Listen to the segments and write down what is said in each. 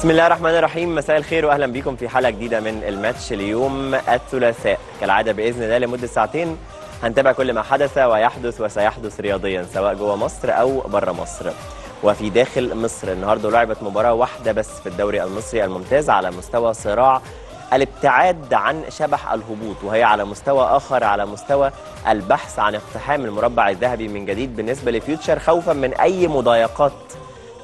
بسم الله الرحمن الرحيم مساء الخير واهلا بيكم في حلقه جديده من الماتش اليوم الثلاثاء كالعاده باذن الله لمده ساعتين هنتابع كل ما حدث ويحدث وسيحدث رياضيا سواء جوه مصر او بره مصر وفي داخل مصر النهارده لعبت مباراه واحده بس في الدوري المصري الممتاز على مستوى صراع الابتعاد عن شبح الهبوط وهي على مستوى آخر على مستوى البحث عن اقتحام المربع الذهبي من جديد بالنسبة لفيوتشر خوفا من أي مضايقات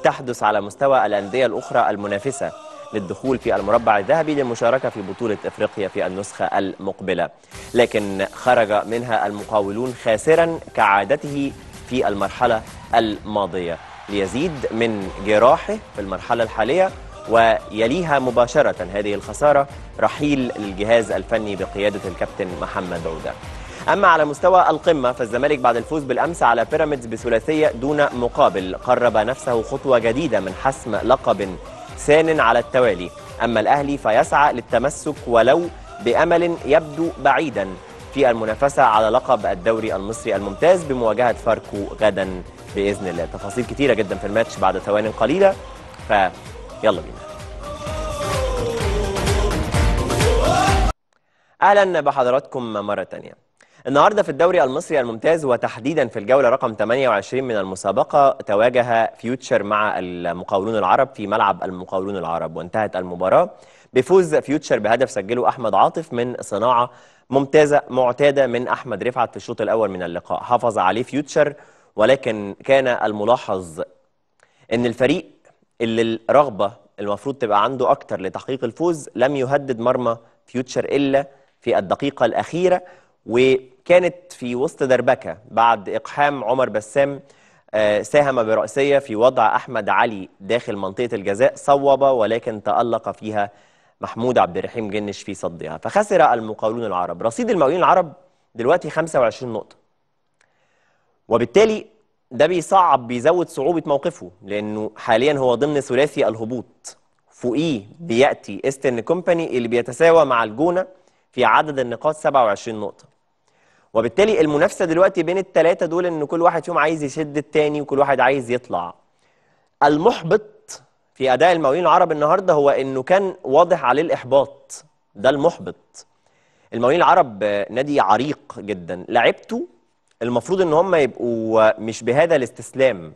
تحدث على مستوى الأندية الأخرى المنافسة للدخول في المربع الذهبي للمشاركة في بطولة إفريقيا في النسخة المقبلة لكن خرج منها المقاولون خاسرا كعادته في المرحلة الماضية ليزيد من جراحه في المرحلة الحالية ويليها مباشرة هذه الخسارة رحيل للجهاز الفني بقيادة الكابتن محمد عودة أما على مستوى القمة فالزمالك بعد الفوز بالأمس على بيراميدز بثلاثية دون مقابل قرب نفسه خطوة جديدة من حسم لقب ثان على التوالي أما الأهلي فيسعى للتمسك ولو بأمل يبدو بعيدا في المنافسة على لقب الدوري المصري الممتاز بمواجهة فاركو غدا بإذن الله تفاصيل كثيرة جدا في الماتش بعد ثوان قليلة فيلا بينا أهلا بحضراتكم مرة تانية النهارده في الدوري المصري الممتاز وتحديدا في الجوله رقم 28 من المسابقه تواجه فيوتشر مع المقاولون العرب في ملعب المقاولون العرب وانتهت المباراه بفوز فيوتشر بهدف سجله احمد عاطف من صناعه ممتازه معتاده من احمد رفعت في الشوط الاول من اللقاء حافظ عليه فيوتشر ولكن كان الملاحظ ان الفريق اللي الرغبه المفروض تبقى عنده اكتر لتحقيق الفوز لم يهدد مرمى فيوتشر الا في الدقيقه الاخيره و كانت في وسط دربكة بعد إقحام عمر بسام آه، ساهم برأسية في وضع أحمد علي داخل منطقة الجزاء صوب ولكن تألق فيها محمود عبد الرحيم جنش في صدها فخسر المقاولون العرب رصيد المقاولين العرب دلوقتي 25 نقطة وبالتالي ده بيصعب بيزود صعوبة موقفه لأنه حاليا هو ضمن ثلاثي الهبوط فوقيه بيأتي استن كومباني اللي بيتساوى مع الجونة في عدد النقاط 27 نقطة وبالتالي المنافسه دلوقتي بين الثلاثه دول ان كل واحد فيهم عايز يشد الثاني وكل واحد عايز يطلع المحبط في اداء المقاولين العرب النهارده هو انه كان واضح عليه الاحباط ده المحبط المقاولين العرب نادي عريق جدا لعبته المفروض ان هم يبقوا مش بهذا الاستسلام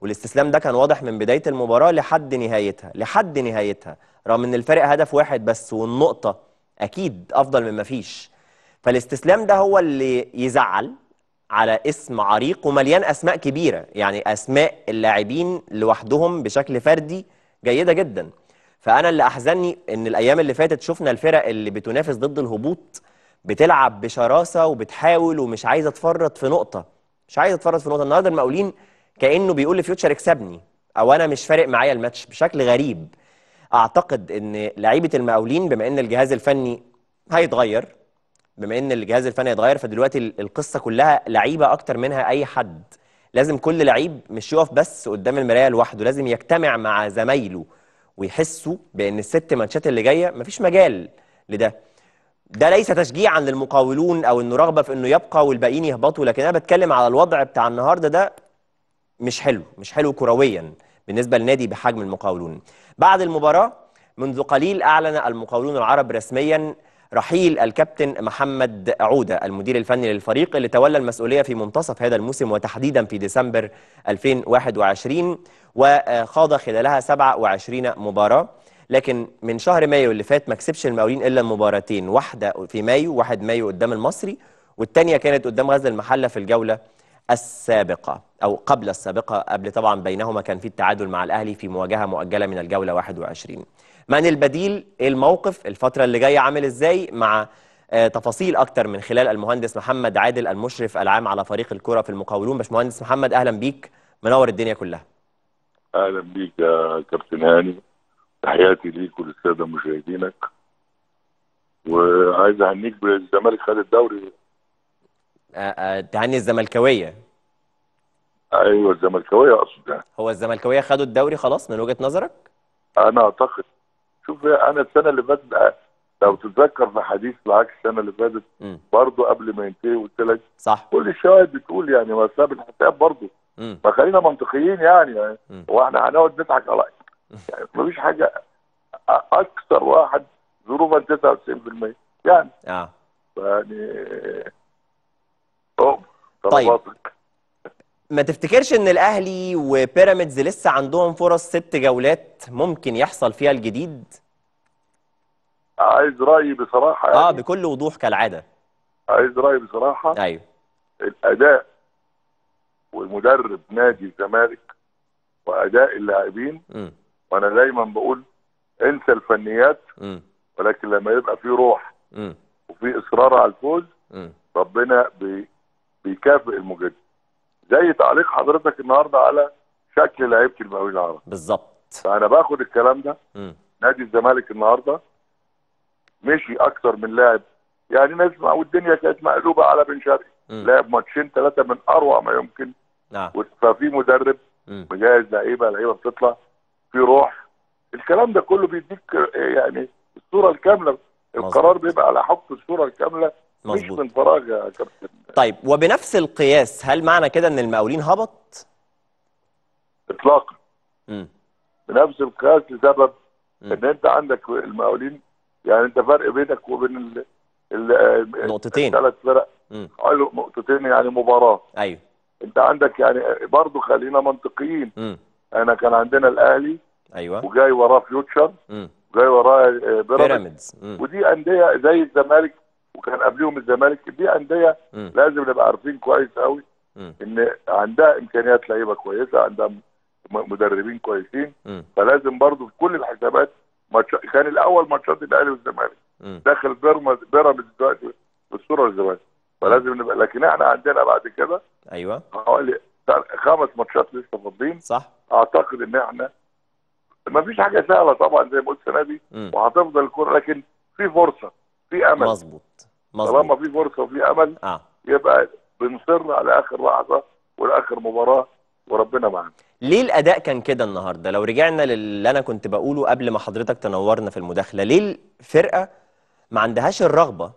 والاستسلام ده كان واضح من بدايه المباراه لحد نهايتها لحد نهايتها رغم ان الفرق هدف واحد بس والنقطه اكيد افضل من ما فيش فالاستسلام ده هو اللي يزعل على اسم عريق ومليان اسماء كبيره يعني اسماء اللاعبين لوحدهم بشكل فردي جيده جدا فانا اللي احزني ان الايام اللي فاتت شفنا الفرق اللي بتنافس ضد الهبوط بتلعب بشراسه وبتحاول ومش عايزه تفرط في نقطه مش عايزه تفرط في نقطه النهارده المقاولين كانه بيقول لفيوتشر اكسبني او انا مش فارق معايا الماتش بشكل غريب اعتقد ان لعيبه المقاولين بما ان الجهاز الفني هيتغير بما ان الجهاز الفني اتغير فدلوقتي القصه كلها لعيبه اكتر منها اي حد لازم كل لعيب مش يقف بس قدام المرايه لوحده لازم يجتمع مع زمايله ويحسوا بان الست ماتشات اللي جايه مفيش مجال لده ده ليس تشجيعا للمقاولون او انه رغبه في انه يبقى والباقيين يهبطوا لكن انا بتكلم على الوضع بتاع النهارده ده مش حلو مش حلو كرويا بالنسبه لنادي بحجم المقاولون بعد المباراه منذ قليل اعلن المقاولون العرب رسميا رحيل الكابتن محمد عودة المدير الفني للفريق اللي تولى المسؤولية في منتصف هذا الموسم وتحديدا في ديسمبر 2021 وخاض خلالها 27 مباراة لكن من شهر مايو اللي فات ما كسبش المقاولين إلا مباراتين واحدة في مايو 1 مايو قدام المصري والثانية كانت قدام غزل المحلة في الجولة السابقة أو قبل السابقة قبل طبعا بينهما كان في التعادل مع الأهلي في مواجهة مؤجلة من الجولة 21 من البديل ايه الموقف الفتره اللي جايه عامل ازاي مع آه، تفاصيل اكتر من خلال المهندس محمد عادل المشرف العام على فريق الكره في المقاولون باشمهندس محمد اهلا بيك منور الدنيا كلها اهلا بيك يا كابتن هاني تحياتي ليك وللساده مشاهدينك وعايز اهنيك بالزمالك خد الدوري آه، آه، تهني الزملكاويه ايوه الزملكاويه اقصد يعني. هو الزملكاويه خدوا الدوري خلاص من وجهه نظرك؟ انا اعتقد شوف انا السنه اللي فاتت لو تتذكر في حديث معاك السنه اللي فاتت برضه قبل ما ينتهي قلت لك صح كل الشواهد بتقول يعني ما اسباب الحساب برضه فخلينا منطقيين يعني, واحنا يعني هو احنا هنقعد نضحك على إيه؟ يعني مفيش حاجه اكثر واحد ظروفه 99% يعني اه يعني طيب ما تفتكرش ان الاهلي وبيراميدز لسه عندهم فرص ست جولات ممكن يحصل فيها الجديد عايز رايي بصراحه آه، يعني. اه بكل وضوح كالعاده عايز رايي بصراحه ايوه الاداء ومدرب نادي الزمالك واداء اللاعبين وانا دايما بقول انسى الفنيات م. ولكن لما يبقى في روح م. وفي اصرار على الفوز م. ربنا بي... بيكافئ المجد زي تعليق حضرتك النهارده على شكل لعيبه المقاولين العرب بالظبط فانا باخد الكلام ده م. نادي الزمالك النهارده مشي اكتر من لاعب يعني نسمع والدنيا كانت مقلوبه على بن شرقي لعب ماتشين ثلاثه من اروع ما يمكن نعم ففي مدرب مجهز لعيبه لعيبه بتطلع في روح الكلام ده كله بيديك يعني الصوره الكامله القرار بيبقى على حق الصوره الكامله مظبوط مش من فراغ يا كابتن طيب وبنفس القياس هل معنى كده ان المقاولين هبط؟ اطلاقا بنفس القياس لسبب ان انت عندك المقاولين يعني انت فرق بينك وبين ال ال نقطتين ثلاث فرق حلو نقطتين يعني مباراه ايوه انت عندك يعني برضه خلينا منطقيين مم. انا كان عندنا الاهلي ايوه وجاي وراه فيوتشر مم. وجاي وراه آه، بيراميدز ودي انديه زي الزمالك وكان قبليهم الزمالك دي انديه لازم نبقى عارفين كويس قوي ان عندها امكانيات لعيبه كويسه عندها مدربين كويسين م. فلازم برضو في كل الحسابات ماتش كان الاول ماتشات الاهلي والزمالك داخل بيراميدز بيراميدز دلوقتي بالصوره للزمالك فلازم نبقى لكن احنا عندنا بعد كده ايوه حوالي خمس ماتشات لسه فاضلين صح اعتقد ان احنا ما فيش حاجه سهله طبعا زي ما قلت السنه دي وهتفضل الكوره لكن في فرصه في امل مظبوط مظبوط طالما في فرصه وفي امل آه. يبقى بنصر على اخر لحظه ولاخر مباراه وربنا معانا ليه الاداء كان كده النهارده لو رجعنا للي انا كنت بقوله قبل ما حضرتك تنورنا في المداخله ليه الفرقه ما عندهاش الرغبه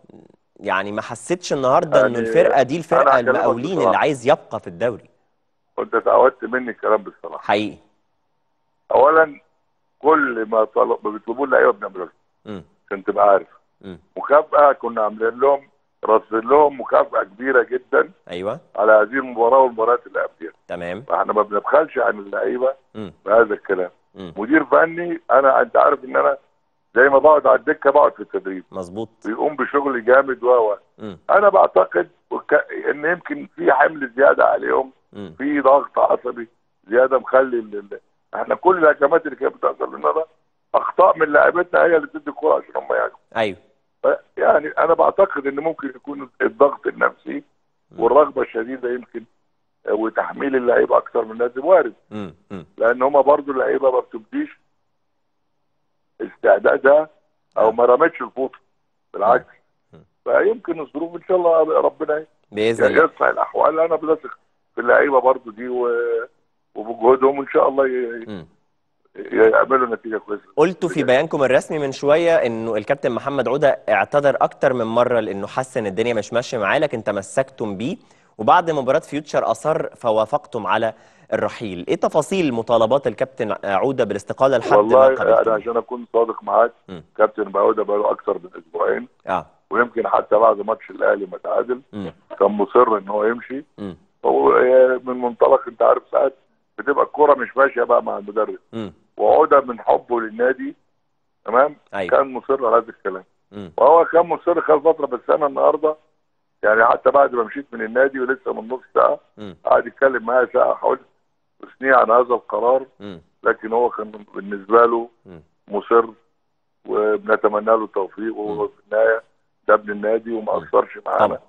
يعني ما حسيتش النهارده يعني ان الفرقه دي الفرقه المقاولين اللي عايز يبقى في الدوري انت تعودت مني الكلام بالصراحه حقيقي اولا كل ما طلب ما بيطلبوا لنا ايوه بنعمله امم عشان تبقى عارف مكافاه كنا عاملين لهم رصد لهم مكافاه كبيره جدا ايوه على هذه المباراه والمباريات اللي قبلها تمام فاحنا ما بنبخلش عن اللعيبه بهذا الكلام مم. مدير فني انا انت عارف ان انا زي ما بقعد على الدكه بقعد في التدريب مظبوط بيقوم بشغل جامد و انا بعتقد ان يمكن في حمل زياده عليهم مم. في ضغط عصبي زياده مخلي اللي... احنا كل الهجمات اللي كانت بتحصل لنا ده اخطاء من لاعبتنا هي اللي بتدي الكوره عشان هم يعجبوا ايوه يعني انا بعتقد ان ممكن يكون الضغط النفسي والرغبه الشديده يمكن آه، وتحميل اللعيبه اكثر من اللازم وارد لان هما برضو اللعيبه ما بتبديش استعدادها او ما رمتش الفوطه بالعكس فيمكن الظروف ان شاء الله ربنا باذن يعني الله يصلح الاحوال انا بثق في اللعيبه برضو دي وبجهودهم ان شاء الله يعملوا نتيجه كويسه قلتوا في بيانكم الرسمي من شويه انه الكابتن محمد عوده اعتذر اكتر من مره لانه حس ان الدنيا مش ماشيه معاه لكن تمسكتم بيه وبعد مباراه فيوتشر اصر فوافقتم على الرحيل ايه تفاصيل مطالبات الكابتن عوده بالاستقاله لحد والله ما والله يعني انا عشان اكون صادق معاك كابتن عوده بقاله اكتر من اسبوعين اه ويمكن حتى بعد ماتش الاهلي ما تعادل كان مصر ان هو يمشي هو آه، من منطلق انت عارف ساعات بتبقى الكوره مش ماشيه بقى مع المدرب وعودة من حبه للنادي تمام أيوة. كان مصر على هذا الكلام وهو كان مصر خلال فترة بس أنا النهاردة يعني حتى بعد ما مشيت من النادي ولسه من نص ساعة قعد يتكلم معايا ساعة حول سنين عن هذا القرار م. لكن هو كان بالنسبة له م. مصر وبنتمنى له التوفيق وهو في النهاية ده ابن النادي وما أثرش معانا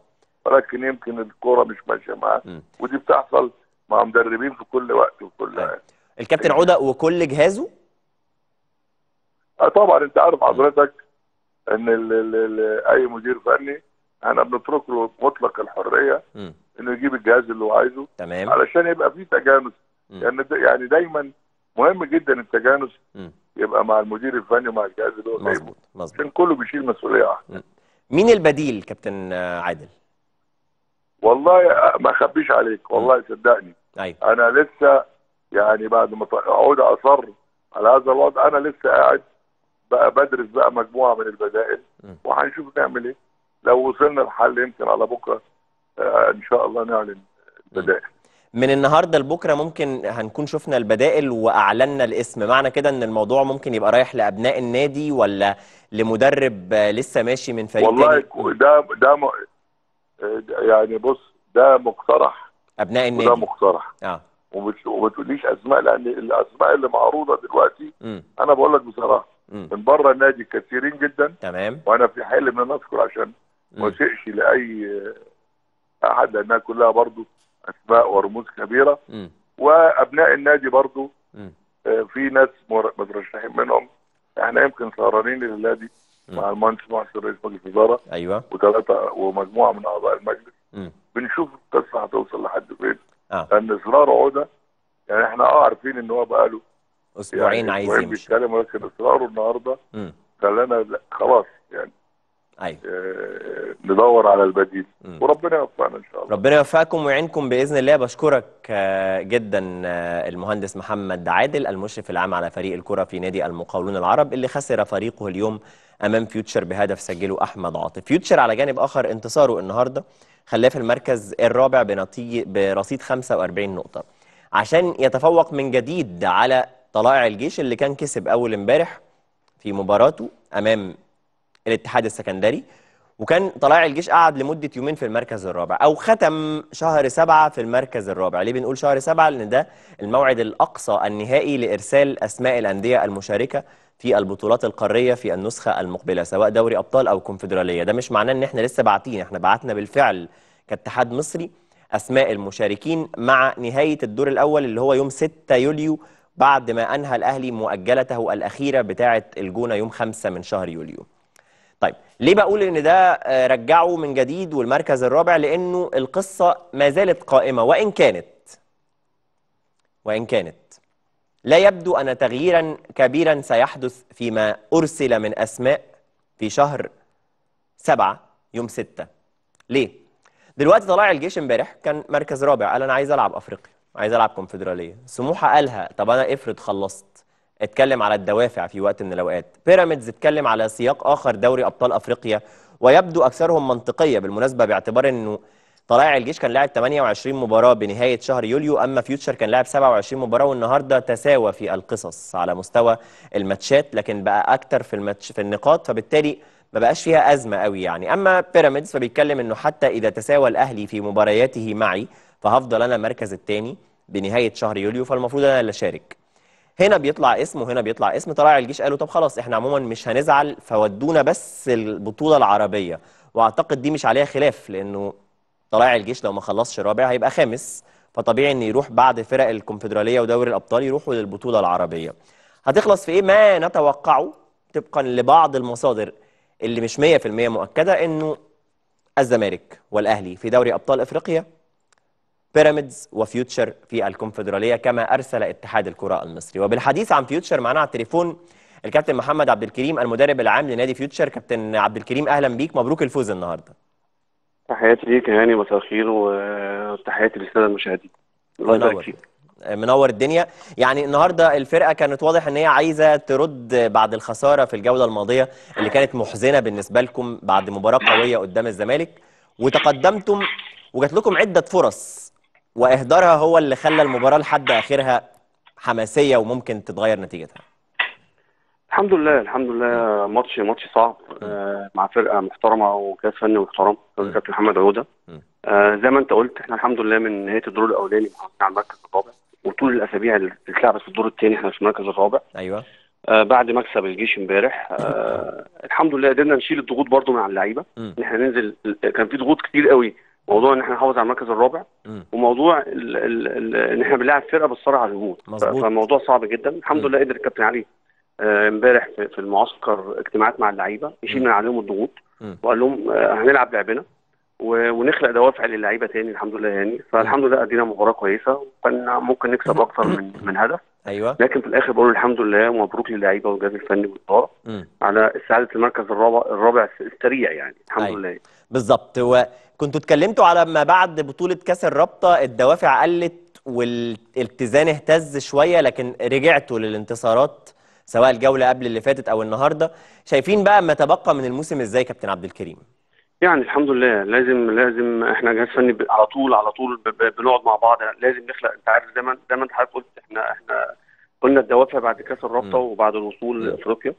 ولكن يمكن الكرة مش ماشية معاه ودي بتحصل مع مدربين في كل وقت وفي كل أيوة. حاجة الكابتن عوده وكل جهازه آه، طبعا انت عارف حضرتك ان الـ الـ الـ اي مدير فني احنا بنترك له مطلق الحريه م. انه يجيب الجهاز اللي هو عايزه تمام علشان يبقى في تجانس يعني يعني دايما مهم جدا التجانس م. يبقى مع المدير الفني ومع الجهاز اللي هو مظبوط مظبوط عشان كله بيشيل مسؤوليه واحده مين البديل كابتن عادل؟ والله ما اخبيش عليك والله صدقني ايوه انا لسه يعني بعد ما عود اصر على هذا الوضع انا لسه قاعد بقى بدرس بقى مجموعه من البدائل وهنشوف نعمل ايه لو وصلنا لحل يمكن على بكره آه ان شاء الله نعلن البدائل من النهارده لبكره ممكن هنكون شفنا البدائل واعلنا الاسم معنى كده ان الموضوع ممكن يبقى رايح لابناء النادي ولا لمدرب لسه ماشي من فريق والله تاني. ده ده م... آه، يعني بص ده مقترح ابناء النادي وده مقترح اه وما تقوليش اسماء لان الاسماء اللي معروضه دلوقتي م. انا بقول لك بصراحه م. من بره النادي كثيرين جدا تمام وانا في حال ان انا اذكر عشان ما اسيئش لاي احد لانها كلها برضو اسماء ورموز كبيره م. وابناء النادي برضو م. آه، في ناس مترشحين منهم احنا يمكن سهرانين للنادي مع المهندس محسن رئيس مجلس الاداره ايوه وثلاثه ومجموعه من اعضاء المجلس م. بنشوف القصه هتوصل لحد فين اه لان اصرار عوده يعني احنا اه عارفين ان هو بقى له اسبوعين يعني عايز يمشي بيتكلم ولكن اصراره النهارده خلانا خلاص يعني ايوه آه، ندور على البديل مم. وربنا يوفقنا ان شاء الله ربنا يوفقكم ويعينكم باذن الله بشكرك آه، جدا آه، المهندس محمد عادل المشرف العام على فريق الكره في نادي المقاولون العرب اللي خسر فريقه اليوم امام فيوتشر بهدف سجله احمد عاطف فيوتشر على جانب اخر انتصاره النهارده خلاه في المركز الرابع بنتيجه برصيد 45 نقطه عشان يتفوق من جديد على طلائع الجيش اللي كان كسب اول امبارح في مباراته امام الاتحاد السكندري وكان طلائع الجيش قعد لمده يومين في المركز الرابع او ختم شهر سبعة في المركز الرابع ليه بنقول شهر سبعة لان ده الموعد الاقصى النهائي لارسال اسماء الانديه المشاركه في البطولات القاريه في النسخه المقبله سواء دوري ابطال او كونفدراليه ده مش معناه ان احنا لسه باعتين احنا بعتنا بالفعل كاتحاد مصري اسماء المشاركين مع نهايه الدور الاول اللي هو يوم 6 يوليو بعد ما انهى الاهلي مؤجلته الاخيره بتاعه الجونه يوم 5 من شهر يوليو طيب ليه بقول ان ده آه، رجعه من جديد والمركز الرابع لانه القصه ما زالت قائمه وان كانت وان كانت لا يبدو أن تغييرا كبيرا سيحدث فيما أرسل من أسماء في شهر سبعة يوم ستة ليه؟ دلوقتي طلع الجيش امبارح كان مركز رابع قال أنا عايز ألعب أفريقيا عايز ألعب كونفدرالية سموحة قالها طب أنا افرض خلصت اتكلم على الدوافع في وقت من الأوقات بيراميدز اتكلم على سياق آخر دوري أبطال أفريقيا ويبدو أكثرهم منطقية بالمناسبة باعتبار أنه طلائع الجيش كان لاعب 28 مباراه بنهايه شهر يوليو اما فيوتشر كان لاعب 27 مباراه والنهارده تساوى في القصص على مستوى الماتشات لكن بقى اكتر في الماتش في النقاط فبالتالي ما بقاش فيها ازمه قوي يعني اما بيراميدز فبيتكلم انه حتى اذا تساوى الاهلي في مبارياته معي فهفضل انا المركز الثاني بنهايه شهر يوليو فالمفروض انا اللي اشارك هنا بيطلع اسم وهنا بيطلع اسم طلائع الجيش قالوا طب خلاص احنا عموما مش هنزعل فودونا بس البطوله العربيه واعتقد دي مش عليها خلاف لانه طلائع الجيش لو ما خلصش رابع هيبقى خامس فطبيعي ان يروح بعد فرق الكونفدراليه ودوري الابطال يروحوا للبطوله العربيه هتخلص في ايه ما نتوقعه طبقا لبعض المصادر اللي مش 100% مؤكده انه الزمالك والاهلي في دوري ابطال افريقيا بيراميدز وفيوتشر في الكونفدراليه كما ارسل اتحاد الكره المصري وبالحديث عن فيوتشر معنا على التليفون الكابتن محمد عبد الكريم المدرب العام لنادي فيوتشر كابتن عبد الكريم اهلا بيك مبروك الفوز النهارده تحياتي ليك هاني يعني مساء الخير وتحياتي للساده المشاهدين الله يبارك فيك منور الدنيا يعني النهارده الفرقه كانت واضح ان هي عايزه ترد بعد الخساره في الجوله الماضيه اللي كانت محزنه بالنسبه لكم بعد مباراه قويه قدام الزمالك وتقدمتم وجات لكم عده فرص واهدارها هو اللي خلى المباراه لحد اخرها حماسيه وممكن تتغير نتيجتها الحمد لله الحمد لله ماتش ماتش صعب آه مع فرقه محترمه وكاس فني محترم كابتن محمد عوده آه زي ما انت قلت احنا الحمد لله من نهايه الدور الاولاني محافظين على المركز الرابع وطول الاسابيع اللي اتلعبت في الدور الثاني احنا في المركز الرابع ايوه آه بعد مكسب الجيش امبارح آه الحمد لله قدرنا نشيل الضغوط برضو من على اللعيبه ان احنا ننزل كان في ضغوط كتير قوي موضوع ان احنا نحافظ على المركز الرابع م. وموضوع ان احنا بنلاعب فرقه بالصراع على الهبوط فالموضوع صعب جدا الحمد لله قدر الكابتن علي آه، امبارح في المعسكر اجتماعات مع اللعيبه يشيل من عليهم الضغوط وقال لهم آه، هنلعب لعبنا ونخلق دوافع للعيبه تاني الحمد لله يعني فالحمد لله ادينا مباراه كويسه وكان ممكن نكسب اكتر من من هدف ايوه لكن في الاخر بقول الحمد لله ومبروك للعيبه والجهاز الفني والاداره على استعاده المركز الرابع الرابع السريع يعني الحمد أيوة. لله بالظبط وكنتوا اتكلمتوا على ما بعد بطوله كاس الرابطه الدوافع قلت والاتزان اهتز شويه لكن رجعتوا للانتصارات سواء الجوله قبل اللي فاتت او النهارده شايفين بقى ما تبقى من الموسم ازاي كابتن عبد الكريم يعني الحمد لله لازم لازم احنا جهاز فني على طول على طول بنقعد مع بعض لازم نخلق انت عارف زي ما زي ما انت حضرتك قلت احنا احنا قلنا الدوافع بعد كاس الرابطه وبعد الوصول لافريقيا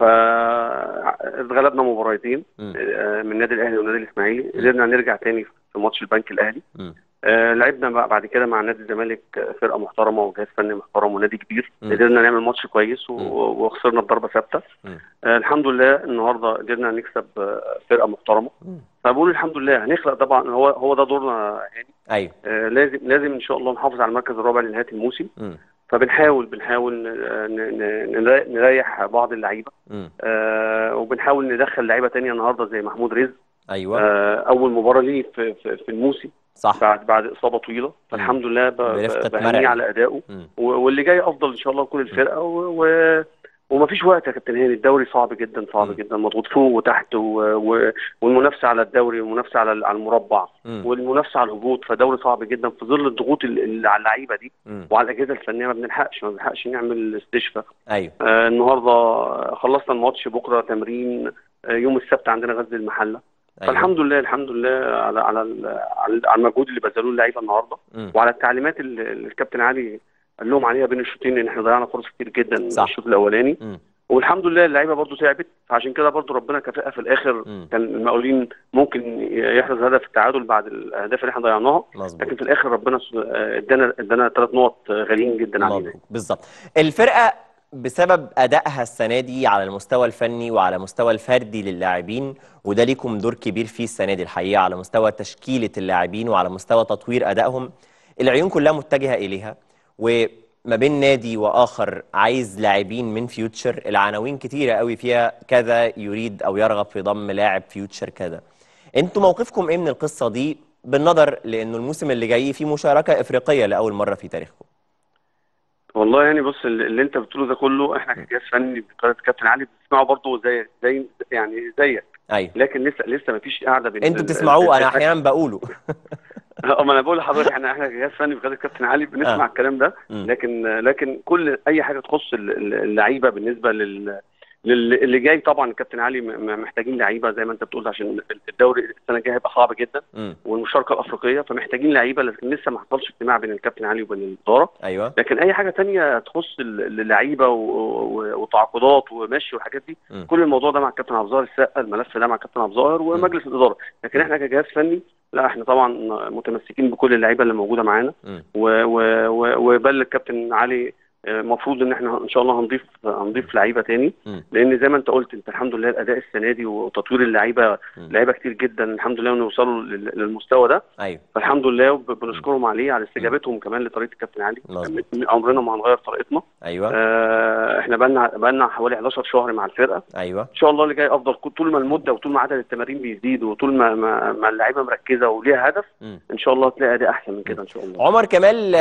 فاتغلبنا مباراتين آه، من النادي الاهلي والنادي الاسماعيلي قدرنا نرجع تاني في ماتش البنك الاهلي آه، لعبنا لعبنا بعد كده مع نادي الزمالك آه، فرقه محترمه وجهاز فني محترم ونادي كبير قدرنا نعمل ماتش كويس وخسرنا بضربه ثابته آه، الحمد لله النهارده قدرنا نكسب فرقه محترمه فبقول الحمد لله هنخلق طبعا هو هو ده دورنا يعني ايوه لازم لازم ان شاء الله نحافظ على المركز الرابع لنهايه الموسم فبنحاول بنحاول نريح بعض اللعيبه وبنحاول ندخل لعيبه تانية النهارده زي محمود رزق ايوه اول مباراه ليه في, في, في الموسم صح بعد بعد اصابه طويله فالحمد لله بهنيه على ادائه واللي جاي افضل ان شاء الله لكل الفرقه و... و... ومفيش وقت يا كابتن هاني الدوري صعب جدا صعب مم. جدا مضغوط فوق وتحت و... و... والمنافسه على الدوري والمنافسه على على المربع مم. والمنافسه على الهبوط فدوري صعب جدا في ظل الضغوط اللي على اللعيبه دي مم. وعلى الاجهزه الفنيه ما بنلحقش ما بنلحقش نعمل استشفاء ايوه آه النهارده خلصنا الماتش بكره تمرين آه يوم السبت عندنا غزل المحله أيوة. فالحمد لله الحمد لله على على على المجهود اللي بذلوه اللعيبه النهارده م. وعلى التعليمات اللي الكابتن علي قال لهم عليها بين الشوطين ان احنا ضيعنا فرص كتير جدا صح. الشوط الاولاني والحمد لله اللعيبه برضو تعبت فعشان كده برضو ربنا كفاها في الاخر م. كان المقاولين ممكن يحرز هدف التعادل بعد الاهداف اللي احنا ضيعناها لكن في الاخر ربنا آه، ادانا ادانا ثلاث نقط غاليين جدا علينا بالظبط الفرقه بسبب ادائها السنه دي على المستوى الفني وعلى المستوى الفردي للاعبين وده ليكم دور كبير فيه السنه دي الحقيقه على مستوى تشكيله اللاعبين وعلى مستوى تطوير ادائهم العيون كلها متجهه اليها وما بين نادي واخر عايز لاعبين من فيوتشر العناوين كتيره قوي فيها كذا يريد او يرغب في ضم لاعب فيوتشر كذا انتوا موقفكم ايه من القصه دي بالنظر لانه الموسم اللي جاي فيه مشاركه افريقيه لاول مره في تاريخكم والله يعني بص اللي انت بتقوله ده كله احنا كجهاز فني بقياده كابتن علي بنسمعه برضه زي زي يعني زيك ايوه لكن لسه لسه ما فيش قاعده بين انتوا بتسمعوه انا احيانا بقوله اه ما انا بقول لحضرتك احنا احنا كجهاز فني بقياده كابتن علي بنسمع آه. الكلام ده لكن لكن كل اي حاجه تخص اللعيبه بالنسبه لل اللي جاي طبعا كابتن علي محتاجين لعيبه زي ما انت بتقول عشان الدوري السنه الجايه هيبقى صعب جدا م. والمشاركه الافريقيه فمحتاجين لعيبه لكن لسه ما حصلش اجتماع بين الكابتن علي وبين الاداره ايوه لكن اي حاجه تانية تخص اللعيبه وتعاقدات ومشي والحاجات دي م. كل الموضوع ده مع الكابتن عبد الظاهر الملف ده مع الكابتن عبد الظاهر ومجلس الاداره لكن احنا كجهاز فني لا احنا طبعا متمسكين بكل اللعيبه اللي موجوده معانا وبل الكابتن علي المفروض ان احنا ان شاء الله هنضيف هنضيف لعيبه تاني لان زي ما انت قلت انت الحمد لله الاداء السنه دي وتطوير اللعيبه لعيبه كتير جدا الحمد لله وصلوا للمستوى ده ايوه فالحمد لله وبنشكرهم عليه على استجابتهم كمان لطريقه الكابتن علي عمرنا ما هنغير طريقتنا ايوه آه احنا بقى لنا حوالي 11 شهر مع الفرقه ايوه ان شاء الله اللي جاي افضل طول ما المده وطول ما عدد التمارين بيزيد وطول ما ما, ما اللعيبه مركزه وليها هدف ان شاء الله تلاقي اداء احسن من كده ان شاء الله عمر كمال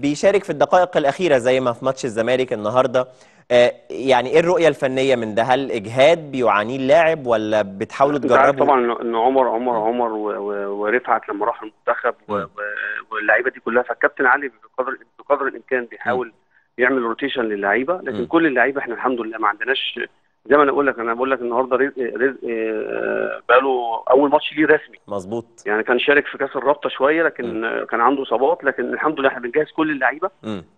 بيشارك في الدقائق الاخيره زي ما في ماتش الزمالك النهارده آه، يعني ايه الرؤيه الفنيه من ده هل اجهاد بيعانيه اللاعب ولا بتحاولوا تجربوا طبعا ان عمر عمر عمر ورفعت لما راح المنتخب واللعيبه دي كلها فالكابتن علي بقدر بقدر الامكان بيحاول يعمل روتيشن للعيبه لكن كل اللعيبه احنا الحمد لله ما عندناش زي ما انا بقول لك انا بقول لك النهارده رزق رزق آه، بقاله اول ماتش ليه رسمي مظبوط يعني كان شارك في كاس الرابطه شويه لكن م. كان عنده اصابات لكن الحمد لله احنا بنجهز كل اللعيبه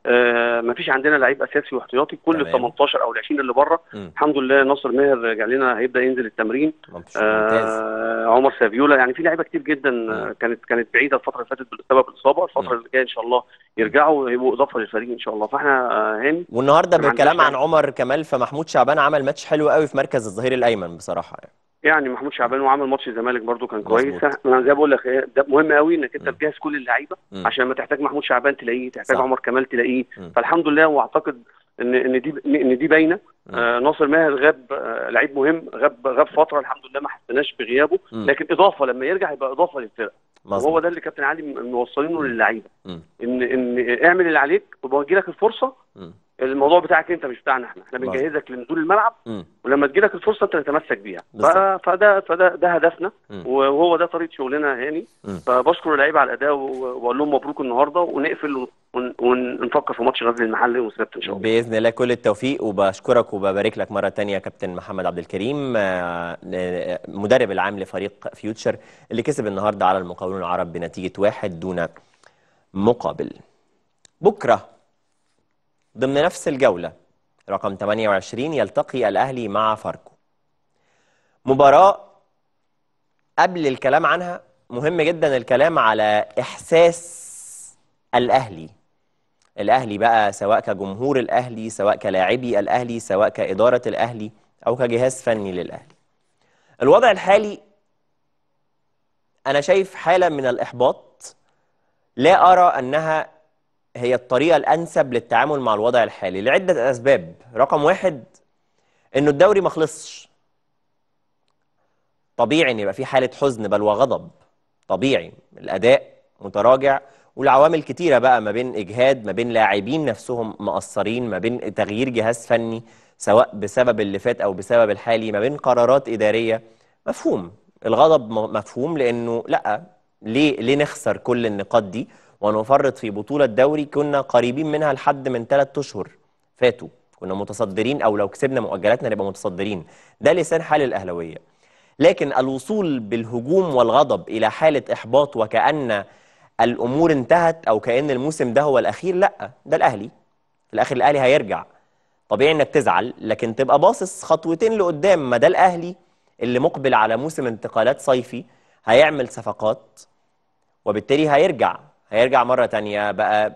آه ما فيش عندنا لعيب اساسي واحتياطي كل ال 18 او ال 20 اللي بره الحمد لله ناصر ماهر رجع لنا هيبدا ينزل التمرين آه عمر سافيولا يعني في لعيبه كتير جدا آه، م. كانت كانت بعيده الفتره اللي فاتت بسبب الاصابه الفتره اللي جايه ان شاء الله يرجعوا يبقوا اضافه للفريق ان شاء الله فاحنا آه، هاني والنهارده بالكلام عن عمر كمال فمحمود شعبان عمل ماتش حلو حلو قوي في مركز الظهير الايمن بصراحه يعني يعني محمود شعبان وعمل ماتش الزمالك برده كان كويس انا زي بقول لك ده مهم قوي انك انت تجهز كل اللعيبه عشان ما تحتاج محمود شعبان تلاقيه تحتاج صح. عمر كمال تلاقيه م. فالحمد لله واعتقد ان ان دي ان دي باينه آه ناصر ماهر غاب آه لعيب مهم غاب غاب فتره الحمد لله ما حسيناش بغيابه م. لكن اضافه لما يرجع يبقى اضافه للفرقه وهو ده اللي كابتن علي موصلينه للعيبه ان ان اعمل اللي عليك وبيجي لك الفرصه م. الموضوع بتاعك انت مش بتاعنا احنا احنا بنجهزك لنزول الملعب م. ولما تجيلك الفرصه انت تتمسك بيها فده فده ده هدفنا م. وهو ده طريقه شغلنا هاني فبشكر اللعيبه على الاداء واقول لهم مبروك النهارده ونقفل ونفكر في ماتش غزل المحلي وسبت ان شاء الله باذن الله كل التوفيق وبشكرك وببارك لك مره ثانيه يا كابتن محمد عبد الكريم آه، مدرب العام لفريق فيوتشر اللي كسب النهارده على المقاولون العرب بنتيجه واحد دون مقابل بكره ضمن نفس الجولة رقم 28 يلتقي الأهلي مع فاركو مباراة قبل الكلام عنها مهم جدا الكلام على إحساس الأهلي الأهلي بقى سواء كجمهور الأهلي سواء كلاعبي الأهلي سواء كإدارة الأهلي أو كجهاز فني للأهلي الوضع الحالي أنا شايف حالة من الإحباط لا أرى أنها هي الطريقه الانسب للتعامل مع الوضع الحالي لعده اسباب رقم واحد انه الدوري ما خلصش طبيعي ان يبقى في حاله حزن بل وغضب طبيعي الاداء متراجع والعوامل كتيرة بقى ما بين إجهاد ما بين لاعبين نفسهم مقصرين ما بين تغيير جهاز فني سواء بسبب اللي فات أو بسبب الحالي ما بين قرارات إدارية مفهوم الغضب مفهوم لأنه لأ ليه ليه نخسر كل النقاط دي ونفرط في بطولة دوري كنا قريبين منها لحد من ثلاث أشهر فاتوا كنا متصدرين أو لو كسبنا مؤجلاتنا نبقى متصدرين ده لسان حال الأهلوية لكن الوصول بالهجوم والغضب إلى حالة إحباط وكأن الأمور انتهت أو كأن الموسم ده هو الأخير لأ ده الأهلي في الآخر الأهلي هيرجع طبيعي إنك تزعل لكن تبقى باصص خطوتين لقدام ما ده الأهلي اللي مقبل على موسم انتقالات صيفي هيعمل صفقات وبالتالي هيرجع هيرجع مره تانية بقى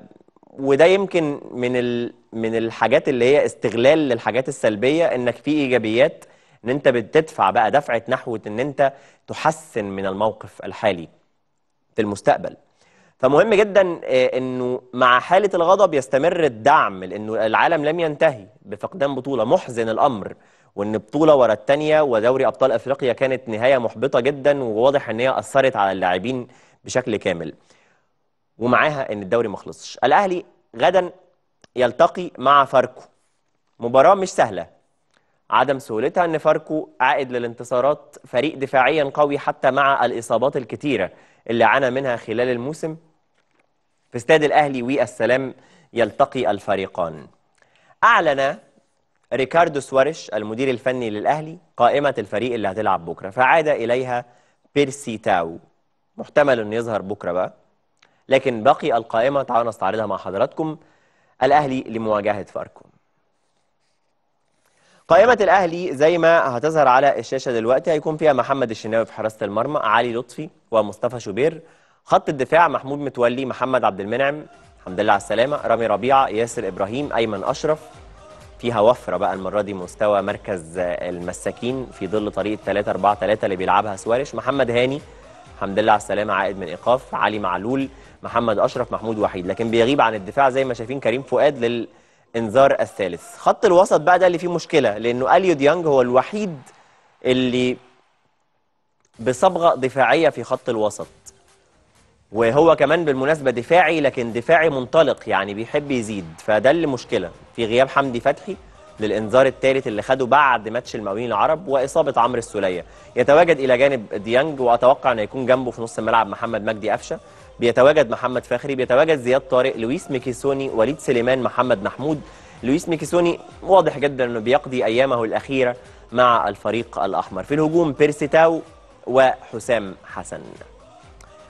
وده يمكن من ال... من الحاجات اللي هي استغلال للحاجات السلبيه انك في ايجابيات ان انت بتدفع بقى دفعه نحو ان انت تحسن من الموقف الحالي في المستقبل فمهم جدا آه، انه مع حاله الغضب يستمر الدعم لانه العالم لم ينتهي بفقدان بطوله محزن الامر وان بطوله ورا الثانيه ودوري ابطال افريقيا كانت نهايه محبطه جدا وواضح ان هي اثرت على اللاعبين بشكل كامل ومعاها ان الدوري ما خلصش الاهلي غدا يلتقي مع فاركو مباراه مش سهله عدم سهولتها ان فاركو عائد للانتصارات فريق دفاعيا قوي حتى مع الاصابات الكتيره اللي عانى منها خلال الموسم في استاد الاهلي والسلام يلتقي الفريقان اعلن ريكاردو سواريش المدير الفني للاهلي قائمه الفريق اللي هتلعب بكره فعاد اليها بيرسي تاو محتمل انه يظهر بكره بقى لكن باقي القائمة تعالوا نستعرضها مع حضراتكم الأهلي لمواجهة فاركو قائمة الأهلي زي ما هتظهر على الشاشة دلوقتي هيكون فيها محمد الشناوي في حراسة المرمى علي لطفي ومصطفى شوبير خط الدفاع محمود متولي محمد عبد المنعم الحمد لله على السلامة رامي ربيعة ياسر إبراهيم أيمن أشرف فيها وفرة بقى المرة دي مستوى مركز المساكين في ظل طريقة 3 4 3 اللي بيلعبها سواريش محمد هاني الحمد لله على السلامة عائد من إيقاف علي معلول محمد اشرف محمود وحيد لكن بيغيب عن الدفاع زي ما شايفين كريم فؤاد للانذار الثالث خط الوسط بقى ده اللي فيه مشكله لانه اليو ديانج هو الوحيد اللي بصبغه دفاعيه في خط الوسط وهو كمان بالمناسبه دفاعي لكن دفاعي منطلق يعني بيحب يزيد فده اللي مشكله في غياب حمدي فتحي للانذار الثالث اللي خده بعد ماتش المقاولين العرب واصابه عمرو السوليه يتواجد الى جانب ديانج واتوقع انه يكون جنبه في نص الملعب محمد مجدي قفشه بيتواجد محمد فخري بيتواجد زياد طارق لويس ميكيسوني وليد سليمان محمد محمود لويس ميكيسوني واضح جدا انه بيقضي ايامه الاخيره مع الفريق الاحمر في الهجوم بيرسيتاو وحسام حسن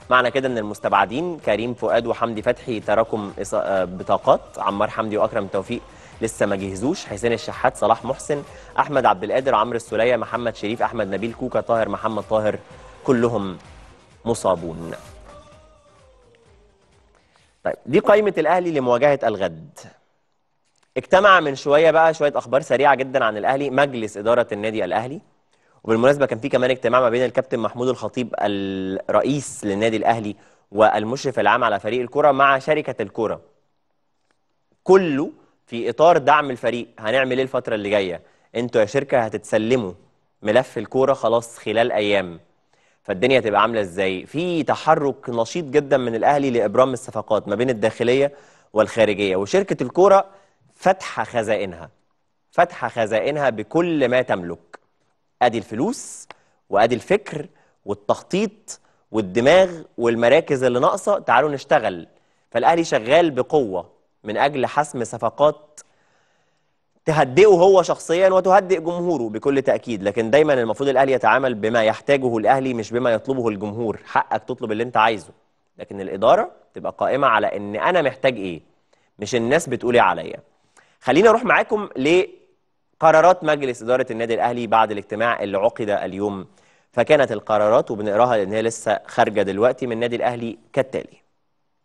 معنى كده ان المستبعدين كريم فؤاد وحمدي فتحي تراكم آه، بطاقات عمار حمدي واكرم توفيق لسه ما جهزوش حسين الشحات صلاح محسن احمد عبد القادر عمرو السوليه محمد شريف احمد نبيل كوكا طاهر محمد طاهر كلهم مصابون طيب دي قائمة الأهلي لمواجهة الغد اجتمع من شوية بقى شوية أخبار سريعة جدا عن الأهلي مجلس إدارة النادي الأهلي وبالمناسبة كان في كمان اجتماع ما بين الكابتن محمود الخطيب الرئيس للنادي الأهلي والمشرف العام على فريق الكرة مع شركة الكرة كله في إطار دعم الفريق هنعمل إيه الفترة اللي جاية انتوا يا شركة هتتسلموا ملف الكورة خلاص خلال أيام فالدنيا هتبقى عامله ازاي في تحرك نشيط جدا من الاهلي لابرام الصفقات ما بين الداخليه والخارجيه وشركه الكوره فاتحه خزائنها فاتحه خزائنها بكل ما تملك ادي الفلوس وادي الفكر والتخطيط والدماغ والمراكز اللي ناقصه تعالوا نشتغل فالاهلي شغال بقوه من اجل حسم صفقات تهدئه هو شخصيا وتهدئ جمهوره بكل تاكيد لكن دايما المفروض الاهلي يتعامل بما يحتاجه الاهلي مش بما يطلبه الجمهور حقك تطلب اللي انت عايزه لكن الاداره تبقى قائمه على ان انا محتاج ايه مش الناس بتقول ايه عليا خلينا اروح معاكم لقرارات مجلس اداره النادي الاهلي بعد الاجتماع اللي عقد اليوم فكانت القرارات وبنقراها لان هي لسه خارجه دلوقتي من النادي الاهلي كالتالي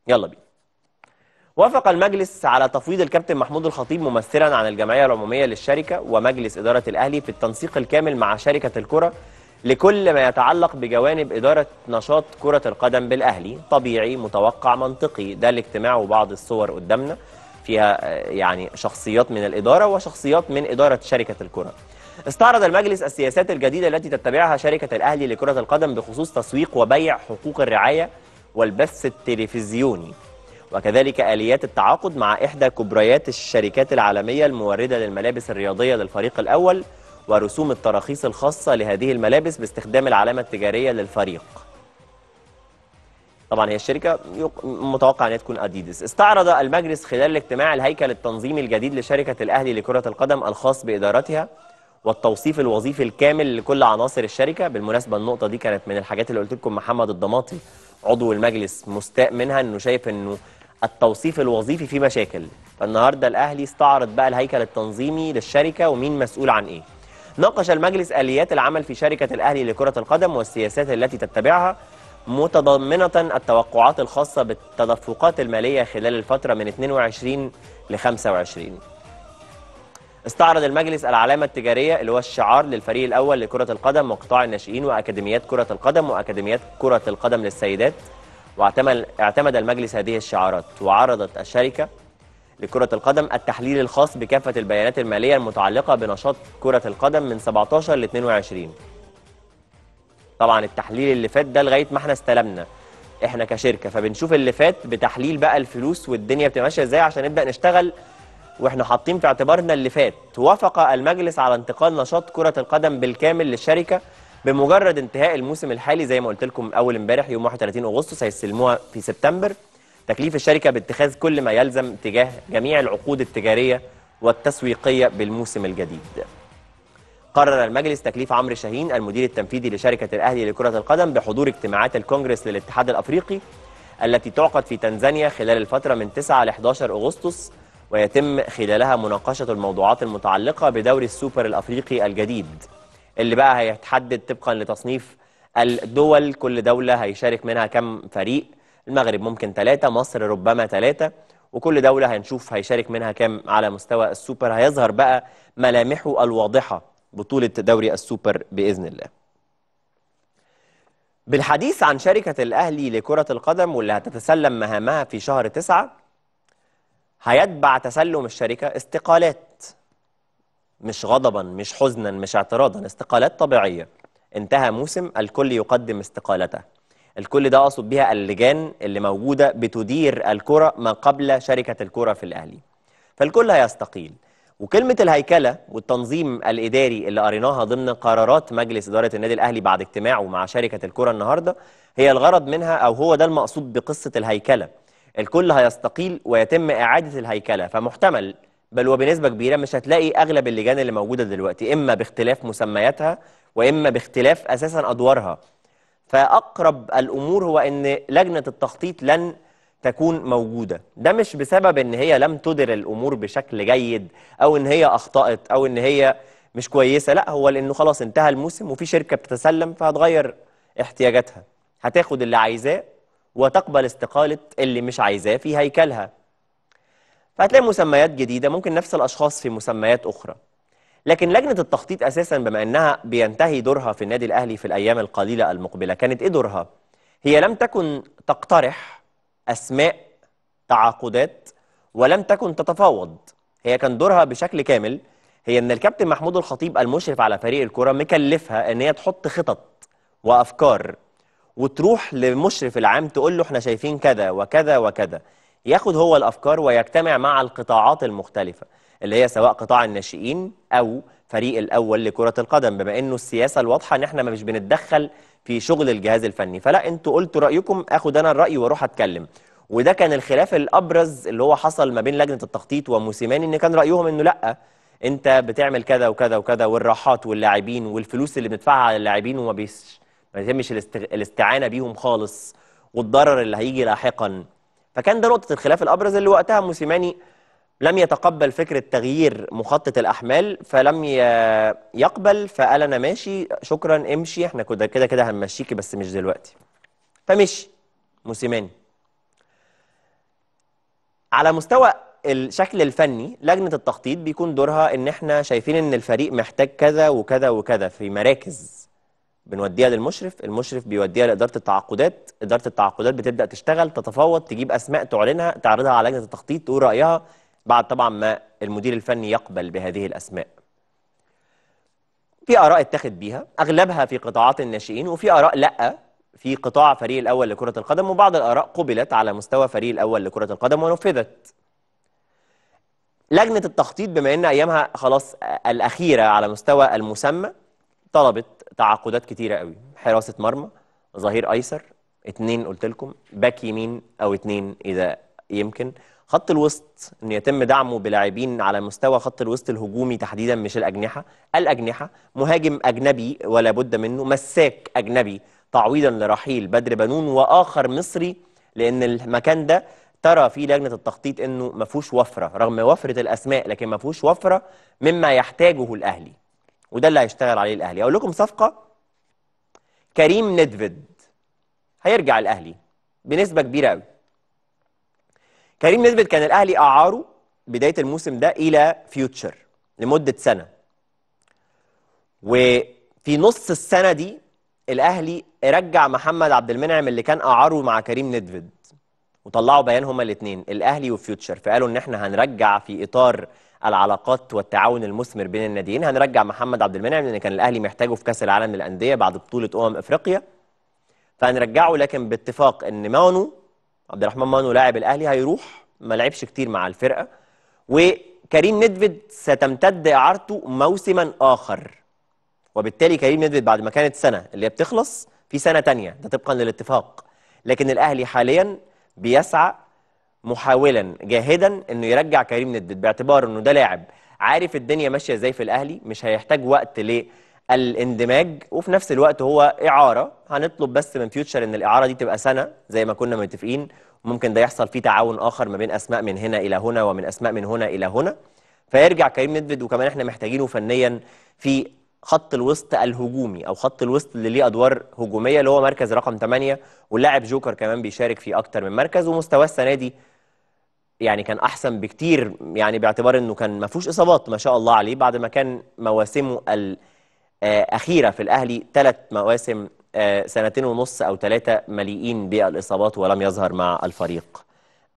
يلا بينا وافق المجلس على تفويض الكابتن محمود الخطيب ممثلا عن الجمعية العمومية للشركة ومجلس إدارة الأهلي في التنسيق الكامل مع شركة الكرة لكل ما يتعلق بجوانب إدارة نشاط كرة القدم بالأهلي طبيعي متوقع منطقي ده الاجتماع وبعض الصور قدامنا فيها آه، يعني شخصيات من الإدارة وشخصيات من إدارة شركة الكرة استعرض المجلس السياسات الجديدة التي تتبعها شركة الأهلي لكرة القدم بخصوص تسويق وبيع حقوق الرعاية والبث التلفزيوني وكذلك آليات التعاقد مع إحدى كبريات الشركات العالمية الموردة للملابس الرياضية للفريق الأول ورسوم التراخيص الخاصة لهذه الملابس باستخدام العلامة التجارية للفريق طبعا هي الشركة متوقع أن تكون أديدس استعرض المجلس خلال الاجتماع الهيكل التنظيمي الجديد لشركة الأهلي لكرة القدم الخاص بإدارتها والتوصيف الوظيفي الكامل لكل عناصر الشركة بالمناسبة النقطة دي كانت من الحاجات اللي قلت لكم محمد الضماطي عضو المجلس مستاء منها أنه شايف أنه التوصيف الوظيفي في مشاكل فالنهارده الاهلي استعرض بقى الهيكل التنظيمي للشركه ومين مسؤول عن ايه ناقش المجلس اليات العمل في شركه الاهلي لكره القدم والسياسات التي تتبعها متضمنه التوقعات الخاصه بالتدفقات الماليه خلال الفتره من 22 ل 25 استعرض المجلس العلامة التجارية اللي هو الشعار للفريق الأول لكرة القدم وقطاع الناشئين وأكاديميات كرة القدم وأكاديميات كرة القدم للسيدات واعتمد المجلس هذه الشعارات وعرضت الشركة لكرة القدم التحليل الخاص بكافة البيانات المالية المتعلقة بنشاط كرة القدم من 17 ل 22 طبعا التحليل اللي فات ده لغاية ما احنا استلمنا احنا كشركة فبنشوف اللي فات بتحليل بقى الفلوس والدنيا بتبقى ماشية ازاي عشان نبدأ نشتغل واحنا حاطين في اعتبارنا اللي فات وافق المجلس على انتقال نشاط كرة القدم بالكامل للشركة بمجرد انتهاء الموسم الحالي زي ما قلت لكم اول امبارح يوم 31 اغسطس هيستلموها في سبتمبر تكليف الشركه باتخاذ كل ما يلزم تجاه جميع العقود التجاريه والتسويقيه بالموسم الجديد. قرر المجلس تكليف عمرو شاهين المدير التنفيذي لشركه الاهلي لكره القدم بحضور اجتماعات الكونجرس للاتحاد الافريقي التي تعقد في تنزانيا خلال الفتره من 9 ل 11 اغسطس ويتم خلالها مناقشه الموضوعات المتعلقه بدوري السوبر الافريقي الجديد. اللي بقى هيتحدد طبقا لتصنيف الدول كل دولة هيشارك منها كم فريق المغرب ممكن ثلاثة مصر ربما ثلاثة وكل دولة هنشوف هيشارك منها كم على مستوى السوبر هيظهر بقى ملامحه الواضحة بطولة دوري السوبر بإذن الله بالحديث عن شركة الأهلي لكرة القدم واللي هتتسلم مهامها في شهر تسعة هيتبع تسلم الشركة استقالات مش غضبا مش حزنا مش اعتراضا استقالات طبيعية انتهى موسم الكل يقدم استقالته الكل ده أقصد بها اللجان اللي موجودة بتدير الكرة ما قبل شركة الكرة في الأهلي فالكل هيستقيل وكلمة الهيكلة والتنظيم الإداري اللي قريناها ضمن قرارات مجلس إدارة النادي الأهلي بعد اجتماعه مع شركة الكرة النهاردة هي الغرض منها أو هو ده المقصود بقصة الهيكلة الكل هيستقيل ويتم إعادة الهيكلة فمحتمل بل وبنسبة كبيرة مش هتلاقي أغلب اللجان اللي موجودة دلوقتي إما باختلاف مسمياتها وإما باختلاف أساسا أدوارها فأقرب الأمور هو أن لجنة التخطيط لن تكون موجودة ده مش بسبب أن هي لم تدر الأمور بشكل جيد أو أن هي أخطأت أو أن هي مش كويسة لا هو لأنه خلاص انتهى الموسم وفي شركة بتتسلم فهتغير احتياجاتها هتاخد اللي عايزاه وتقبل استقالة اللي مش عايزاه في هيكلها فهتلاقي مسميات جديدة ممكن نفس الأشخاص في مسميات أخرى لكن لجنة التخطيط أساسا بما أنها بينتهي دورها في النادي الأهلي في الأيام القليلة المقبلة كانت إيه دورها؟ هي لم تكن تقترح أسماء تعاقدات ولم تكن تتفاوض هي كان دورها بشكل كامل هي ان الكابتن محمود الخطيب المشرف على فريق الكره مكلفها ان هي تحط خطط وافكار وتروح للمشرف العام تقول له احنا شايفين كذا وكذا وكذا ياخد هو الافكار ويجتمع مع القطاعات المختلفه اللي هي سواء قطاع الناشئين او فريق الاول لكره القدم بما انه السياسه الواضحه ان احنا مش بنتدخل في شغل الجهاز الفني فلا انتوا قلتوا رايكم اخد انا الراي واروح اتكلم وده كان الخلاف الابرز اللي هو حصل ما بين لجنه التخطيط وموسيماني ان كان رايهم انه لا انت بتعمل كذا وكذا وكذا والراحات واللاعبين والفلوس اللي بندفعها على اللاعبين وما بيتمش الاستعانه بيهم خالص والضرر اللي هيجي لاحقا فكان ده نقطه الخلاف الابرز اللي وقتها موسيماني لم يتقبل فكره تغيير مخطط الاحمال فلم يقبل فقال انا ماشي شكرا امشي احنا كده كده كده هنمشيكي بس مش دلوقتي فمشي موسيماني على مستوى الشكل الفني لجنه التخطيط بيكون دورها ان احنا شايفين ان الفريق محتاج كذا وكذا وكذا في مراكز بنوديها للمشرف المشرف بيوديها لاداره التعاقدات اداره التعاقدات بتبدا تشتغل تتفاوض تجيب اسماء تعلنها تعرضها على لجنه التخطيط تقول رايها بعد طبعا ما المدير الفني يقبل بهذه الاسماء في اراء اتخذ بيها اغلبها في قطاعات الناشئين وفي اراء لا في قطاع فريق الاول لكره القدم وبعض الاراء قبلت على مستوى فريق الاول لكره القدم ونفذت لجنه التخطيط بما ان ايامها خلاص الاخيره على مستوى المسمى طلبت تعاقدات كتيره قوي حراسه مرمى ظهير ايسر اثنين قلت لكم باك يمين او اثنين اذا يمكن خط الوسط ان يتم دعمه بلاعبين على مستوى خط الوسط الهجومي تحديدا مش الاجنحه الاجنحه مهاجم اجنبي ولا بد منه مساك اجنبي تعويضا لرحيل بدر بنون واخر مصري لان المكان ده ترى في لجنه التخطيط انه ما فيهوش وفره رغم وفره الاسماء لكن ما فيهوش وفره مما يحتاجه الاهلي وده اللي هيشتغل عليه الاهلي اقول لكم صفقه كريم ندفد هيرجع الاهلي بنسبه كبيره قوي كريم ندفد كان الاهلي اعاره بدايه الموسم ده الى فيوتشر لمده سنه وفي نص السنه دي الاهلي رجع محمد عبد المنعم اللي كان اعاره مع كريم ندفد وطلعوا بيان هما الاثنين الاهلي وفيوتشر فقالوا ان احنا هنرجع في اطار العلاقات والتعاون المثمر بين الناديين هنرجع محمد عبد المنعم لان كان الاهلي محتاجه في كاس العالم للانديه بعد بطوله امم افريقيا فهنرجعه لكن باتفاق ان مانو عبد الرحمن مانو لاعب الاهلي هيروح ما لعبش كتير مع الفرقه وكريم ندفد ستمتد اعارته موسما اخر وبالتالي كريم ندفد بعد ما كانت سنه اللي هي بتخلص في سنه تانية ده طبقا للاتفاق لكن الاهلي حاليا بيسعى محاولا جاهدا انه يرجع كريم ندد باعتبار انه ده لاعب عارف الدنيا ماشيه ازاي في الاهلي مش هيحتاج وقت للاندماج وفي نفس الوقت هو اعاره هنطلب بس من فيوتشر ان الاعاره دي تبقى سنه زي ما كنا متفقين ممكن ده يحصل فيه تعاون اخر ما بين اسماء من هنا الى هنا ومن اسماء من هنا الى هنا فيرجع كريم ندفد وكمان احنا محتاجينه فنيا في خط الوسط الهجومي او خط الوسط اللي ليه ادوار هجوميه اللي هو مركز رقم 8 واللاعب جوكر كمان بيشارك في اكتر من مركز ومستواه السنه دي يعني كان احسن بكتير يعني باعتبار انه كان ما فيهوش اصابات ما شاء الله عليه بعد ما كان مواسمه الاخيره آه، في الاهلي ثلاث مواسم آه، سنتين ونص او ثلاثه مليئين بالاصابات ولم يظهر مع الفريق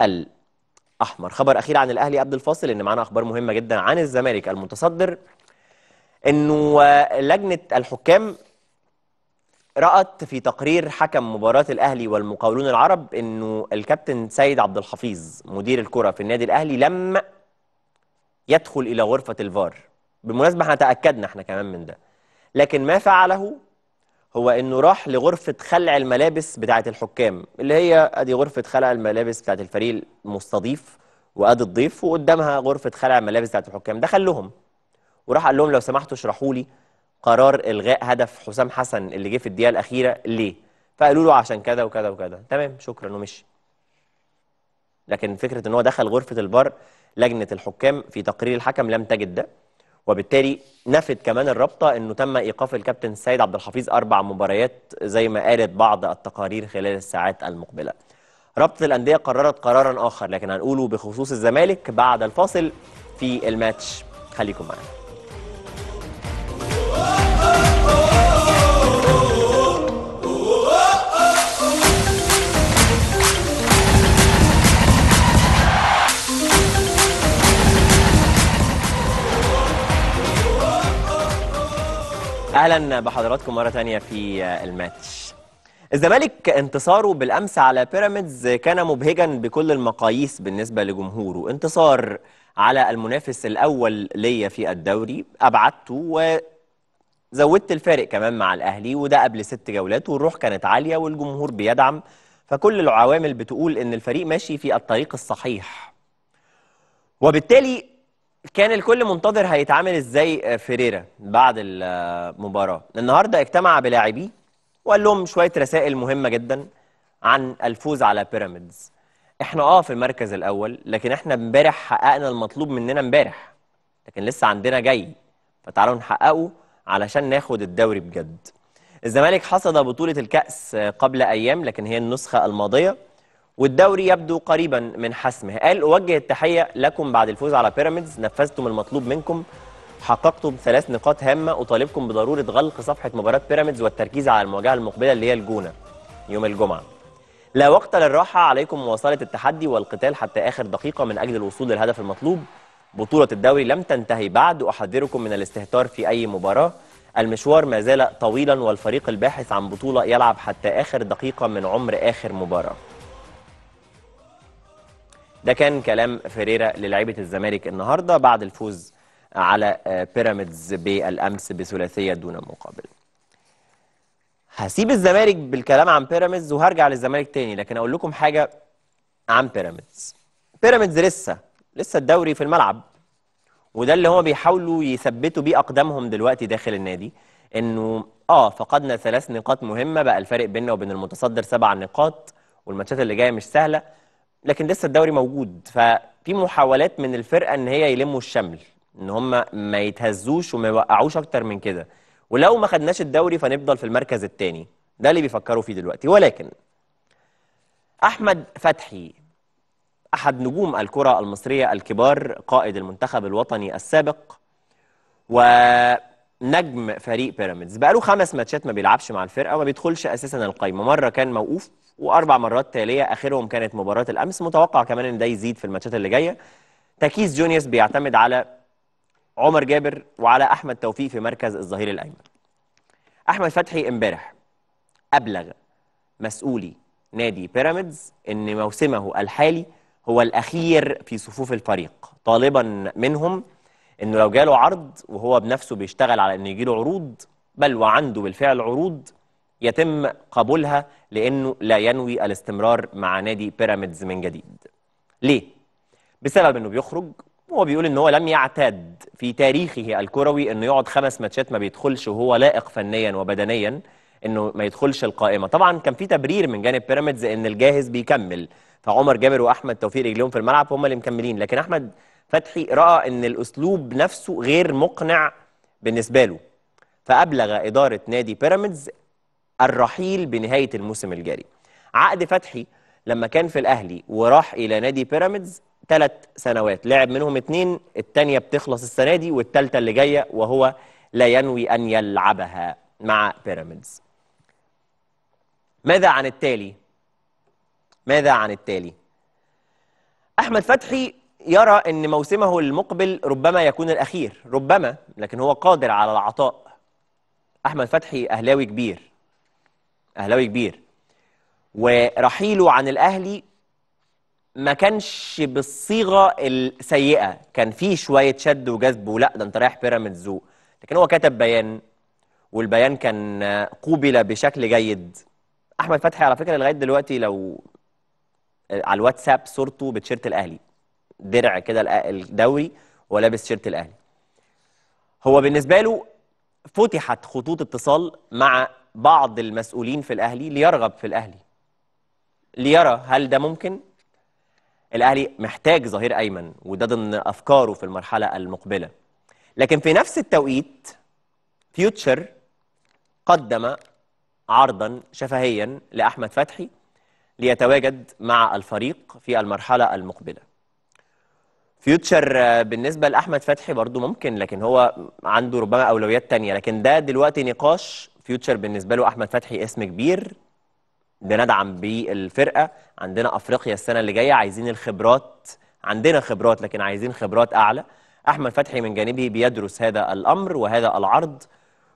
الاحمر خبر اخير عن الاهلي قبل الفاصل ان معانا اخبار مهمه جدا عن الزمالك المتصدر انه آه، لجنه الحكام رأت في تقرير حكم مباراة الأهلي والمقاولون العرب أنه الكابتن سيد عبد الحفيظ مدير الكرة في النادي الأهلي لم يدخل إلى غرفة الفار بالمناسبة احنا تأكدنا احنا كمان من ده لكن ما فعله هو انه راح لغرفة خلع الملابس بتاعة الحكام اللي هي ادي غرفة خلع الملابس بتاعة الفريق المستضيف وادي الضيف وقدامها غرفة خلع الملابس بتاعة الحكام دخل لهم وراح قال لهم لو سمحتوا اشرحوا لي قرار الغاء هدف حسام حسن اللي جه في الدقيقه الاخيره ليه فقالوا له عشان كذا وكذا وكذا تمام شكرا ومشي لكن فكره ان هو دخل غرفه البار لجنه الحكام في تقرير الحكم لم تجد ده وبالتالي نفت كمان الرابطه انه تم ايقاف الكابتن السيد عبد الحفيظ اربع مباريات زي ما قالت بعض التقارير خلال الساعات المقبله. رابطه الانديه قررت قرارا اخر لكن هنقوله بخصوص الزمالك بعد الفاصل في الماتش خليكم معانا. اهلا بحضراتكم مره ثانيه في الماتش الزمالك انتصاره بالامس على بيراميدز كان مبهجا بكل المقاييس بالنسبه لجمهوره انتصار على المنافس الاول ليا في الدوري ابعدته وزودت الفارق كمان مع الاهلي وده قبل ست جولات والروح كانت عاليه والجمهور بيدعم فكل العوامل بتقول ان الفريق ماشي في الطريق الصحيح وبالتالي كان الكل منتظر هيتعامل ازاي آه، فيريرا بعد المباراه آه، النهارده اجتمع بلاعبيه وقال لهم شويه رسائل مهمه جدا عن الفوز على بيراميدز احنا اه في المركز الاول لكن احنا امبارح حققنا المطلوب مننا امبارح لكن لسه عندنا جاي فتعالوا نحققه علشان ناخد الدوري بجد الزمالك حصد بطوله الكاس آه، قبل ايام لكن هي النسخه الماضيه والدوري يبدو قريبا من حسمه قال أوجه التحية لكم بعد الفوز على بيراميدز نفذتم المطلوب منكم حققتم ثلاث نقاط هامة أطالبكم بضرورة غلق صفحة مباراة بيراميدز والتركيز على المواجهة المقبلة اللي هي الجونة يوم الجمعة لا وقت للراحة عليكم مواصلة التحدي والقتال حتى آخر دقيقة من أجل الوصول للهدف المطلوب بطولة الدوري لم تنتهي بعد أحذركم من الاستهتار في أي مباراة المشوار ما زال طويلا والفريق الباحث عن بطولة يلعب حتى آخر دقيقة من عمر آخر مباراة ده كان كلام فيريرا للعيبه الزمالك النهارده بعد الفوز على آه، بيراميدز بالامس بثلاثيه دون مقابل. هسيب الزمالك بالكلام عن بيراميدز وهرجع للزمالك تاني لكن اقول لكم حاجه عن بيراميدز. بيراميدز لسه لسه الدوري في الملعب وده اللي هما بيحاولوا يثبتوا بيه اقدامهم دلوقتي داخل النادي انه اه فقدنا ثلاث نقاط مهمه بقى الفارق بيننا وبين المتصدر سبع نقاط والماتشات اللي جايه مش سهله لكن لسه الدوري موجود ففي محاولات من الفرقه ان هي يلموا الشمل ان هم ما يتهزوش وما يوقعوش اكتر من كده ولو ما خدناش الدوري فنفضل في المركز الثاني ده اللي بيفكروا فيه دلوقتي ولكن احمد فتحي احد نجوم الكره المصريه الكبار قائد المنتخب الوطني السابق ونجم فريق بيراميدز بقاله خمس ماتشات ما بيلعبش مع الفرقه وما بيدخلش اساسا القايمه مره كان موقوف واربع مرات تاليه اخرهم كانت مباراه الامس متوقع كمان ان ده يزيد في الماتشات اللي جايه تكيس جونيوس بيعتمد على عمر جابر وعلى احمد توفيق في مركز الظهير الايمن احمد فتحي امبارح ابلغ مسؤولي نادي بيراميدز ان موسمه الحالي هو الاخير في صفوف الفريق طالبا منهم انه لو جاله عرض وهو بنفسه بيشتغل على انه يجيله عروض بل وعنده بالفعل عروض يتم قبولها لأنه لا ينوي الاستمرار مع نادي بيراميدز من جديد ليه؟ بسبب أنه بيخرج هو بيقول ان هو لم يعتاد في تاريخه الكروي انه يقعد خمس ماتشات ما بيدخلش وهو لائق فنيا وبدنيا انه ما يدخلش القائمه طبعا كان في تبرير من جانب بيراميدز ان الجاهز بيكمل فعمر جابر واحمد توفيق رجليهم في الملعب هم اللي مكملين لكن احمد فتحي راى ان الاسلوب نفسه غير مقنع بالنسبه له فابلغ اداره نادي بيراميدز الرحيل بنهاية الموسم الجاري عقد فتحي لما كان في الأهلي وراح إلى نادي بيراميدز ثلاث سنوات لعب منهم اثنين التانية بتخلص السنة دي والتالتة اللي جاية وهو لا ينوي أن يلعبها مع بيراميدز ماذا عن التالي؟ ماذا عن التالي؟ أحمد فتحي يرى أن موسمه المقبل ربما يكون الأخير ربما لكن هو قادر على العطاء أحمد فتحي أهلاوي كبير اهلاوي كبير ورحيله عن الاهلي ما كانش بالصيغه السيئه كان فيه شويه شد وجذب ولا ده انت رايح بيراميدز لكن هو كتب بيان والبيان كان قوبل بشكل جيد احمد فتحي على فكره لغايه دلوقتي لو آه، على الواتساب صورته بتشيرت الاهلي درع كده الدوري ولابس شيرت الاهلي هو بالنسبه له فتحت خطوط اتصال مع بعض المسؤولين في الاهلي ليرغب في الاهلي ليرى هل ده ممكن الاهلي محتاج ظهير ايمن وده ضمن افكاره في المرحله المقبله لكن في نفس التوقيت فيوتشر قدم عرضا شفهيا لاحمد فتحي ليتواجد مع الفريق في المرحله المقبله فيوتشر بالنسبه لاحمد فتحي برضو ممكن لكن هو عنده ربما اولويات تانية لكن ده دلوقتي نقاش فيوتشر بالنسبه له احمد فتحي اسم كبير بندعم بالفرقه عندنا افريقيا السنه اللي جايه عايزين الخبرات عندنا خبرات لكن عايزين خبرات اعلى احمد فتحي من جانبه بيدرس هذا الامر وهذا العرض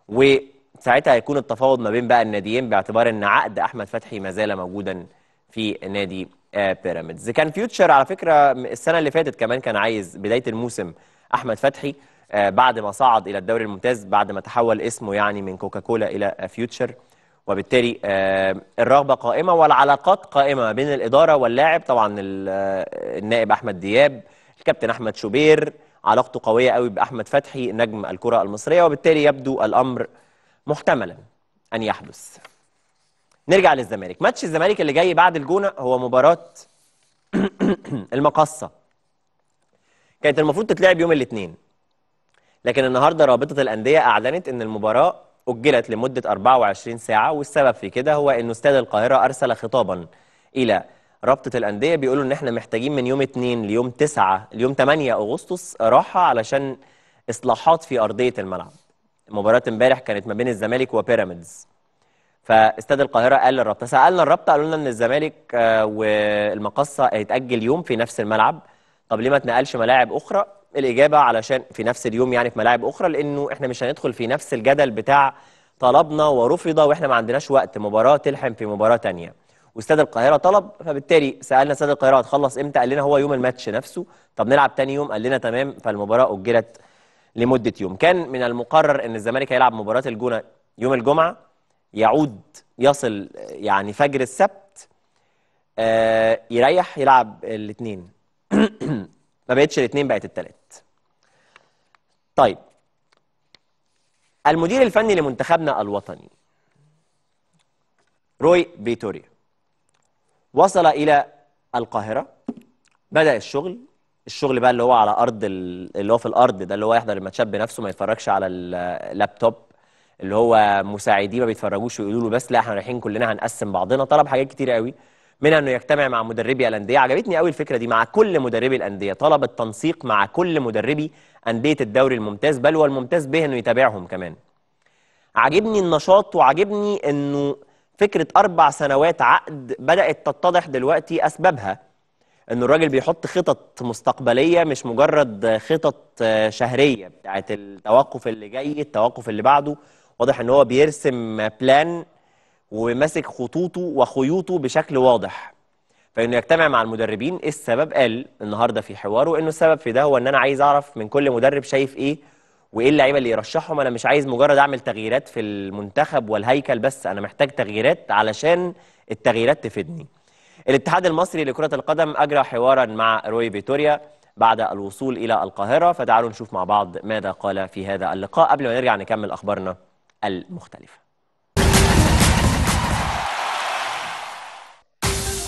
وساعتها هيكون التفاوض ما بين بقى الناديين باعتبار ان عقد احمد فتحي ما زال موجودا في نادي آه، بيراميدز كان فيوتشر على فكره السنه اللي فاتت كمان كان عايز بدايه الموسم احمد فتحي آه، بعد ما صعد الى الدوري الممتاز بعد ما تحول اسمه يعني من كوكاكولا الى فيوتشر وبالتالي آه، الرغبه قائمه والعلاقات قائمه بين الاداره واللاعب طبعا آه، النائب احمد دياب الكابتن احمد شوبير علاقته قويه قوي باحمد فتحي نجم الكره المصريه وبالتالي يبدو الامر محتملا ان يحدث نرجع للزمالك ماتش الزمالك اللي جاي بعد الجونه هو مباراه المقصه كانت المفروض تتلعب يوم الاثنين لكن النهارده رابطه الانديه اعلنت ان المباراه اجلت لمده 24 ساعه والسبب في كده هو ان استاد القاهره ارسل خطابا الى رابطه الانديه بيقولوا ان احنا محتاجين من يوم 2 ليوم 9 ليوم 8 اغسطس راحه علشان اصلاحات في ارضيه الملعب مباراه امبارح كانت ما بين الزمالك وبيراميدز فاستاد القاهره قال للرابطه سالنا الرابطه قالوا لنا ان الزمالك آه، والمقصه هيتاجل يوم في نفس الملعب طب ليه ما تنقلش ملاعب اخرى الاجابه علشان في نفس اليوم يعني في ملاعب اخرى لانه احنا مش هندخل في نفس الجدل بتاع طلبنا ورفض واحنا ما عندناش وقت مباراه تلحم في مباراه ثانيه واستاد القاهره طلب فبالتالي سالنا استاد القاهره هتخلص امتى قال لنا هو يوم الماتش نفسه طب نلعب ثاني يوم قال لنا تمام فالمباراه اجلت لمده يوم كان من المقرر ان الزمالك هيلعب مباراه الجونه يوم الجمعه يعود يصل يعني فجر السبت آه يريح يلعب الاثنين ما بقتش الاثنين بقت الثلاث طيب المدير الفني لمنتخبنا الوطني روي بيتوريا وصل الى القاهره بدا الشغل الشغل بقى اللي هو على ارض اللي هو في الارض ده اللي هو يحضر الماتشات بنفسه ما يتفرجش على اللابتوب اللي هو مساعديه ما بيتفرجوش ويقولوا له بس لا احنا رايحين كلنا هنقسم بعضنا طلب حاجات كتير قوي منها انه يجتمع مع مدربي الانديه عجبتني قوي الفكره دي مع كل مدربي الانديه طلب التنسيق مع كل مدربي انديه الدوري الممتاز بل والممتاز به انه يتابعهم كمان عجبني النشاط وعجبني انه فكره اربع سنوات عقد بدات تتضح دلوقتي اسبابها ان الراجل بيحط خطط مستقبليه مش مجرد خطط شهريه بتاعه التوقف اللي جاي التوقف اللي بعده واضح ان هو بيرسم بلان وماسك خطوطه وخيوطه بشكل واضح فانه يجتمع مع المدربين ايه السبب قال النهارده في حواره انه السبب في ده هو ان انا عايز اعرف من كل مدرب شايف ايه وايه اللعيبه اللي يرشحهم انا مش عايز مجرد اعمل تغييرات في المنتخب والهيكل بس انا محتاج تغييرات علشان التغييرات تفيدني الاتحاد المصري لكره القدم اجرى حوارا مع روي فيتوريا بعد الوصول الى القاهره فتعالوا نشوف مع بعض ماذا قال في هذا اللقاء قبل ما نرجع نكمل اخبارنا المختلفه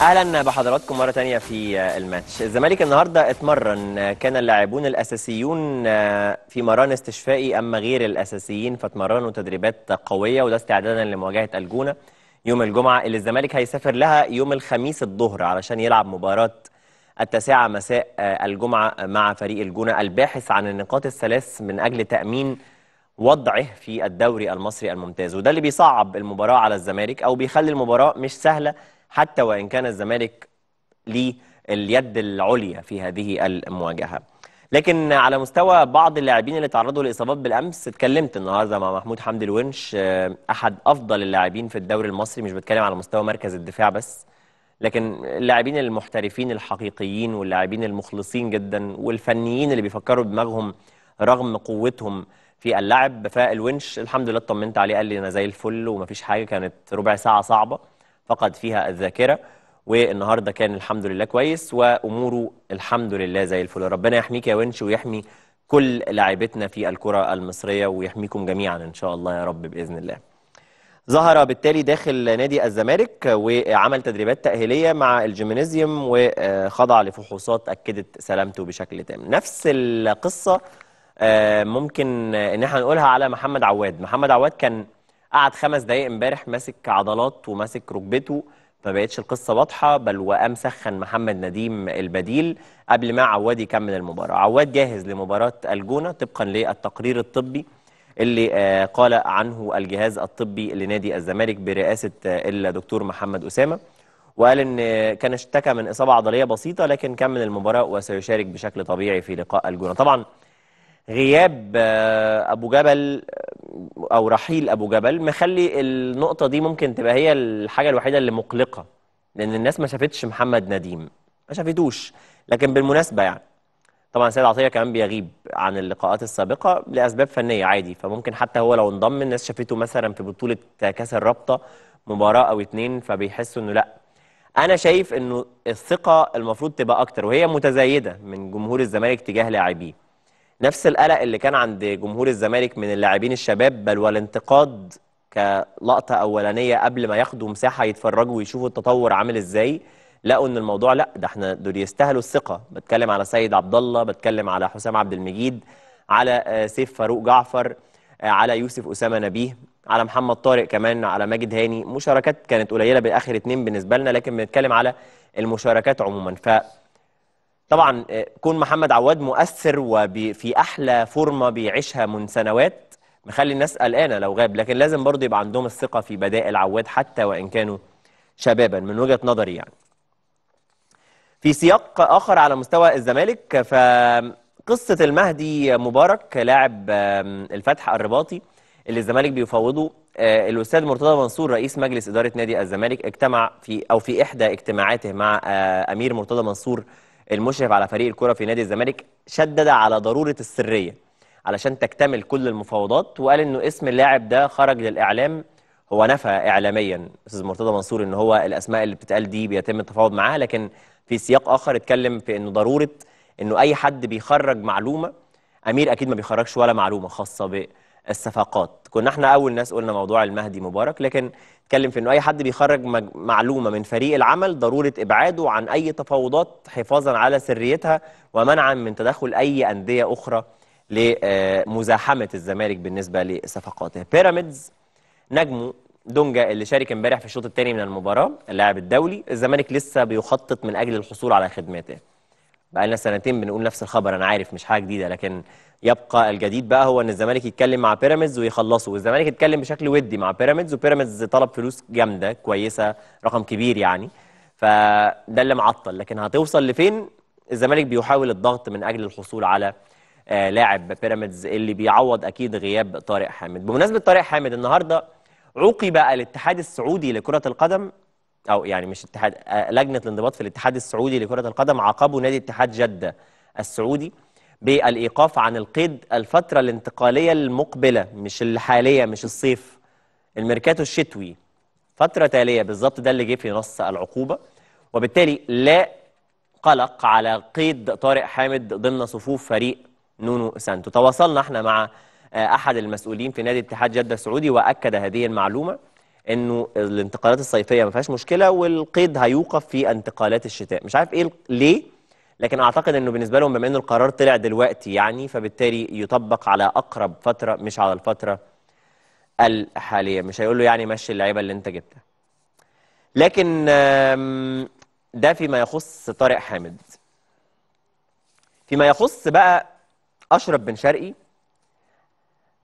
اهلا بحضراتكم مره ثانيه في الماتش الزمالك النهارده اتمرن كان اللاعبون الاساسيون في مران استشفائي اما غير الاساسيين فاتمرنوا تدريبات قويه وده استعدادا لمواجهه الجونه يوم الجمعه اللي الزمالك هيسافر لها يوم الخميس الظهر علشان يلعب مباراه التاسعه مساء الجمعه مع فريق الجونه الباحث عن النقاط الثلاث من اجل تامين وضعه في الدوري المصري الممتاز وده اللي بيصعب المباراه على الزمالك او بيخلي المباراه مش سهله حتى وإن كان الزمالك ليه اليد العليا في هذه المواجهة لكن على مستوى بعض اللاعبين اللي تعرضوا لاصابات بالامس اتكلمت النهارده مع محمود حمدي الونش آه، احد افضل اللاعبين في الدوري المصري مش بتكلم على مستوى مركز الدفاع بس لكن اللاعبين المحترفين الحقيقيين واللاعبين المخلصين جدا والفنيين اللي بيفكروا بدماغهم رغم قوتهم في اللعب فالونش الحمد لله اطمنت عليه قال لي انا زي الفل ومفيش حاجه كانت ربع ساعه صعبه فقد فيها الذاكرة والنهارده كان الحمد لله كويس واموره الحمد لله زي الفل ربنا يحميك يا ونش ويحمي كل لاعبتنا في الكره المصريه ويحميكم جميعا ان شاء الله يا رب باذن الله ظهر بالتالي داخل نادي الزمالك وعمل تدريبات تأهيلية مع الجيمنيزيوم وخضع لفحوصات أكدت سلامته بشكل تام نفس القصة آه، ممكن إن احنا نقولها على محمد عواد محمد عواد كان قعد خمس دقايق امبارح ماسك عضلات وماسك ركبته ما بقتش القصه واضحه بل وقام سخن محمد نديم البديل قبل ما عواد يكمل المباراه عواد جاهز لمباراه الجونه طبقا للتقرير الطبي اللي آه، قال عنه الجهاز الطبي لنادي الزمالك برئاسه آه، الدكتور محمد اسامه وقال ان آه، كان اشتكى من اصابه عضليه بسيطه لكن كمل المباراه وسيشارك بشكل طبيعي في لقاء الجونه طبعا غياب آه، ابو جبل آه، او رحيل ابو جبل مخلي النقطه دي ممكن تبقى هي الحاجه الوحيده اللي مقلقه لان الناس ما شافتش محمد نديم ما شافتوش لكن بالمناسبه يعني طبعا سيد عطيه كمان بيغيب عن اللقاءات السابقه لاسباب فنيه عادي فممكن حتى هو لو انضم الناس شافته مثلا في بطوله كاس الرابطه مباراه او اتنين فبيحسوا انه لا انا شايف انه الثقه المفروض تبقى اكتر وهي متزايده من جمهور الزمالك تجاه لاعبيه نفس القلق اللي كان عند جمهور الزمالك من اللاعبين الشباب بل والانتقاد كلقطه اولانيه قبل ما ياخدوا مساحه يتفرجوا ويشوفوا التطور عامل ازاي لقوا ان الموضوع لا ده احنا دول يستاهلوا الثقه بتكلم على سيد عبد الله بتكلم على حسام عبد المجيد على آه، سيف فاروق جعفر آه، على يوسف اسامه نبيه على محمد طارق كمان على ماجد هاني مشاركات كانت قليله باخر اتنين بالنسبه لنا لكن بنتكلم على المشاركات عموما ف طبعا آه، كون محمد عواد مؤثر وفي احلى فورمه بيعيشها من سنوات مخلي الناس قلقانه لو غاب لكن لازم برضه يبقى عندهم الثقه في بدائل عواد حتى وان كانوا شبابا من وجهه نظري يعني. في سياق اخر على مستوى الزمالك فقصه المهدي مبارك لاعب الفتح الرباطي اللي الزمالك بيفوضه آه، الاستاذ مرتضى منصور رئيس مجلس اداره نادي الزمالك اجتمع في او في احدى اجتماعاته مع آه، امير مرتضى منصور المشرف على فريق الكرة في نادي الزمالك شدد على ضرورة السرية علشان تكتمل كل المفاوضات وقال إنه اسم اللاعب ده خرج للإعلام هو نفى إعلاميا أستاذ مرتضى منصور إن هو الأسماء اللي بتتقال دي بيتم التفاوض معاها لكن في سياق آخر اتكلم في إنه ضرورة إنه أي حد بيخرج معلومة أمير أكيد ما بيخرجش ولا معلومة خاصة بيه الصفقات كنا احنا اول ناس قلنا موضوع المهدي مبارك لكن اتكلم في انه اي حد بيخرج معلومه من فريق العمل ضروره ابعاده عن اي تفاوضات حفاظا على سريتها ومنعا من تدخل اي انديه اخرى لمزاحمه الزمالك بالنسبه لصفقاته بيراميدز نجمه دونجا اللي شارك امبارح في الشوط الثاني من المباراه اللاعب الدولي الزمالك لسه بيخطط من اجل الحصول على خدماته بقى لنا سنتين بنقول نفس الخبر انا عارف مش حاجه جديده لكن يبقى الجديد بقى هو ان الزمالك يتكلم مع بيراميدز ويخلصوا والزمالك اتكلم بشكل ودي مع بيراميدز وبيراميدز طلب فلوس جامده كويسه رقم كبير يعني فده اللي معطل لكن هتوصل لفين الزمالك بيحاول الضغط من اجل الحصول على آه لاعب بيراميدز اللي بيعوض اكيد غياب طارق حامد بمناسبه طارق حامد النهارده عوقب الاتحاد السعودي لكره القدم او يعني مش اتحاد آه، لجنه الانضباط في الاتحاد السعودي لكره القدم عاقبوا نادي اتحاد جده السعودي بالايقاف عن القيد الفتره الانتقاليه المقبله مش الحاليه مش الصيف الميركاتو الشتوي فتره تاليه بالظبط ده اللي جه في نص العقوبه وبالتالي لا قلق على قيد طارق حامد ضمن صفوف فريق نونو سانتو تواصلنا احنا مع آه، احد المسؤولين في نادي اتحاد جده السعودي واكد هذه المعلومه انه الانتقالات الصيفيه ما فيهاش مشكله والقيد هيوقف في انتقالات الشتاء مش عارف ايه ليه لكن اعتقد انه بالنسبه لهم بما ان القرار طلع دلوقتي يعني فبالتالي يطبق على اقرب فتره مش على الفتره الحاليه مش هيقول له يعني مشي اللعيبه اللي انت جبتها لكن ده فيما يخص طارق حامد فيما يخص بقى اشرف بن شرقي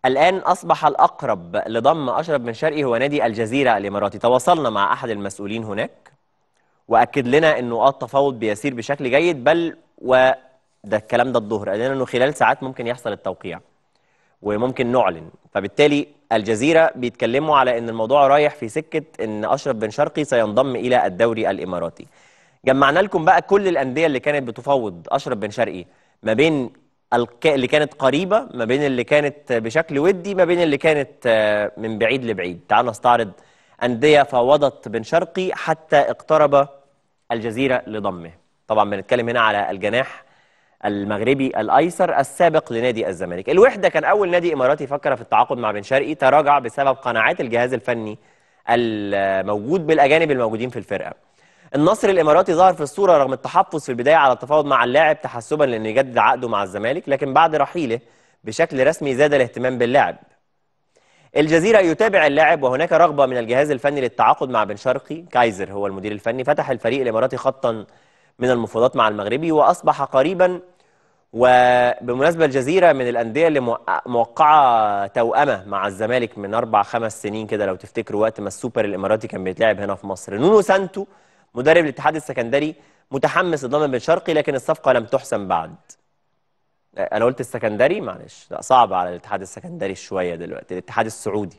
الآن أصبح الأقرب لضم أشرف بن شرقي هو نادي الجزيرة الإماراتي تواصلنا مع أحد المسؤولين هناك وأكد لنا أنه التفاوض بيسير بشكل جيد بل وده الكلام ده الظهر قال لنا أنه خلال ساعات ممكن يحصل التوقيع وممكن نعلن فبالتالي الجزيرة بيتكلموا على أن الموضوع رايح في سكة أن أشرف بن شرقي سينضم إلى الدوري الإماراتي جمعنا لكم بقى كل الأندية اللي كانت بتفاوض أشرف بن شرقي ما بين اللي كانت قريبه ما بين اللي كانت بشكل ودي ما بين اللي كانت آه، من بعيد لبعيد تعال نستعرض انديه فاوضت بن شرقي حتى اقترب الجزيره لضمه طبعا بنتكلم هنا على الجناح المغربي الايسر السابق لنادي الزمالك الوحده كان اول نادي اماراتي فكر في التعاقد مع بن شرقي تراجع بسبب قناعات الجهاز الفني الموجود بالاجانب الموجودين في الفرقه النصر الاماراتي ظهر في الصوره رغم التحفظ في البدايه على التفاوض مع اللاعب تحسبا لانه يجدد عقده مع الزمالك لكن بعد رحيله بشكل رسمي زاد الاهتمام باللاعب الجزيرة يتابع اللاعب وهناك رغبة من الجهاز الفني للتعاقد مع بن شرقي كايزر هو المدير الفني فتح الفريق الإماراتي خطا من المفاوضات مع المغربي وأصبح قريبا وبمناسبة الجزيرة من الأندية اللي موقعة توأمة مع الزمالك من أربع خمس سنين كده لو تفتكروا وقت ما السوبر الإماراتي كان بيتلعب هنا في مصر نونو سانتو مدرب الاتحاد السكندري متحمس لضمان بن شرقي لكن الصفقه لم تحسم بعد أه، انا قلت السكندري معلش لا صعب على الاتحاد السكندري شويه دلوقتي الاتحاد السعودي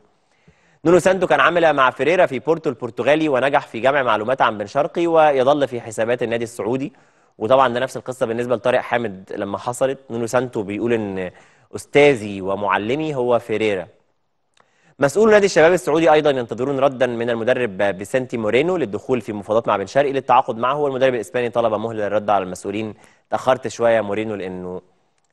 نونو ساندو كان عامل مع فيريرا في بورتو البرتغالي ونجح في جمع معلومات عن بن شرقي ويظل في حسابات النادي السعودي وطبعا ده نفس القصه بالنسبه لطارق حامد لما حصلت نونو سانتو بيقول ان استاذي ومعلمي هو فيريرا مسؤول نادي الشباب السعودي ايضا ينتظرون ردا من المدرب بيسنتي مورينو للدخول في مفاوضات مع بن شرقي للتعاقد معه والمدرب الاسباني طلب مهله للرد على المسؤولين تاخرت شويه مورينو لانه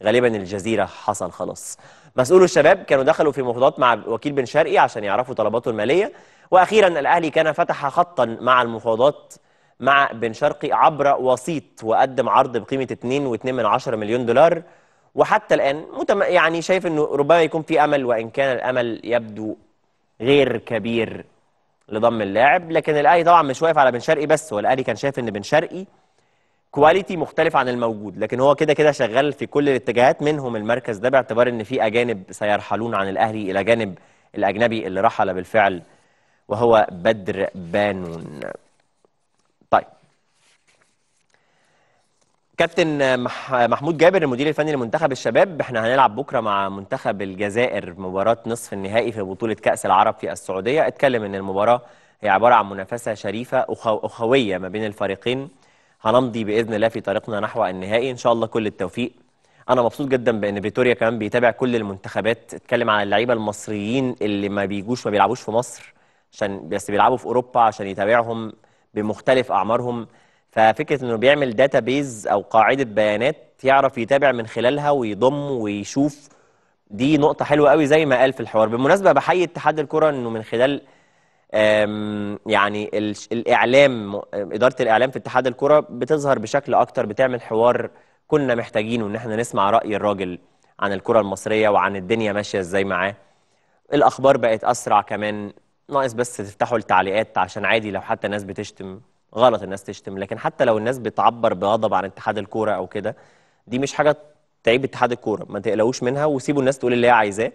غالبا الجزيره حصل خلاص مسؤول الشباب كانوا دخلوا في مفاوضات مع وكيل بن شرقي عشان يعرفوا طلباته الماليه واخيرا الاهلي كان فتح خطا مع المفاوضات مع بن شرقي عبر وسيط وقدم عرض بقيمه 2.2 مليون دولار وحتى الآن متم... يعني شايف أنه ربما يكون في أمل وإن كان الأمل يبدو غير كبير لضم اللاعب لكن الأهلي طبعا مش واقف على بن شرقي بس هو الأهلي كان شايف أن بن شرقي كواليتي مختلف عن الموجود لكن هو كده كده شغال في كل الاتجاهات منهم المركز ده باعتبار ان في اجانب سيرحلون عن الاهلي الى جانب الاجنبي اللي رحل بالفعل وهو بدر بانون كابتن محمود جابر المدير الفني لمنتخب الشباب احنا هنلعب بكره مع منتخب الجزائر مباراه نصف النهائي في بطوله كاس العرب في السعوديه اتكلم ان المباراه هي عباره عن منافسه شريفه اخويه ما بين الفريقين هنمضي باذن الله في طريقنا نحو النهائي ان شاء الله كل التوفيق انا مبسوط جدا بان فيتوريا كمان بيتابع كل المنتخبات اتكلم عن اللعيبه المصريين اللي ما بيجوش ما بيلعبوش في مصر عشان بس بيلعبوا في اوروبا عشان يتابعهم بمختلف اعمارهم ففكره انه بيعمل داتا بيز او قاعده بيانات يعرف يتابع من خلالها ويضم ويشوف دي نقطه حلوه قوي زي ما قال في الحوار بالمناسبه بحيي اتحاد الكره انه من خلال يعني الاعلام اداره الاعلام في اتحاد الكره بتظهر بشكل اكتر بتعمل حوار كنا محتاجينه ان احنا نسمع راي الراجل عن الكره المصريه وعن الدنيا ماشيه ازاي معاه الاخبار بقت اسرع كمان ناقص بس تفتحوا التعليقات عشان عادي لو حتى ناس بتشتم غلط الناس تشتم لكن حتى لو الناس بتعبر بغضب عن اتحاد الكوره او كده دي مش حاجه تعيب اتحاد الكوره ما تقلقوش منها وسيبوا الناس تقول اللي هي عايزاه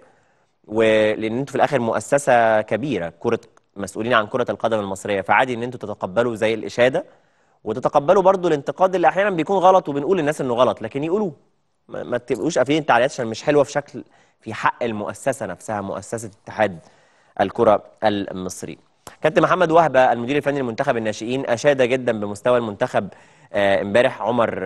ولان انتوا في الاخر مؤسسه كبيره كره مسؤولين عن كره القدم المصريه فعادي ان انتوا تتقبلوا زي الاشاده وتتقبلوا برضو الانتقاد اللي احيانا بيكون غلط وبنقول للناس انه غلط لكن يقولوه ما, ما تبقوش قافلين التعليقات عشان مش حلوه في شكل في حق المؤسسه نفسها مؤسسه اتحاد الكره المصري كابتن محمد وهبه المدير الفني لمنتخب الناشئين اشاد جدا بمستوى المنتخب آه، امبارح عمر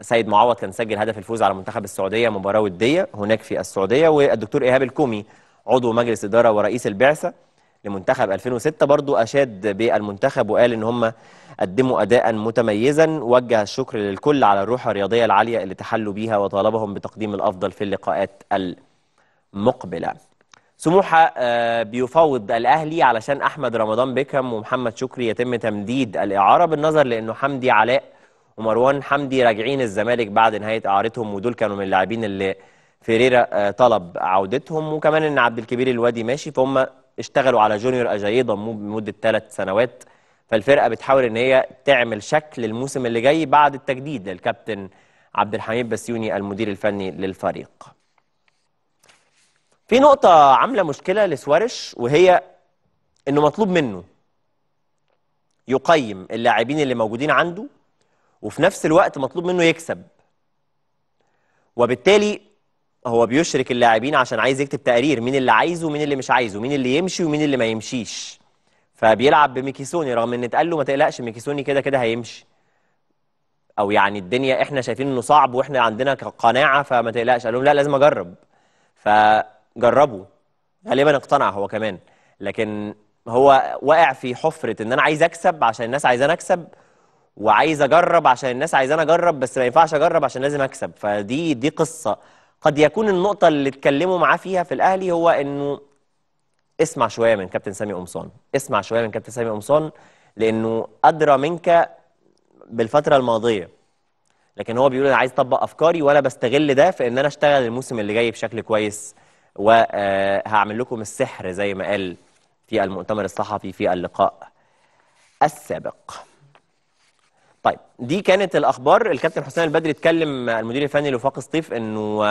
سيد معوض كان سجل هدف الفوز على منتخب السعوديه مباراه وديه هناك في السعوديه والدكتور ايهاب الكومي عضو مجلس اداره ورئيس البعثه لمنتخب 2006 برضو اشاد بالمنتخب وقال ان هم قدموا اداء متميزا وجه الشكر للكل على الروح الرياضيه العاليه اللي تحلوا بيها وطالبهم بتقديم الافضل في اللقاءات المقبله سموحه آه، بيفاوض الاهلي علشان احمد رمضان بكم ومحمد شكري يتم تمديد الاعاره بالنظر لانه حمدي علاء ومروان حمدي راجعين الزمالك بعد نهايه اعارتهم ودول كانوا من اللاعبين اللي فيريرا آه، طلب عودتهم وكمان ان عبد الكبير الوادي ماشي فهم اشتغلوا على جونيور أجايضا ضموه بمده ثلاث سنوات فالفرقه بتحاول ان هي تعمل شكل الموسم اللي جاي بعد التجديد للكابتن عبد الحميد بسيوني المدير الفني للفريق في نقطة عاملة مشكلة لسوارش وهي انه مطلوب منه يقيم اللاعبين اللي موجودين عنده وفي نفس الوقت مطلوب منه يكسب وبالتالي هو بيشرك اللاعبين عشان عايز يكتب تقرير مين اللي عايزه ومين اللي مش عايزه مين اللي يمشي ومين اللي ما يمشيش فبيلعب بميكيسوني رغم ان اتقال له ما تقلقش ميكيسوني كده كده هيمشي او يعني الدنيا احنا شايفين انه صعب واحنا عندنا قناعه فما تقلقش قال لهم لا لازم اجرب ف جربوا غالبا اقتنع هو كمان لكن هو واقع في حفره ان انا عايز اكسب عشان الناس عايزاني اكسب وعايز اجرب عشان الناس عايزاني اجرب بس ما ينفعش اجرب عشان لازم اكسب فدي دي قصه قد يكون النقطه اللي اتكلموا معاه فيها في الاهلي هو انه اسمع شويه من كابتن سامي قمصان اسمع شويه من كابتن سامي قمصان لانه ادرى منك بالفتره الماضيه لكن هو بيقول انا عايز اطبق افكاري وانا بستغل ده في ان انا اشتغل الموسم اللي جاي بشكل كويس وهعمل لكم السحر زي ما قال في المؤتمر الصحفي في اللقاء السابق طيب دي كانت الاخبار الكابتن حسين البدري اتكلم المدير الفني لوفاق سطيف انه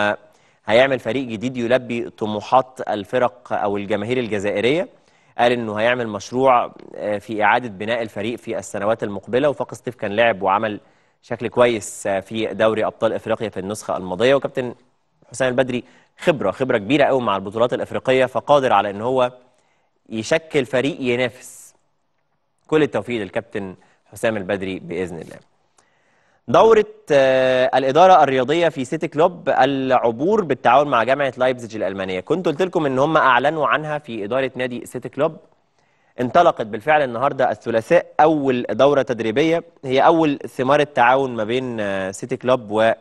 هيعمل فريق جديد يلبي طموحات الفرق او الجماهير الجزائريه قال انه هيعمل مشروع آه، في اعاده بناء الفريق في السنوات المقبله وفاق سطيف كان لعب وعمل شكل كويس آه، في دوري ابطال افريقيا في النسخه الماضيه وكابتن حسام البدري خبره خبره كبيره قوي مع البطولات الافريقيه فقادر على ان هو يشكل فريق ينافس كل التوفيق للكابتن حسام البدري باذن الله دورة آه، الإدارة الرياضية في سيتي كلوب العبور بالتعاون مع جامعة لايبزيج الألمانية كنت قلت لكم إن هم أعلنوا عنها في إدارة نادي سيتي كلوب انطلقت بالفعل النهاردة الثلاثاء أول دورة تدريبية هي أول ثمار التعاون ما بين آه، سيتي كلوب و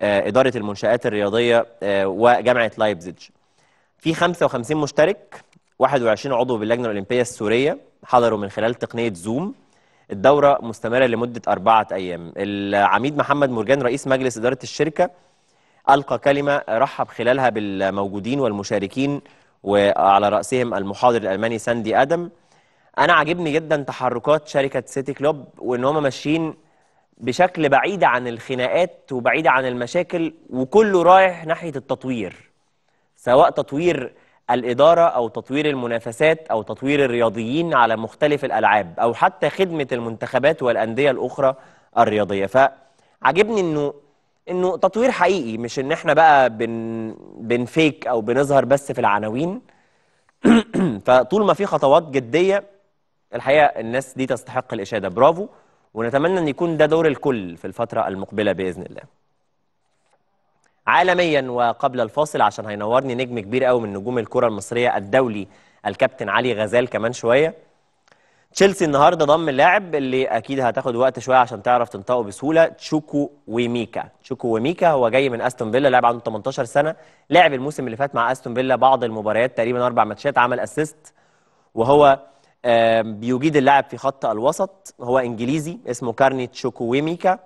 آه، إدارة المنشآت الرياضية آه، وجامعة لايبزيج في 55 مشترك 21 عضو باللجنة الأولمبية السورية حضروا من خلال تقنية زوم الدورة مستمرة لمدة أربعة أيام العميد محمد مرجان رئيس مجلس إدارة الشركة ألقى كلمة رحب خلالها بالموجودين والمشاركين وعلى رأسهم المحاضر الألماني ساندي آدم أنا عاجبني جدا تحركات شركة سيتي كلوب وإن هم ماشيين بشكل بعيد عن الخناقات وبعيد عن المشاكل وكله رايح ناحية التطوير سواء تطوير الإدارة أو تطوير المنافسات أو تطوير الرياضيين على مختلف الألعاب أو حتى خدمة المنتخبات والأندية الأخرى الرياضية فعجبني أنه أنه تطوير حقيقي مش أن احنا بقى بن بنفيك أو بنظهر بس في العناوين فطول ما في خطوات جدية الحقيقة الناس دي تستحق الإشادة برافو ونتمنى ان يكون ده دور الكل في الفتره المقبله باذن الله عالميا وقبل الفاصل عشان هينورني نجم كبير قوي من نجوم الكره المصريه الدولي الكابتن علي غزال كمان شويه تشيلسي النهارده ضم اللاعب اللي اكيد هتاخد وقت شويه عشان تعرف تنطقه بسهوله تشوكو ويميكا تشوكو ويميكا هو جاي من استون فيلا لاعب عنده 18 سنه لعب الموسم اللي فات مع استون فيلا بعض المباريات تقريبا اربع ماتشات عمل اسيست وهو بيجيد اللاعب في خط الوسط هو انجليزي اسمه كارني تشوكويميكا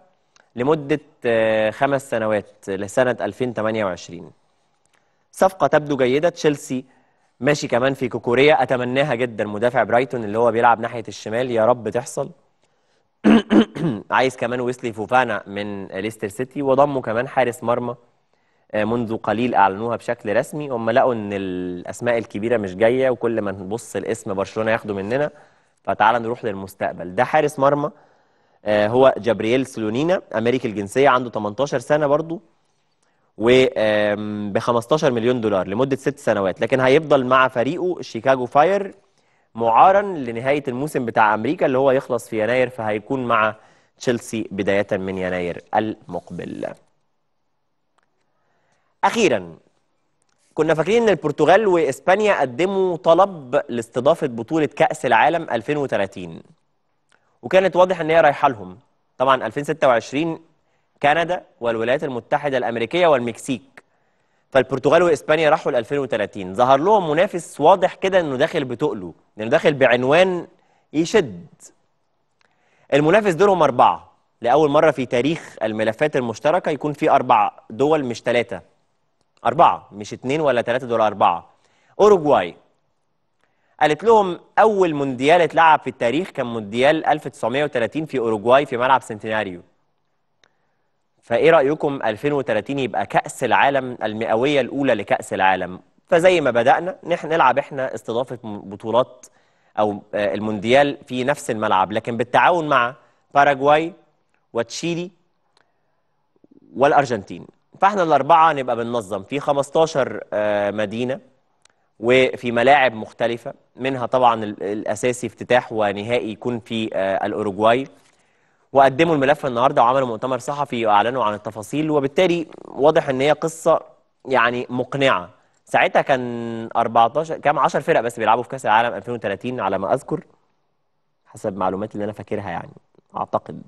لمده آه، خمس سنوات لسنه 2028 صفقه تبدو جيده تشيلسي ماشي كمان في كوكوريا اتمناها جدا مدافع برايتون اللي هو بيلعب ناحيه الشمال يا رب تحصل عايز كمان ويسلي فوفانا من ليستر سيتي وضمه كمان حارس مرمى آه، منذ قليل اعلنوها بشكل رسمي هم لقوا ان الاسماء الكبيره مش جايه وكل ما نبص الاسم برشلونه ياخده مننا فتعال نروح للمستقبل ده حارس مرمى آه، هو جابرييل سلونينا امريكي الجنسيه عنده 18 سنه برضو و ب 15 مليون دولار لمده ست سنوات لكن هيفضل مع فريقه شيكاغو فاير معارا لنهايه الموسم بتاع امريكا اللي هو يخلص في يناير فهيكون مع تشيلسي بدايه من يناير المقبل اخيرا كنا فاكرين ان البرتغال واسبانيا قدموا طلب لاستضافه بطوله كاس العالم 2030 وكانت واضح ان هي رايحه لهم طبعا 2026 كندا والولايات المتحده الامريكيه والمكسيك فالبرتغال واسبانيا راحوا ل 2030 ظهر لهم منافس واضح كده انه داخل بتقله لانه داخل بعنوان يشد المنافس دورهم اربعه لاول مره في تاريخ الملفات المشتركه يكون في اربع دول مش ثلاثه أربعة مش اتنين ولا تلاتة دول أربعة أوروجواي قالت لهم أول مونديال اتلعب في التاريخ كان مونديال 1930 في أوروجواي في ملعب سنتيناريو فإيه رأيكم 2030 يبقى كأس العالم المئوية الأولى لكأس العالم فزي ما بدأنا نحن نلعب إحنا استضافة بطولات أو آه، المونديال في نفس الملعب لكن بالتعاون مع باراجواي وتشيلي والأرجنتين فاحنا الاربعه نبقى بننظم في 15 آه، مدينه وفي ملاعب مختلفه منها طبعا الاساسي افتتاح ونهائي يكون في آه، الاوروجواي وقدموا الملف النهارده وعملوا مؤتمر صحفي واعلنوا عن التفاصيل وبالتالي واضح ان هي قصه يعني مقنعه ساعتها كان 14 كام 10 فرق بس بيلعبوا في كاس العالم 2030 على ما اذكر حسب معلوماتي اللي انا فاكرها يعني اعتقد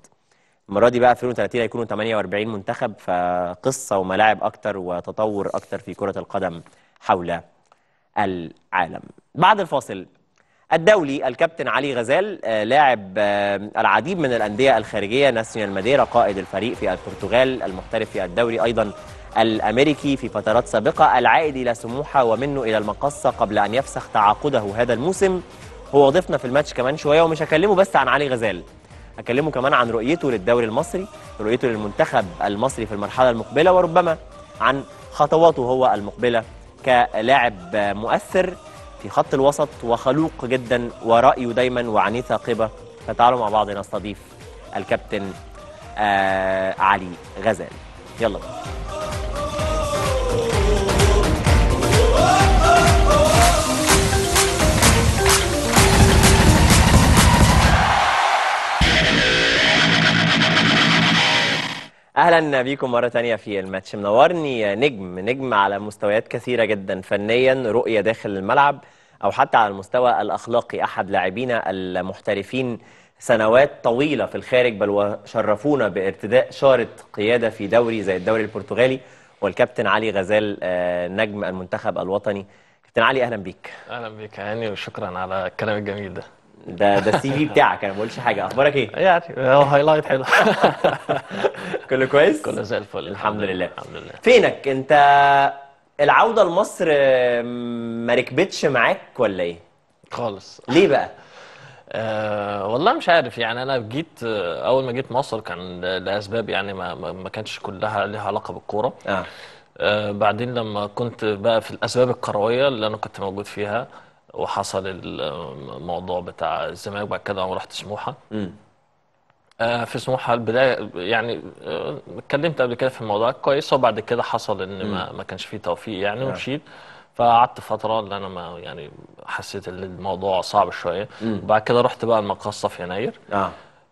المره دي بقى 2030 هيكونوا 48 منتخب فقصه وملاعب اكتر وتطور اكتر في كره القدم حول العالم. بعد الفاصل الدولي الكابتن علي غزال آه، لاعب آه، العديد من الانديه الخارجيه ناسيونال ماديرا قائد الفريق في البرتغال المحترف في الدوري ايضا الامريكي في فترات سابقه العائد الى سموحه ومنه الى المقصه قبل ان يفسخ تعاقده هذا الموسم هو ضيفنا في الماتش كمان شويه ومش هكلمه بس عن علي غزال هكلمه كمان عن رؤيته للدوري المصري رؤيته للمنتخب المصري في المرحلة المقبلة وربما عن خطواته هو المقبلة كلاعب مؤثر في خط الوسط وخلوق جدا ورأيه دايما وعنيه ثاقبة فتعالوا مع بعض نستضيف الكابتن آه علي غزال يلا بقى. اهلا بيكم مره ثانيه في الماتش منورني نجم نجم على مستويات كثيره جدا فنيا رؤيه داخل الملعب او حتى على المستوى الاخلاقي احد لاعبينا المحترفين سنوات طويله في الخارج بل وشرفونا بارتداء شاره قياده في دوري زي الدوري البرتغالي والكابتن علي غزال آه، نجم المنتخب الوطني كابتن علي اهلا بيك اهلا بيك يا هاني وشكرا على الكلام الجميل ده ده ده السي في بتاعك انا ما بقولش حاجه اخبارك ايه يعني هايلايت حلو كله كويس كله زي الفل الحمد لله الحمد لله فينك انت العوده لمصر ما ركبتش معاك ولا ايه خالص ليه بقى أه والله مش عارف يعني انا جيت آه، اول ما جيت مصر كان لاسباب يعني ما ما كانتش كلها ليها علاقه بالكوره آه. أه بعدين لما كنت بقى في الاسباب الكرويه اللي انا كنت موجود فيها وحصل الموضوع بتاع الزمالك بعد كده انا رحت سموحه آه، في سموحه البدايه يعني آه، اتكلمت قبل كده في الموضوع كويس وبعد كده حصل ان ما, ما كانش فيه توفيق يعني نعم. ومشيت فقعدت فتره اللي انا ما يعني حسيت ان الموضوع صعب شويه وبعد كده رحت بقى المقصه في يناير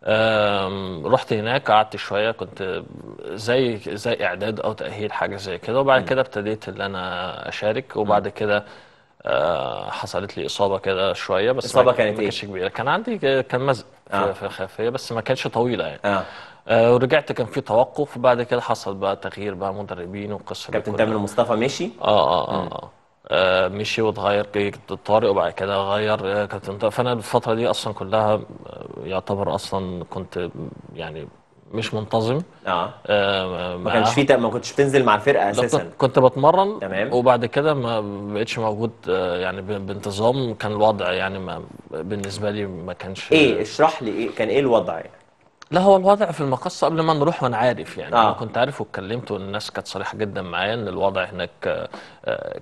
اه رحت هناك قعدت شويه كنت زي زي اعداد او تاهيل حاجه زي كده وبعد كده ابتديت ان انا اشارك وبعد كده آه، حصلت لي اصابه كده شويه بس ما- إصابة كانت ما إيه؟ كانتش كبيره كان عندي كان مزق في آه. في خلفيه بس ما كانتش طويله يعني اه آه، ورجعت كان في توقف بعد كده حصل بقى تغيير بقى مدربين وقصه كابتن تامر مصطفى مشي اه اه اه آه. آه، مشي واتغير جيد طارق وبعد كده غير آه، كابتن فانا الفتره دي اصلا كلها يعتبر اصلا كنت يعني مش منتظم اه, آه ما كانش في ما كنتش بتنزل مع الفرقه اساسا كنت بتمرن تمام وبعد كده ما بقتش موجود آه، يعني بانتظام كان الوضع يعني ما بالنسبه لي ما كانش ايه اشرح لي ايه كان ايه الوضع يعني لا هو الوضع في المقص قبل ما نروح وانا عارف يعني آه. انا كنت عارف واتكلمت والناس كانت صريحه جدا معايا ان الوضع هناك آه، آه،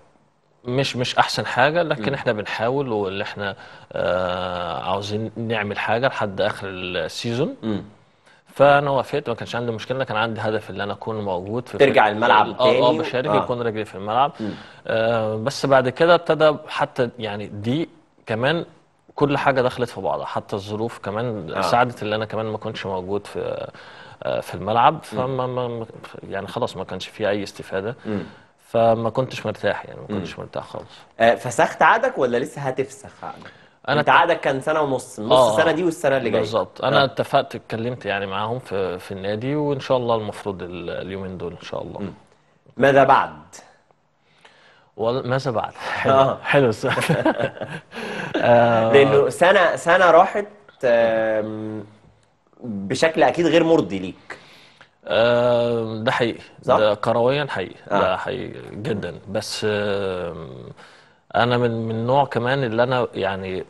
مش مش احسن حاجه لكن م. احنا بنحاول واللي احنا عاوزين نعمل حاجه لحد اخر السيزون م. فانا وافقت ما كانش عندي مشكله كان عندي هدف ان انا اكون موجود في ترجع الملعب آه، تاني اه بشارك آه. يكون رجلي في الملعب آه بس بعد كده ابتدى حتى يعني دي كمان كل حاجه دخلت في بعضها حتى الظروف كمان آه. ساعدت ان انا كمان ما كنتش موجود في آه في الملعب فما ما يعني خلاص ما كانش في اي استفاده م. فما كنتش مرتاح يعني ما كنتش مرتاح خالص آه فسخت عقدك ولا لسه هتفسخ عقدك؟ انا انت عقدك كان سنه ونص نص آه. السنه دي والسنه اللي جايه بالظبط انا آه. اتفقت اتكلمت يعني معاهم في في النادي وان شاء الله المفروض اليومين دول ان شاء الله م. ماذا بعد ماذا بعد حلو آه. حلو السؤال آه. لانه سنه سنه راحت بشكل اكيد غير مرضي ليك آه، ده حقيقي ده كرويا حقيقي آه. ده حقيقي جدا بس انا من من نوع كمان اللي انا يعني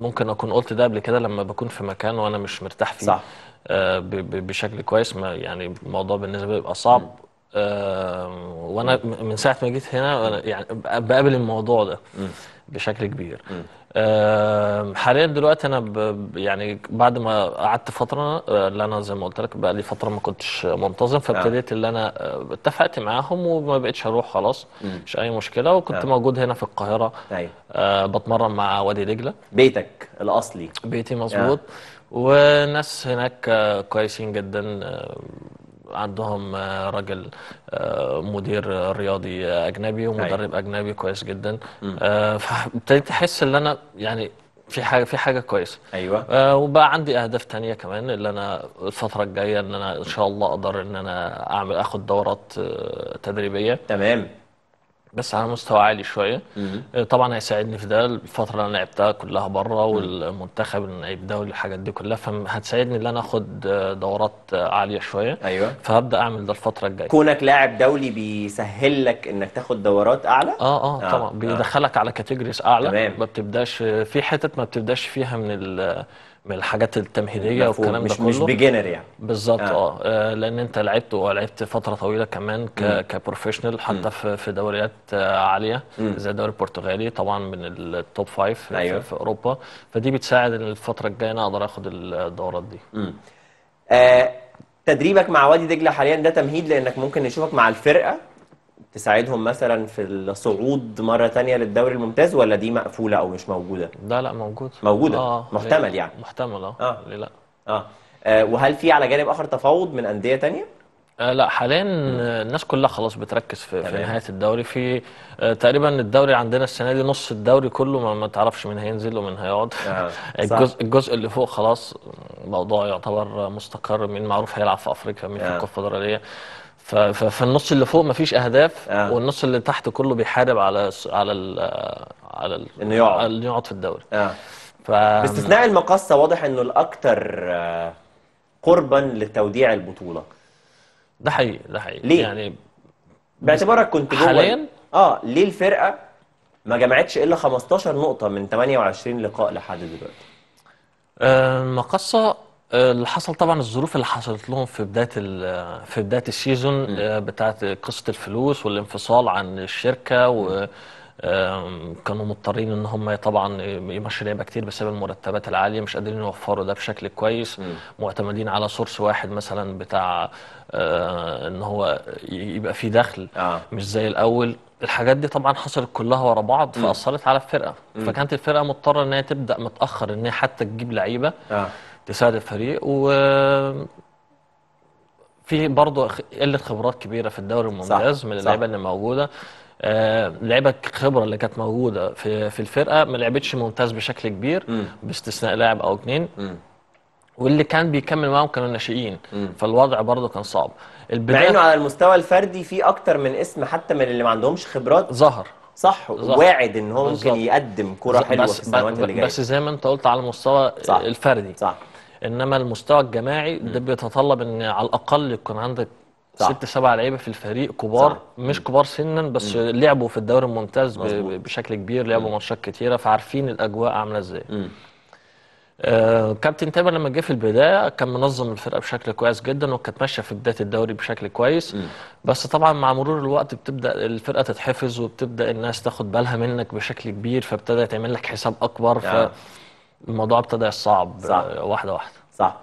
ممكن اكون قلت ده قبل كده لما بكون في مكان وانا مش مرتاح فيه صح. آه بشكل كويس ما يعني الموضوع بالنسبه لي بيبقى صعب آه وانا من ساعه ما جيت هنا يعني بقابل الموضوع ده م. بشكل كبير م. حاليا دلوقتي انا ب... يعني بعد ما قعدت فتره اللي آه، انا زي ما قلت لك بقى لي فتره ما كنتش منتظم فابتديت آه. اللي انا اتفقت معاهم وما بقتش اروح خلاص مش اي مشكله وكنت آه. موجود هنا في القاهره ايوه بتمرن مع وادي دجله بيتك الاصلي بيتي مظبوط وناس هناك كويسين جدا عندهم آه، راجل آه، مدير رياضي اجنبي أيوه. ومدرب اجنبي كويس جدا آه، فابتديت احس ان انا يعني في حاجه في حاجه كويسه ايوه آه وبقى عندي اهداف تانية كمان اللي انا الفتره الجايه ان انا ان شاء الله اقدر ان انا اعمل اخد دورات آه تدريبيه تمام بس على مستوى عالي شويه آه، طبعا هيساعدني في ده الفتره اللي انا لعبتها كلها بره والمنتخب اللي ده والحاجات دي كلها فهتساعدني ان انا اخد آه، دورات آه، عاليه شويه ايوه فهبدا اعمل ده الفتره الجايه كونك لاعب دولي بيسهل لك انك تاخد دورات اعلى اه اه, آه طبعا آه. بيدخلك على كاتيجوريز اعلى تمام. ما بتبداش في حتت ما بتبداش فيها من ال من الحاجات التمهيديه والكلام مش ده كله مش بيجنر يعني بالظبط آه. آه. آه لان انت لعبت ولعبت فتره طويله كمان كبروفيشنال حتى في في دوريات آه عاليه مم. زي الدوري البرتغالي طبعا من التوب فايف أيوة. في, اوروبا فدي بتساعد ان الفتره الجايه انا اقدر اخد الدورات دي آه تدريبك مع وادي دجله حاليا ده تمهيد لانك ممكن نشوفك مع الفرقه تساعدهم مثلا في الصعود مره ثانيه للدوري الممتاز ولا دي مقفوله او مش موجوده؟ لا لا موجود موجوده آه محتمل يعني محتمل اه اه ليه لا آه. اه وهل في على جانب اخر تفاوض من انديه ثانيه؟ آه لا حاليا م. الناس كلها خلاص بتركز في, في نهايه الدوري في آه تقريبا الدوري عندنا السنه دي نص الدوري كله ما, ما تعرفش مين هينزل ومين هيقعد آه. الجزء الجزء اللي فوق خلاص الموضوع يعتبر مستقر مين معروف هيلعب في افريقيا مين آه. في الكونفدراليه فالنص اللي فوق مفيش اهداف آه. والنص اللي تحت كله بيحارب على على ال على ال انه يقعد انه يقعد في الدوري آه. ف... باستثناء المقصه واضح انه الاكثر آه، قربا لتوديع البطوله ده حقيقي ده حقيقي ليه؟ يعني باعتبارك كنت جوه حاليا اه ليه الفرقه ما جمعتش الا 15 نقطه من 28 لقاء لحد دلوقتي؟ آه، المقصه اللي حصل طبعا الظروف اللي حصلت لهم في بدايه في بدايه السيزون آه، بتاعت قصه الفلوس والانفصال عن الشركه و كانوا مضطرين ان هم طبعا يمشوا لعيبه كتير بسبب المرتبات العاليه مش قادرين يوفروا ده بشكل كويس م. معتمدين على سورس واحد مثلا بتاع آه، ان هو يبقى فيه دخل آه. مش زي الاول الحاجات دي طبعا حصلت كلها ورا بعض فاثرت على الفرقه م. فكانت الفرقه مضطره ان هي تبدا متاخر ان هي حتى تجيب لعيبه آه. تساعد الفريق و في برضه قله خبرات كبيره في الدوري الممتاز من اللعيبه اللي موجوده آه، لعيبه الخبره اللي كانت موجوده في في الفرقه ما لعبتش ممتاز بشكل كبير م. باستثناء لاعب او اثنين واللي كان بيكمل معاهم كانوا ناشئين فالوضع برضه كان صعب البدايه مع على المستوى الفردي في اكتر من اسم حتى من اللي ما عندهمش خبرات ظهر صح, واعد ان هو ممكن يقدم كره حلوه في السنوات اللي جايه بس زي ما انت قلت على المستوى صح. الفردي صح انما المستوى الجماعي ده بيتطلب ان على الاقل يكون عندك صح. ست سبع لعيبه في الفريق كبار صح. مش كبار سنا بس مم. لعبوا في الدوري الممتاز مزبوط. بشكل كبير لعبوا ماتشات كتيره فعارفين الاجواء عامله ازاي آه كابتن تامر لما جه في البدايه كان منظم الفرقه بشكل كويس جدا وكانت ماشيه في بدايه الدوري بشكل كويس م. بس طبعا مع مرور الوقت بتبدا الفرقه تتحفظ وبتبدا الناس تاخد بالها منك بشكل كبير فابتدى تعمل لك حساب اكبر يعني. ف الموضوع ابتدى صعب صح. آه، واحده واحده صح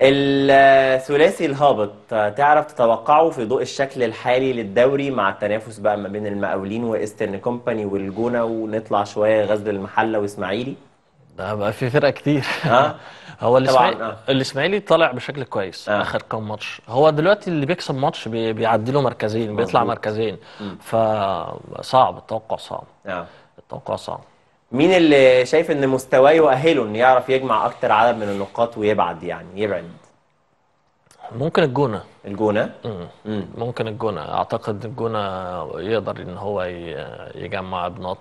الثلاثي الهابط تعرف تتوقعه في ضوء الشكل الحالي للدوري مع التنافس بقى ما بين المقاولين وايسترن كومباني والجونه ونطلع شويه غزل المحله واسماعيلي ده بقى في فرق كتير اه هو الاسماعيلي الاسماعيلي طالع بشكل كويس آه. اخر كام ماتش هو دلوقتي اللي بيكسب ماتش بي... بيعدي له مركزين بيطلع مركزين فصعب التوقع صعب آه. التوقع صعب مين اللي شايف ان مستواه يؤهله انه يعرف يجمع اكتر عدد من النقاط ويبعد يعني يبعد ممكن الجونه الجونه مم. ممكن الجونه اعتقد الجونه يقدر ان هو يجمع بنقط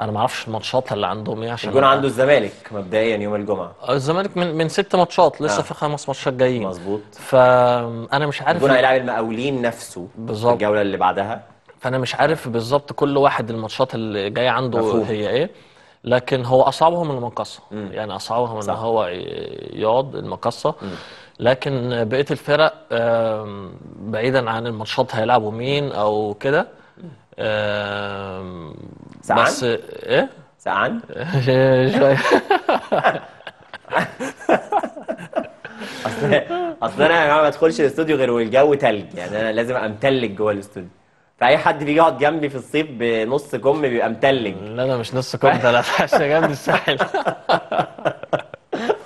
انا ما اعرفش الماتشات اللي عندهم ايه عشان الجونه عنده الزمالك مبدئيا يوم الجمعه الزمالك من من ست ماتشات لسه آه. في خمس ماتشات جايين مظبوط فانا مش عارف الجونه هيلاعب المقاولين نفسه بالظبط الجوله اللي بعدها فانا مش عارف بالظبط كل واحد الماتشات اللي جايه عنده مفهوم. هي ايه لكن هو اصعبهم المقصه يعني اصعبهم ان هو يقعد المقصه لكن بقيه الفرق بعيدا عن الماتشات هيلعبوا مين او كده بس ايه سقعان شويه اصل اصل انا ما بدخلش الاستوديو غير والجو تلج يعني انا لازم امتلج جوه الاستوديو فاي حد بيجي يقعد جنبي في الصيف بنص كم بيبقى متلج لا انا مش نص كم ده انا عشان جنب الساحل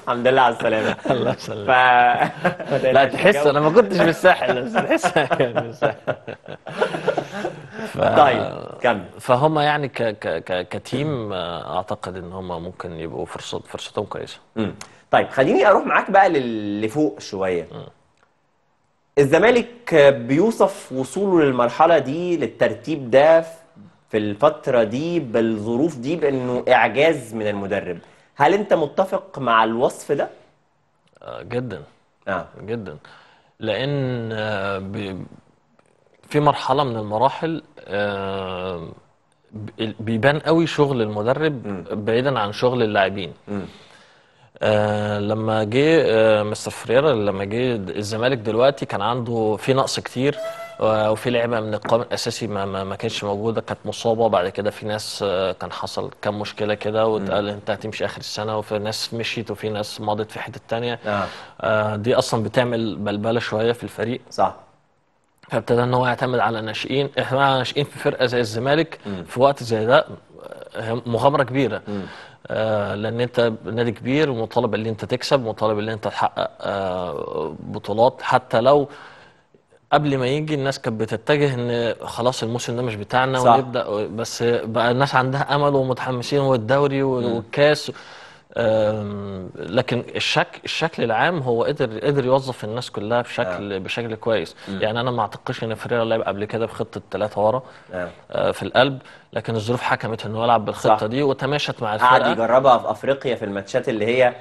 الحمد لله على السلامه الله يسلمك ف... لا تحس انا ما كنتش في الساحل بس تحس ف... طيب كمل فهم يعني ك... ك... ك... كتيم اعتقد ان هم ممكن يبقوا فرصت فرصتهم كويسه طيب خليني اروح معاك بقى لفوق شويه الزمالك بيوصف وصوله للمرحله دي للترتيب ده في الفتره دي بالظروف دي بانه اعجاز من المدرب هل انت متفق مع الوصف ده آه، جدا اه جدا لان آه، في مرحله من المراحل آه، بيبان قوي شغل المدرب بعيدا عن شغل اللاعبين آه لما جه آه مستر فريرا لما جه الزمالك دلوقتي كان عنده في نقص كتير وفي لعبه من القائم الاساسي ما, ما, كانتش موجوده كانت مصابه بعد كده في ناس آه، كان حصل كام مشكله كده واتقال انت هتمشي اخر السنه وفي ناس مشيت وفي ناس مضت في حته ثانيه آه. آه دي اصلا بتعمل بلبله شويه في الفريق صح فابتدى ان هو يعتمد على ناشئين احنا ناشئين في فرقه زي الزمالك م. في وقت زي ده آه، مغامره كبيره م. آه، لان انت نادي كبير ومطالب ان انت تكسب ومطالب ان انت تحقق آه، بطولات حتى لو قبل ما يجي الناس كانت بتتجه ان خلاص الموسم ده مش بتاعنا صح. ونبدا بس بقى الناس عندها امل ومتحمسين والدوري والكاس لكن الشكل الشكل العام هو قدر قدر يوظف الناس كلها بشكل آه. بشكل كويس م. يعني انا ما اعتقدش ان فريرا لعب قبل كده بخطه ثلاثه ورا آه. آه في القلب لكن الظروف حكمت انه يلعب بالخطه صح. دي وتماشت مع الفرقه قعد يجربها في افريقيا في الماتشات اللي هي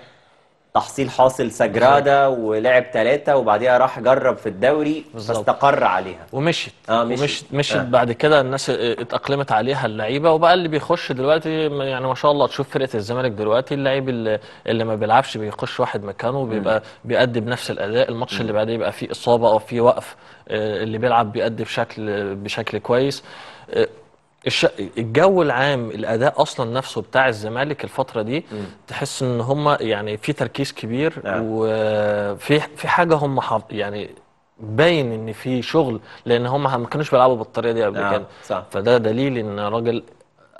تحصيل حاصل سجرادا ولعب ثلاثة وبعديها راح جرب في الدوري فاستقر عليها ومشيت آه مشيت مشت آه. بعد كده الناس اتأقلمت عليها اللعيبة وبقى اللي بيخش دلوقتي يعني ما شاء الله تشوف فرقة الزمالك دلوقتي اللعيب اللي, اللي ما بيلعبش بيخش واحد مكانه وبيبقى بيأدي بنفس الأداء الماتش اللي بعديه يبقى فيه إصابة أو فيه وقف آه، اللي بيلعب بيأدي بشكل بشكل كويس آه، الش... الجو العام الاداء اصلا نفسه بتاع الزمالك الفتره دي م. تحس ان هم يعني في تركيز كبير آه. نعم. وفي في حاجه هم حظ يعني باين ان في شغل لان هم ما كانوش بيلعبوا بالطريقه دي قبل آه. كده صح. فده دليل ان راجل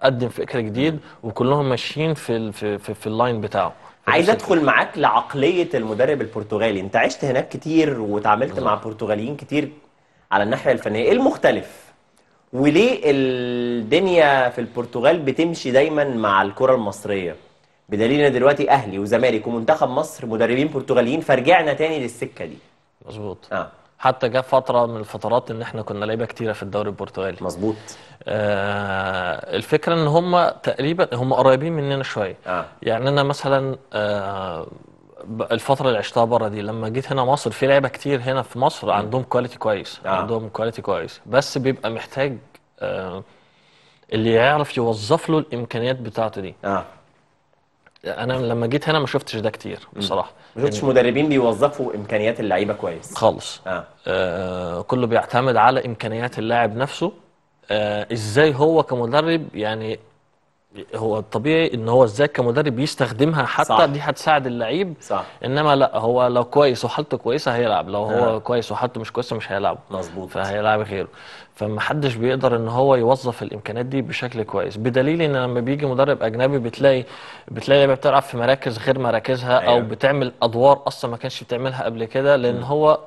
قدم فكر جديد وكلهم ماشيين في ال... في في, في اللاين بتاعه عايز ادخل معاك لعقليه المدرب البرتغالي انت عشت هناك كتير وتعاملت مع برتغاليين كتير على الناحيه الفنيه ايه المختلف وليه الدنيا في البرتغال بتمشي دايما مع الكرة المصرية بدليل ان دلوقتي اهلي وزمالك ومنتخب مصر مدربين برتغاليين فرجعنا تاني للسكه دي مظبوط اه حتى جاء فتره من الفترات ان احنا كنا لعيبه كتيره في الدوري البرتغالي مظبوط آه الفكره ان هم تقريبا هم قريبين مننا شويه آه. يعني انا مثلا آه الفتره اللي عشتها بره دي لما جيت هنا مصر في لعيبه كتير هنا في مصر عندهم كواليتي كويس آه. عندهم كواليتي كويس بس بيبقى محتاج آه اللي يعرف يوظف له الامكانيات بتاعته دي آه. انا لما جيت هنا ما شفتش ده كتير بصراحه ما شفتش يعني مدربين بيوظفوا امكانيات اللعيبه كويس خالص آه. آه كله بيعتمد على امكانيات اللاعب نفسه آه ازاي هو كمدرب يعني هو الطبيعي ان هو ازاي كمدرب يستخدمها حتى صح. دي هتساعد اللعيب صح. انما لا هو لو كويس وحالته كويسه هيلعب لو هو آه. كويس وحالته مش كويسه مش هيلعب مظبوط فهيلعب غيره فمحدش بيقدر ان هو يوظف الامكانيات دي بشكل كويس بدليل ان لما بيجي مدرب اجنبي بتلاقي بتلاقي لعيبه بتلعب في مراكز غير مراكزها أيوه. او بتعمل ادوار اصلا ما كانش بتعملها قبل كده لان م. هو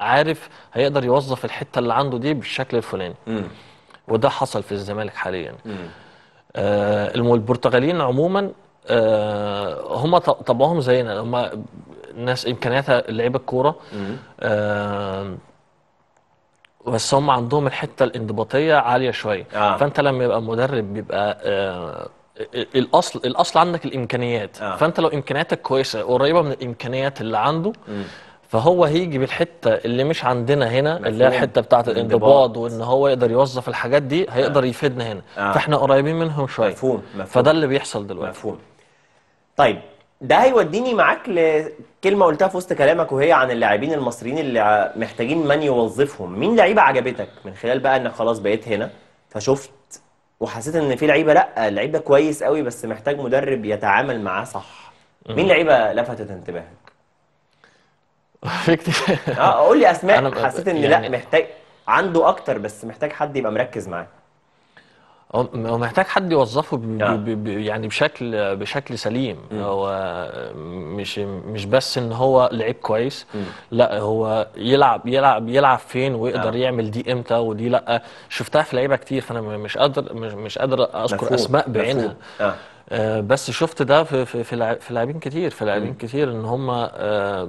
عارف هيقدر يوظف الحته اللي عنده دي بالشكل الفلاني م. وده حصل في الزمالك حاليا م. آه، البرتغاليين عموما آه، هم طبعهم زينا هم ناس امكانياتها لعيبه الكوره آه، بس هم عندهم الحته الانضباطيه عاليه شويه آه. فانت لما يبقى مدرب بيبقى آه الاصل الاصل عندك الامكانيات آه. فانت لو امكانياتك كويسه قريبه من الامكانيات اللي عنده فهو هيجي بالحته اللي مش عندنا هنا اللي هي الحته بتاعه الانضباط وان هو يقدر يوظف الحاجات دي هيقدر آه. يفيدنا هنا آه. فاحنا قريبين منهم شويه مفهوم. مفهوم فده اللي بيحصل دلوقتي مفهوم طيب ده هيوديني معاك لكلمه قلتها في وسط كلامك وهي عن اللاعبين المصريين اللي محتاجين من يوظفهم مين لعيبه عجبتك من خلال بقى انك خلاص بقيت هنا فشفت وحسيت ان في لعيبه لا اللعيب ده كويس قوي بس محتاج مدرب يتعامل معاه صح مين لعيبه لفتت انتباهك في كتير اه قول لي اسماء انا حسيت ان يعني... لا محتاج عنده اكتر بس محتاج حد يبقى مركز معاه هو محتاج حد يوظفه ب... آه. ب... يعني بشكل بشكل سليم م. هو مش مش بس ان هو لعيب كويس م. لا هو يلعب يلعب يلعب فين ويقدر آه. يعمل دي امتى ودي لا شفتها في لعيبه كتير فانا مش قادر مش, مش قادر اذكر مفهوم. اسماء بعينها آه. آه بس شفت ده في في في لاعبين كتير في لاعبين كتير ان هم آه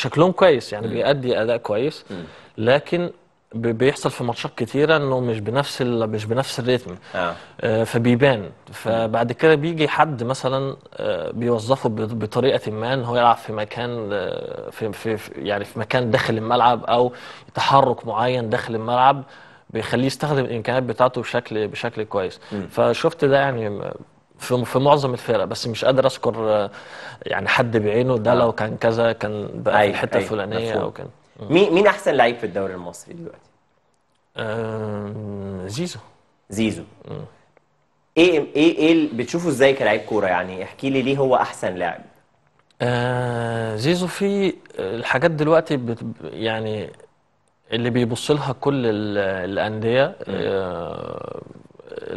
شكلهم كويس يعني م. بيأدي اداء كويس م. لكن بيحصل في ماتشات كتيره انه مش بنفس مش بنفس الريتم آه. آه فبيبان فبعد كده بيجي حد مثلا آه بيوظفه بطريقه ما ان هو يلعب في مكان آه في, في يعني في مكان داخل الملعب او تحرك معين داخل الملعب بيخليه يستخدم الامكانيات بتاعته بشكل بشكل كويس م. فشفت ده يعني في في معظم الفرق بس مش قادر اذكر آه، يعني حد بعينه ده آه. لو كان كذا كان بقى في أيوه، الحته أيوه، الفلانيه او كده مين مين احسن لعيب في الدوري المصري دلوقتي؟ زيزو زيزو ايه ايه ايه بتشوفه ازاي كلاعب كوره يعني احكي لي ليه هو احسن لاعب؟ آه، زيزو في الحاجات دلوقتي بت يعني اللي بيبص لها كل الانديه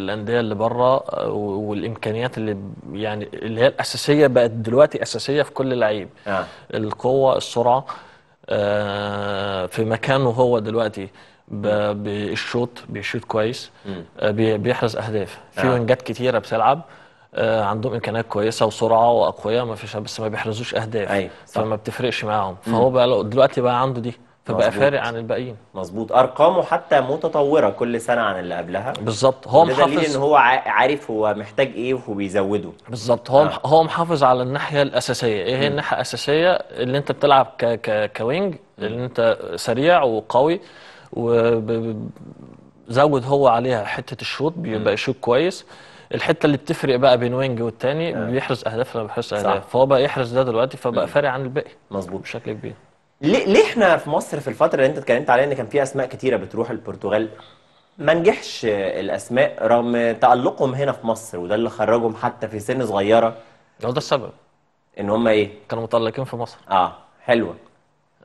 الانديه اللي بره آه، والامكانيات اللي يعني اللي هي الاساسيه بقت دلوقتي اساسيه في كل لعيب آه. القوه السرعه آه، في مكانه هو دلوقتي بالشوط بيشوط كويس آه، بيحرز اهداف في وينجات كتيره بتلعب عندهم امكانيات كويسه وسرعه واقوياء ما فيش بس ما بيحرزوش اهداف أيوة. فما بتفرقش معاهم فهو بقى دلوقتي بقى عنده دي فبقى مزبوط. فارق عن الباقيين مظبوط ارقامه حتى متطوره كل سنه عن اللي قبلها بالظبط هو محافظ دليل ان هو عارف هو محتاج ايه وبيزوده بالظبط هو آه. هو محافظ على الناحيه الاساسيه ايه هي الناحيه الاساسيه اللي انت بتلعب ك... ك... كوينج اللي انت سريع وقوي وزود هو عليها حته الشوط بيبقى يشوط كويس الحته اللي بتفرق بقى بين وينج والتاني آه. بيحرز اهداف ولا بيحرز اهداف فهو بقى يحرز ده دلوقتي فبقى فارق عن الباقي مظبوط بشكل كبير ليه ليه احنا في مصر في الفتره اللي انت اتكلمت عليها ان كان في اسماء كتيره بتروح البرتغال ما نجحش الاسماء رغم تالقهم هنا في مصر وده اللي خرجهم حتى في سن صغيره هو ده السبب ان هم ايه كانوا متالقين في مصر اه حلوه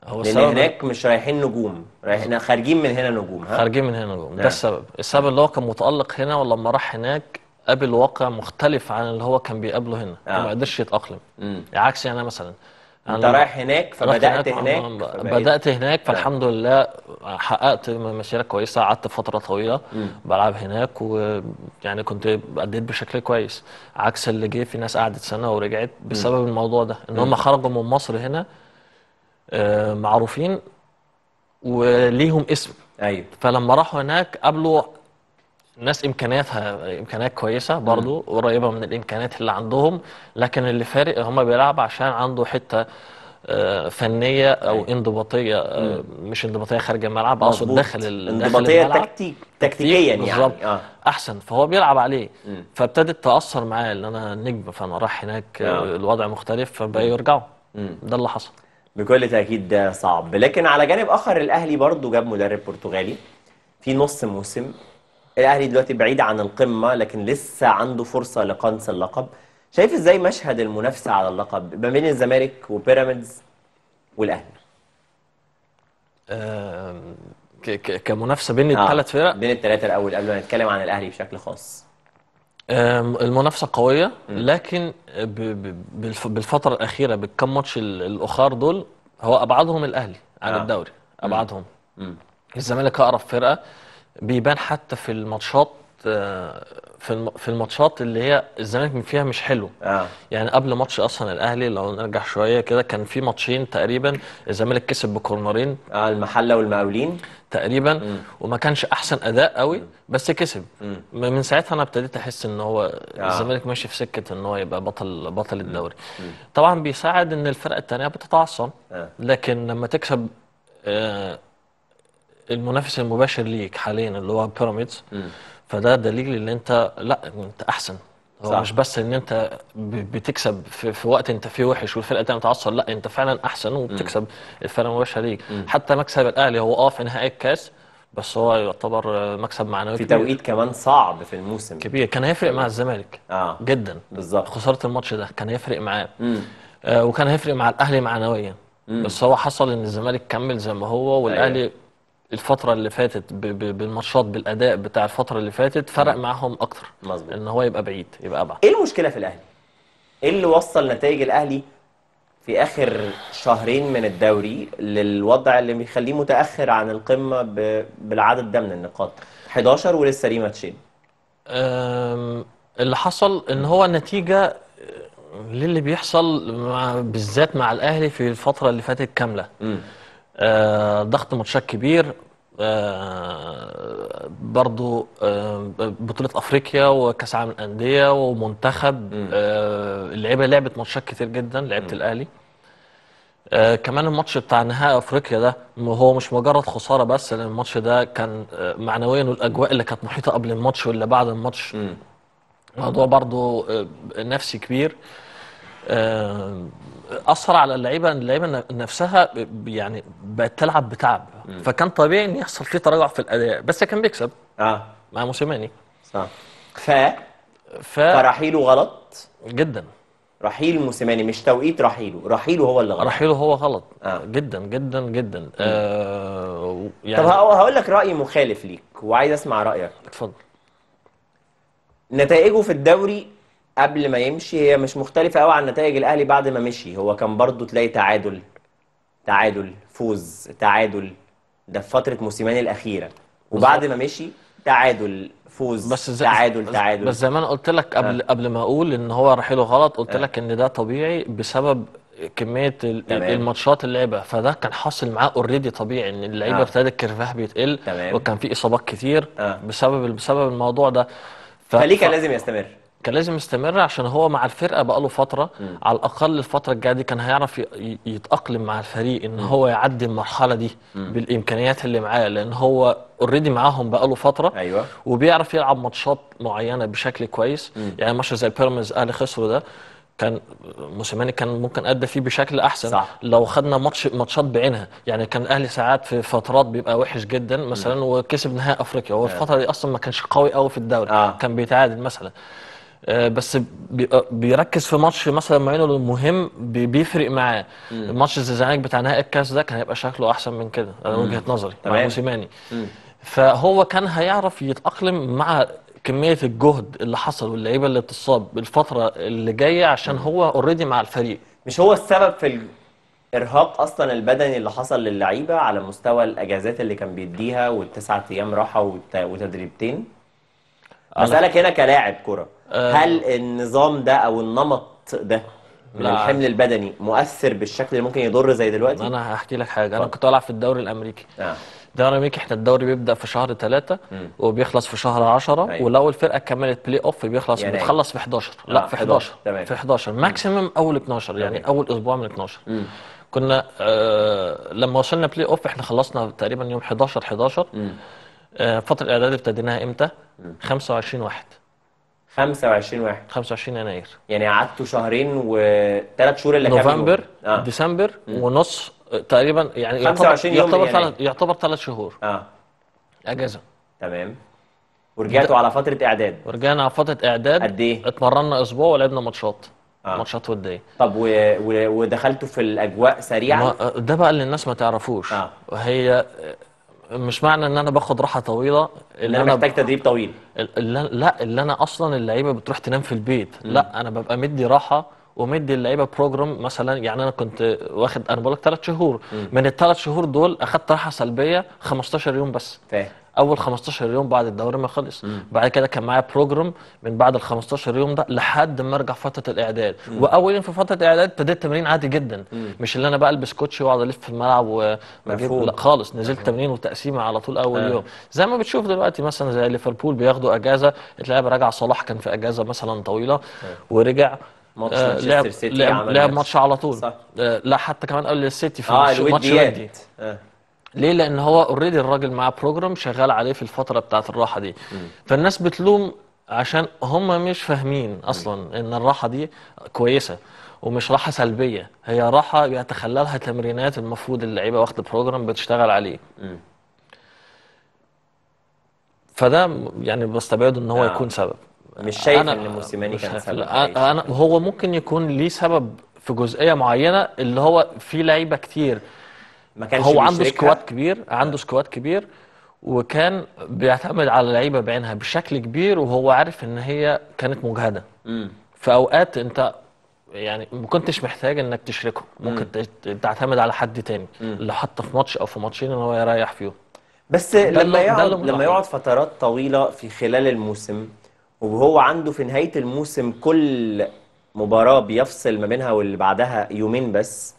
هو لان السبب هناك مش رايحين نجوم رايحين خارجين من هنا نجوم ها خارجين من هنا نجوم ده آه. السبب السبب اللي هو كان متالق هنا ولما راح هناك قابل واقع مختلف عن اللي هو كان بيقابله هنا آه. ما قدرش يتاقلم عكس يعني مثلا انت رايح هناك فبدات آه، هناك, هناك بدات هناك فالحمد لله آه، حققت مسيره كويسه قعدت فتره طويله بلعب هناك ويعني كنت اديت بشكل كويس عكس اللي جه في ناس قعدت سنه ورجعت بسبب م. الموضوع ده ان هم خرجوا من مصر هنا آه، معروفين وليهم اسم ايوه فلما راحوا هناك قابلوا الناس امكانياتها امكانيات كويسه برضو قريبه من الامكانيات اللي عندهم لكن اللي فارق هم بيلعب عشان عنده حته آه، فنيه او أيوة. انضباطيه آه، مش انضباطيه خارج الملعب اقصد داخل انضباطيه تكتيك تكتيكيا يعني بالظبط آه. احسن فهو بيلعب عليه فابتدت تاثر معاه ان انا نجم فانا راح هناك آه،, آه. الوضع مختلف فبقى يرجعوا ده اللي حصل بكل تاكيد ده صعب لكن على جانب اخر الاهلي برضه جاب مدرب برتغالي في نص موسم الاهلي دلوقتي بعيد عن القمه لكن لسه عنده فرصه لقنص اللقب شايف ازاي مشهد المنافسه على اللقب ما بين الزمالك وبيراميدز والاهلي كمنافسه بين آه. الثلاث فرق بين الثلاثه الاول قبل ما نتكلم عن الاهلي بشكل خاص المنافسه قويه لكن بالفتره الاخيره بالكم ماتش الاخار دول هو ابعدهم الاهلي عن آه. الدوري ابعدهم الزمالك اقرب فرقه بيبان حتى في الماتشات آه، في في الماتشات اللي هي الزمالك فيها مش حلو آه. يعني قبل ماتش اصلا الاهلي لو نرجع شويه كده كان في ماتشين تقريبا الزمالك كسب بكورنرين آه المحله والمقاولين تقريبا م. وما كانش احسن اداء قوي بس كسب م. من ساعتها انا ابتديت احس ان هو آه. الزمالك ماشي في سكه ان هو يبقى بطل بطل الدوري م. طبعا بيساعد ان الفرق الثانيه بتتعصب آه. لكن لما تكسب آه المنافس المباشر ليك حاليا اللي هو بيراميدز فده دليل ان انت لا انت احسن هو مش بس ان انت بتكسب في, في وقت انت فيه وحش والفرقه الثانيه متعصر لا انت فعلا احسن وبتكسب الفرقه المباشره ليك حتى مكسب الاهلي هو اه في نهائي الكاس بس هو يعتبر مكسب معنوي في كبير. توقيت كمان صعب في الموسم كبير كان هيفرق مع الزمالك اه جدا بالظبط خساره الماتش ده كان هيفرق معاه آه وكان هيفرق مع الاهلي معنويا بس هو حصل ان الزمالك كمل زي ما هو والاهلي أيوة. الفتره اللي فاتت بالماتشات بالاداء بتاع الفتره اللي فاتت فرق معاهم اكتر مظبوط ان هو يبقى بعيد يبقى ابعد ايه المشكله في الاهلي ايه اللي وصل نتائج الاهلي في اخر شهرين من الدوري للوضع اللي بيخليه متاخر عن القمه بالعدد ده من النقاط 11 ولسه ليه ماتشين اللي حصل ان هو نتيجه آه، للي بيحصل مع بالذات مع الاهلي في الفتره اللي فاتت كامله آه، ضغط ماتشات كبير آه، برضو آه، بطولة أفريقيا وكأس عالم الأندية ومنتخب اللعيبة لعبت ماتشات كتير جدا لعيبة الأهلي كمان الماتش بتاع نهائي أفريقيا ده هو مش مجرد خسارة بس لأن الماتش ده كان معنويا والأجواء اللي كانت محيطة قبل الماتش واللي بعد الماتش موضوع آه نفسي كبير آه، اثر على اللعيبه اللعيبه نفسها يعني بقت تلعب بتعب فكان طبيعي ان يحصل فيه تراجع في الاداء بس كان بيكسب اه مع موسيماني صح ف ف فرحيله غلط جدا رحيل موسيماني مش توقيت رحيله رحيله هو اللي غلط رحيله هو غلط آه. جدا جدا جدا آه يعني طب هقول لك راي مخالف ليك وعايز اسمع رايك اتفضل نتائجه في الدوري قبل ما يمشي هي مش مختلفة قوي عن نتائج الأهلي بعد ما مشي هو كان برضه تلاقي تعادل تعادل فوز تعادل ده في فترة موسيمان الأخيرة وبعد ما مشي تعادل فوز بس زي تعادل بس تعادل بس زي ما انا قلت لك قبل أه. قبل ما اقول ان هو رحيله غلط قلت أه. لك ان ده طبيعي بسبب كميه الماتشات اللي لعبها فده كان حاصل معاه اوريدي طبيعي ان اللعيبه ابتدى أه. الكرفاه بيتقل تمام. وكان في اصابات كتير أه. بسبب بسبب الموضوع ده ف... فليه كان لازم يستمر كان لازم يستمر عشان هو مع الفرقه بقاله فتره م. على الاقل الفتره الجايه دي كان هيعرف يتاقلم مع الفريق ان م. هو يعدي المرحله دي م. بالامكانيات اللي معاه لان هو اوريدي معاهم بقاله فتره ايوه وبيعرف يلعب ماتشات معينه بشكل كويس م. يعني ماتش زي بيراميدز اهلي خسروا ده كان موسيماني كان ممكن ادى فيه بشكل احسن صح. لو خدنا ماتش ماتشات بعينها يعني كان الاهلي ساعات في فترات بيبقى وحش جدا مثلا وكسب نهائي افريقيا هو آه. الفتره دي اصلا ما كانش قوي قوي في الدوري آه. كان بيتعادل مثلا آه، بس آه، بيركز في ماتش مثلا معينه مهم بيفرق معاه ماتش زي الزمالك بتاع نهائي الكاس ده كان هيبقى شكله احسن من كده انا وجهه نظري مع موسيماني فهو كان هيعرف يتاقلم مع كميه الجهد اللي حصل واللعيبه اللي اتصاب الفتره اللي جايه عشان هو اوريدي مع الفريق مش هو السبب في الارهاق اصلا البدني اللي حصل للعيبه على مستوى الاجازات اللي كان بيديها والتسعة ايام راحه وتدريبتين بسالك هنا كلاعب كره آه، هل النظام ده او النمط ده من لا. الحمل البدني مؤثر بالشكل اللي ممكن يضر زي دلوقتي؟ انا هحكي لك حاجه انا كنت العب في الدوري الامريكي آه. الدوري الامريكي احنا الدوري بيبدا في شهر ثلاثه وبيخلص في شهر 10 أيوة. ولو الفرقه كملت بلاي اوف بيخلص يعني بتخلص في 11 أيوه. آه. لا في 11 تمام. في 11 ماكسيمم اول 12 يعني تمام. اول اسبوع من 12 مم. كنا آه لما وصلنا بلاي اوف احنا خلصنا تقريبا يوم 11 11 آه فتره الاعداد ابتديناها امتى؟ 25 واحد 25 واحد 25 يناير يعني قعدتوا شهرين وثلاث شهور اللي نوفمبر آه. ديسمبر مم. ونص آه، تقريبا يعني 25 يعتبر يوم يعتبر يعني. ثلاث يعتبر ثلاث شهور اه اجازه تمام ورجعتوا على فتره اعداد ورجعنا على فتره اعداد قد ايه؟ اتمرنا اسبوع ولعبنا ماتشات آه. ماتشات وديه طب و... و... ودخلتوا في الاجواء سريعا ما... آه، ده بقى اللي الناس ما تعرفوش آه. وهي آه، مش معنى ان انا باخد راحه طويله ان انا محتاج تدريب طويل اللي... لا اللي انا اصلا اللعيبه بتروح تنام في البيت لا انا ببقى مدي راحه ومدي اللعيبه بروجرام مثلا يعني انا كنت واخد انا بقول لك ثلاث شهور من الثلاث شهور دول اخدت راحه سلبيه 15 يوم بس فاهم اول 15 يوم بعد الدوري ما خلص م. بعد كده كان معايا بروجرام من بعد ال 15 يوم ده لحد ما ارجع فتره الاعداد م. واول في فتره الاعداد ابتديت تمرين عادي جدا مم. مش اللي انا بقى البس كوتشي واقعد الف في الملعب واجيب لا خالص نزلت تمرين وتقسيمه على طول اول آه. يوم زي ما بتشوف دلوقتي مثلا زي ليفربول بياخدوا اجازه اللاعب راجع صلاح كان في اجازه مثلا طويله آه. ورجع ماتش آه لعب لعب, لعب ماتش على طول صح. آه لا حتى كمان قبل السيتي في آه ماتش ودي آه. ليه لان هو اوريدي الراجل معاه بروجرام شغال عليه في الفتره بتاعه الراحه دي فالناس بتلوم عشان هم مش فاهمين اصلا ان الراحه دي كويسه ومش راحه سلبيه هي راحه بيتخللها تمرينات المفروض اللعيبه واخده بروجرام بتشتغل عليه فده يعني بستبعد ان هو آه. يكون سبب مش شايف أنا ان موسيماني كان سبب انا هو ممكن يكون ليه سبب في جزئيه معينه اللي هو في لعيبه كتير ما كانش هو عنده سكواد كبير عنده سكواد كبير وكان بيعتمد على لعيبه بعينها بشكل كبير وهو عارف ان هي كانت مجهده في اوقات انت يعني ما كنتش محتاج انك تشركه ممكن مم. تعتمد على حد تاني مم. اللي حط في ماتش او في ماتشين ان هو يريح فيهم بس لما يقعد لما يقعد فترات طويله في خلال الموسم وهو عنده في نهايه الموسم كل مباراه بيفصل ما بينها واللي بعدها يومين بس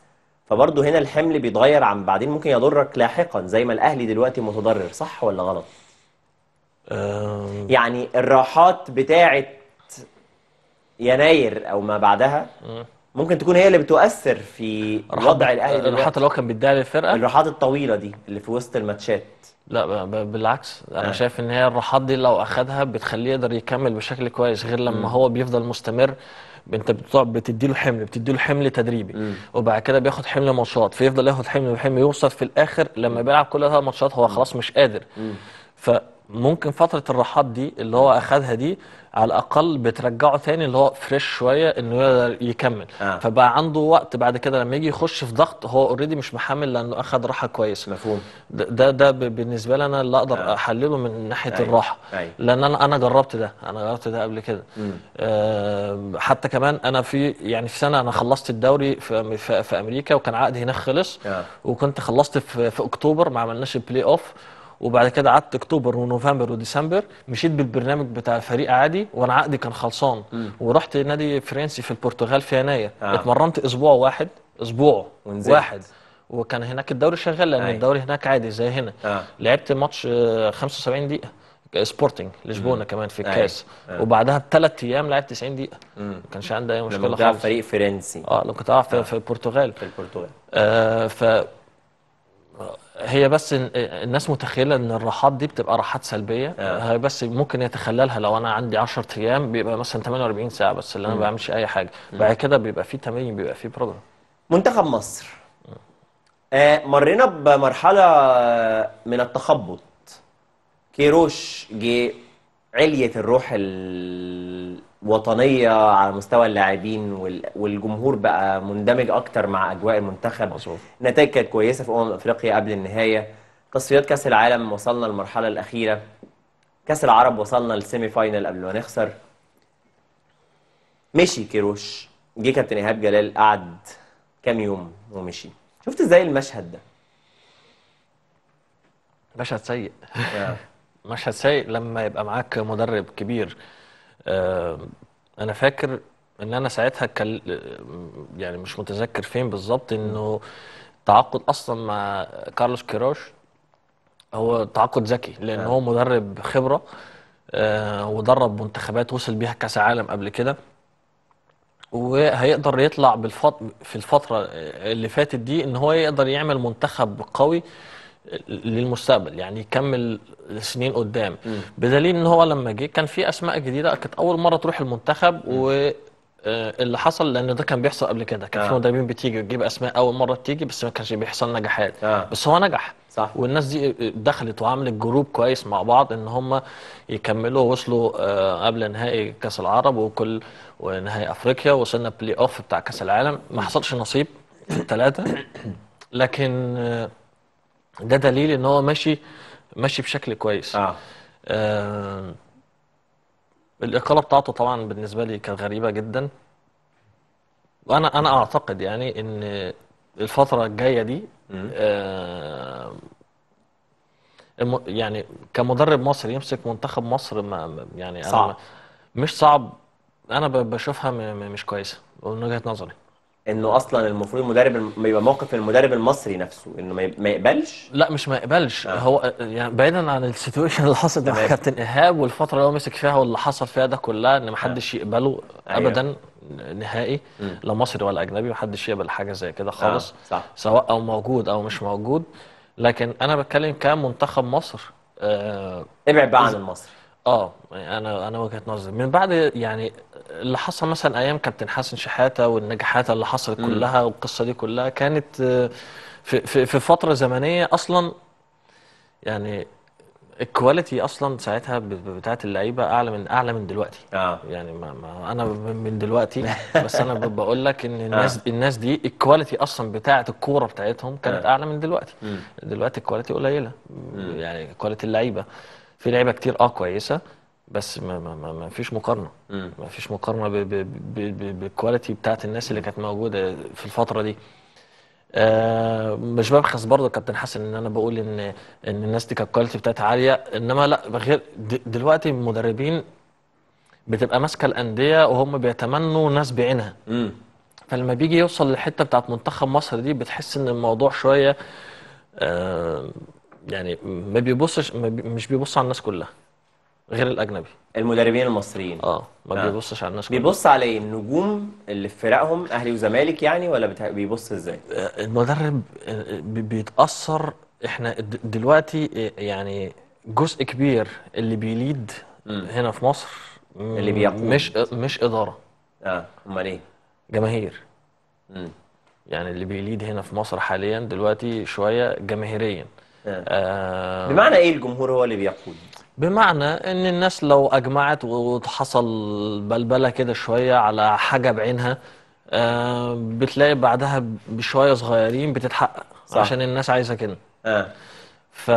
فبرضه هنا الحمل بيتغير عن بعدين ممكن يضرك لاحقا زي ما الاهلي دلوقتي متضرر صح ولا غلط؟ آه. يعني الراحات بتاعه يناير او ما بعدها ممكن تكون هي اللي بتؤثر في وضع الاهلي دلوقتي الراحات اللي هو كان بيديها للفرقه الراحات الطويله دي اللي في وسط الماتشات لا بالعكس انا آه. شايف ان هي الراحات دي لو اخذها بتخليه يقدر يكمل بشكل كويس غير لما م. هو بيفضل مستمر انت بتدي له حمل بتدي له حمل تدريبي وبعد كده بياخد حمل ماتشات فيفضل ياخد حمل وحمل يوصل في الاخر لما بيلعب كل ثلاث ماتشات هو خلاص مش قادر ف ممكن فتره الراحات دي اللي هو اخذها دي على الاقل بترجعه تاني اللي هو فريش شويه انه يقدر يكمل آه. فبقى عنده وقت بعد كده لما يجي يخش في ضغط هو اوريدي مش محمل لانه اخذ راحه كويسه مفهوم ده ده بالنسبه لي انا اللي اقدر آه. احلله من ناحيه أيوه. الراحه أيوه. لان انا انا جربت ده انا جربت ده قبل كده آه حتى كمان انا في يعني في سنه انا خلصت الدوري في في, في امريكا وكان عقدي هناك خلص آه. وكنت خلصت في, في اكتوبر ما عملناش البلاي اوف وبعد كده قعدت اكتوبر ونوفمبر وديسمبر مشيت بالبرنامج بتاع الفريق عادي وانا عقدي كان خلصان ورحت نادي فرنسي في البرتغال في يناير آه. اتمرنت اسبوع واحد اسبوع ونزلت. واحد وكان هناك الدوري شغال لان أي. الدوري هناك عادي زي هنا آه. لعبت ماتش 75 دقيقه سبورتنج لشبونه كمان في الكاس آه. وبعدها بثلاث ايام لعبت 90 دقيقه ما كانش عندي اي مشكله خالص فريق فرنسي اه لو كنت العب آه. في البرتغال في البرتغال آه ف هي بس الناس متخيله ان الراحات دي بتبقى راحات سلبيه آه. هي بس ممكن يتخللها لو انا عندي 10 ايام بيبقى مثلا 48 ساعه بس اللي انا ما بعملش اي حاجه بعد كده بيبقى في تمرين بيبقى في بروجرام منتخب مصر آه مرينا بمرحله من التخبط كيروش جه علية الروح وطنيه على مستوى اللاعبين والجمهور بقى مندمج اكتر مع اجواء المنتخب نتائج كانت كويسه في امم افريقيا قبل النهايه تصفيات كاس العالم وصلنا للمرحله الاخيره كاس العرب وصلنا للسيمي فاينل قبل ما نخسر مشي كيروش جه كابتن ايهاب جلال قعد كام يوم ومشي شفت ازاي المشهد ده مشهد سيء آه. مشهد سيء لما يبقى معاك مدرب كبير انا فاكر ان انا ساعتها كل... يعني مش متذكر فين بالظبط انه تعاقد اصلا مع كارلوس كيروش هو تعاقد ذكي لان هو مدرب خبره آه ودرب منتخبات وصل بيها كاس عالم قبل كده وهيقدر يطلع بالفط... في الفتره اللي فاتت دي ان هو يقدر يعمل منتخب قوي للمستقبل يعني يكمل سنين قدام م. بدليل ان هو لما جه كان في اسماء جديده كانت اول مره تروح المنتخب م. و آه، اللي حصل لان ده كان بيحصل قبل كده كان آه. في مدربين بتيجي وتجيب اسماء اول مره تيجي بس ما كانش بيحصل نجاحات آه. بس هو نجح صح. والناس دي دخلت وعملت جروب كويس مع بعض ان هم يكملوا وصلوا آه قبل نهائي كاس العرب وكل ونهائي افريقيا وصلنا بلاي اوف بتاع كاس العالم ما حصلش نصيب في الثلاثه لكن آه ده دليل ان هو ماشي ماشي بشكل كويس اه, آه الاقاله بتاعته طبعا بالنسبه لي كانت غريبه جدا وانا انا اعتقد يعني ان الفتره الجايه دي آه يعني كمدرب مصري يمسك منتخب مصر ما يعني صعب. أنا مش صعب انا بشوفها مش كويسه من وجهه نظري انه اصلا المفروض المدرب يبقى موقف المدرب المصري نفسه انه ما يقبلش لا مش ما يقبلش آه. هو يعني بعيدا عن السيتويشن اللي حصلت مع كابتن ايهاب والفتره اللي هو مسك فيها واللي حصل فيها ده كلها ان ما آه. حدش آه. يقبله أيوه. ابدا أيوه. نهائي لا مصري ولا اجنبي ما حدش يقبل حاجه زي كده آه، خالص آه. صح. سواء او موجود او مش موجود لكن انا بتكلم كمنتخب مصر آه، ابعد آه بقى عن المصري اه يعني انا انا وجهه نظري من بعد يعني اللي حصل مثلا ايام كابتن حسن شحاته والنجاحات اللي حصلت كلها والقصه دي كلها كانت آه، في في, في فتره زمنيه اصلا يعني الكواليتي اصلا ساعتها بتاعه اللعيبه اعلى من اعلى من دلوقتي آه. يعني ما, ما انا من دلوقتي بس انا بقول لك ان الناس آه. الناس دي الكواليتي اصلا بتاعه الكوره بتاعتهم كانت آه. اعلى من دلوقتي م. دلوقتي الكواليتي قليله م. يعني كواليتي اللعيبه في لعيبه كتير اه كويسه بس ما ما ما, ما فيش مقارنه ما فيش مقارنه بالكواليتي بتاعت الناس اللي كانت موجوده في الفتره دي آه مش ببخس برضه كابتن حسن ان انا بقول ان ان الناس دي كانت الكواليتي بتاعتها عاليه انما لا غير دلوقتي المدربين بتبقى ماسكه الانديه وهم بيتمنوا ناس بعينها فلما بيجي يوصل للحته بتاعت منتخب مصر دي بتحس ان الموضوع شويه آه يعني ما بيبصش ما بي مش بيبص على الناس كلها غير الاجنبي المدربين المصريين اه ما آه. بيبصش على الناس كلها بيبص على ايه النجوم اللي في فرقهم اهلي وزمالك يعني ولا بيبص ازاي آه، المدرب آه، بيتاثر احنا دلوقتي آه، يعني جزء كبير اللي بيليد م. هنا في مصر اللي بيقود مش مش اداره اه امال ايه جماهير م. يعني اللي بيليد هنا في مصر حاليا دلوقتي شويه جماهيريا آه. آه. بمعنى ايه الجمهور هو اللي بيقود بمعنى ان الناس لو اجمعت وحصل بلبله كده شويه على حاجه بعينها آه، بتلاقي بعدها بشويه صغيرين بتتحقق صح. عشان الناس عايزه كده اه ف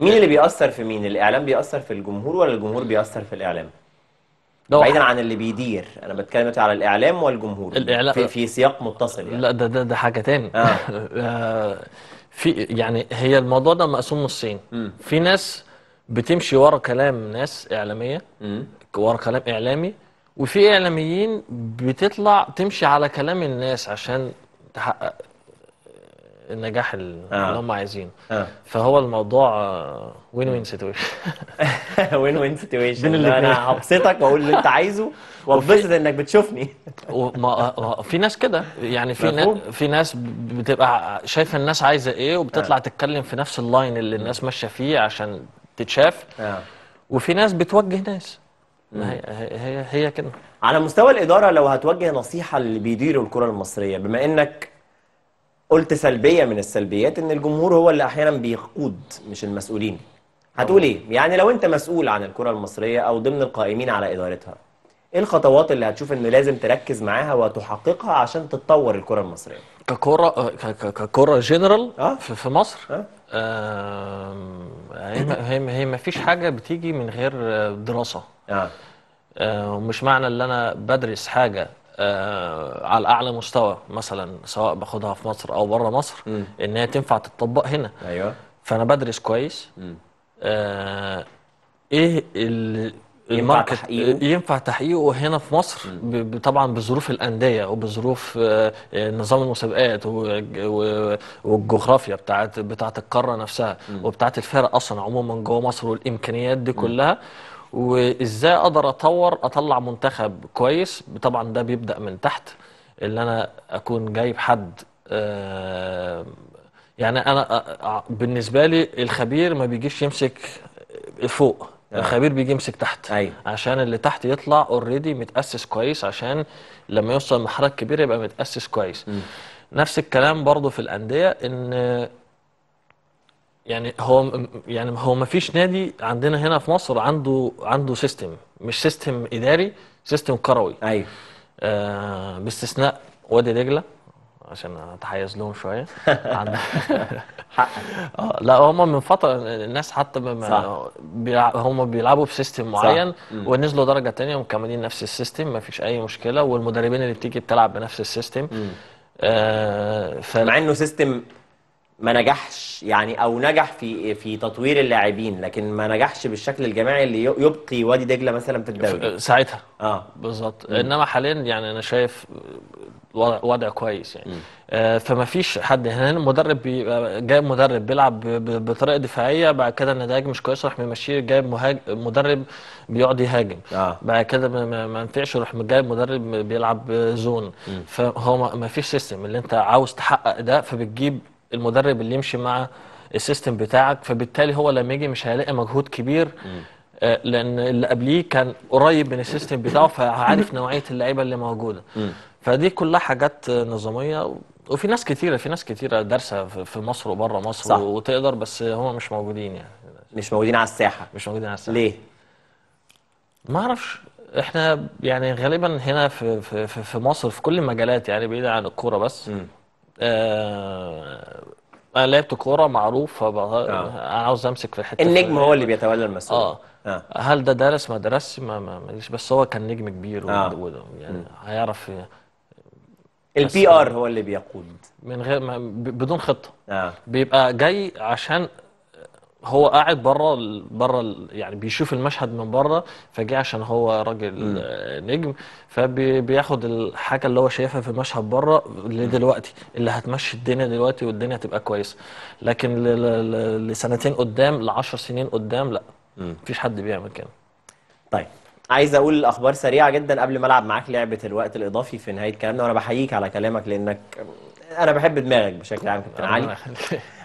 مين اللي بيأثر في مين؟ الإعلام بيأثر في الجمهور ولا الجمهور بيأثر في الإعلام؟ ده بعيدا عن اللي بيدير، أنا بتكلم على الإعلام والجمهور الإعلام في, في سياق متصل يعني لا ده ده ده حاجة تاني آه. آه، في يعني هي الموضوع ده مقسوم نصين، في ناس بتمشي ورا كلام ناس اعلاميه ورا كلام اعلامي وفي اعلاميين بتطلع تمشي على كلام الناس عشان تحقق النجاح آه. اللي آه. هم عايزينه آه. فهو الموضوع وين وين سيتويشن وين وين سيتويشن انا هبسطك واقول اللي انت عايزه واتبسط انك بتشوفني وما آه، آه، في ناس كده يعني في ناس في ناس بتبقى شايفه الناس عايزه ايه وبتطلع آه. تتكلم في نفس اللاين اللي الناس ماشيه فيه عشان تتشاف آه. وفي ناس بتوجه ناس ما هي هي هي كده على مستوى الاداره لو هتوجه نصيحه اللي بيديروا الكره المصريه بما انك قلت سلبيه من السلبيات ان الجمهور هو اللي احيانا بيقود مش المسؤولين هتقول ايه يعني لو انت مسؤول عن الكره المصريه او ضمن القائمين على ادارتها ايه الخطوات اللي هتشوف ان لازم تركز معاها وتحققها عشان تتطور الكره المصريه ككره آه، ككره جنرال أه؟ في مصر أه؟ هي هي ما فيش حاجه بتيجي من غير آه، دراسه نعم. اه ومش معنى ان انا بدرس حاجه آه على اعلى مستوى مثلا سواء باخدها في مصر او بره مصر م. ان هي تنفع تتطبق هنا ايوه فانا بدرس كويس آه ايه ال... ينفع تحقيقه ينفع تحقيقه هنا في مصر طبعا بظروف الانديه وبظروف آه، آه، نظام المسابقات والجغرافيا بتاعت بتاعت القاره نفسها وبتاعت الفرق اصلا عموما جوه مصر والامكانيات دي كلها وازاي اقدر اطور اطلع منتخب كويس طبعا ده بيبدا من تحت اللي انا اكون جايب حد آه، يعني انا بالنسبه لي الخبير ما بيجيش يمسك فوق الخبير بيجي يمسك تحت أيوة. عشان اللي تحت يطلع اوريدي متاسس كويس عشان لما يوصل محرك كبير يبقى متاسس كويس م. نفس الكلام برضه في الانديه ان يعني هو يعني هو ما فيش نادي عندنا هنا في مصر عنده عنده سيستم مش سيستم اداري سيستم كروي ايوه آه باستثناء وادي دجله عشان اتحيز لهم شويه اه لا هم من فتره الناس حتى بما بيلعب هم بيلعبوا بسيستم معين ونزلوا درجه تانية ومكملين نفس السيستم ما فيش اي مشكله والمدربين اللي بتيجي بتلعب بنفس السيستم آه ف... مع انه سيستم ما نجحش يعني او نجح في في تطوير اللاعبين لكن ما نجحش بالشكل الجماعي اللي يبقي وادي دجله مثلا في الدوري أه، ساعتها اه بالظبط انما حاليا يعني انا شايف آه، وضع, وضع كويس يعني آه فما فيش حد هنا المدرب آه، جايب مدرب بيلعب بطريقه دفاعيه بعد كده النتائج مش كويسه راح ممشيه جايب مهاجم مدرب بيقعد يهاجم آه. بعد كده ما, ينفعش يروح جايب مدرب بيلعب زون فهو ما فيش سيستم اللي انت عاوز تحقق ده فبتجيب المدرب اللي يمشي مع السيستم بتاعك فبالتالي هو لما يجي مش هيلاقي مجهود كبير آه، لان اللي قبليه كان قريب من السيستم بتاعه فعارف نوعيه اللعيبه اللي موجوده فدي كلها حاجات نظاميه وفي ناس كتيره في ناس كتيره دارسه في مصر وبره مصر صح. وتقدر بس هم مش موجودين يعني مش موجودين على الساحه مش موجودين على الساحه ليه ما اعرفش احنا يعني غالبا هنا في في في مصر في كل المجالات يعني بعيدا عن الكوره بس م. انا آه، آه، لعبت كوره معروف فبقى... آه. آه. عاوز امسك في حته النجم في... هو اللي بيتولى المسؤوليه آه. آه. هل ده درس ما درسش ما ماليش بس هو كان نجم كبير و... آه. و... يعني م. هيعرف البي ار هو اللي بيقود من غير ما بدون خطه آه. بيبقى جاي عشان هو قاعد بره بره يعني بيشوف المشهد من بره فجه عشان هو راجل نجم فبياخد الحاجه اللي هو شايفها في المشهد بره لدلوقتي اللي هتمشي الدنيا دلوقتي والدنيا هتبقى كويسه لكن لسنتين قدام ل 10 سنين قدام لا مفيش حد بيعمل كده طيب عايز اقول الاخبار سريعه جدا قبل ما العب معاك لعبه الوقت الاضافي في نهايه كلامنا وانا بحييك على كلامك لانك انا بحب دماغك بشكل عام كابتن علي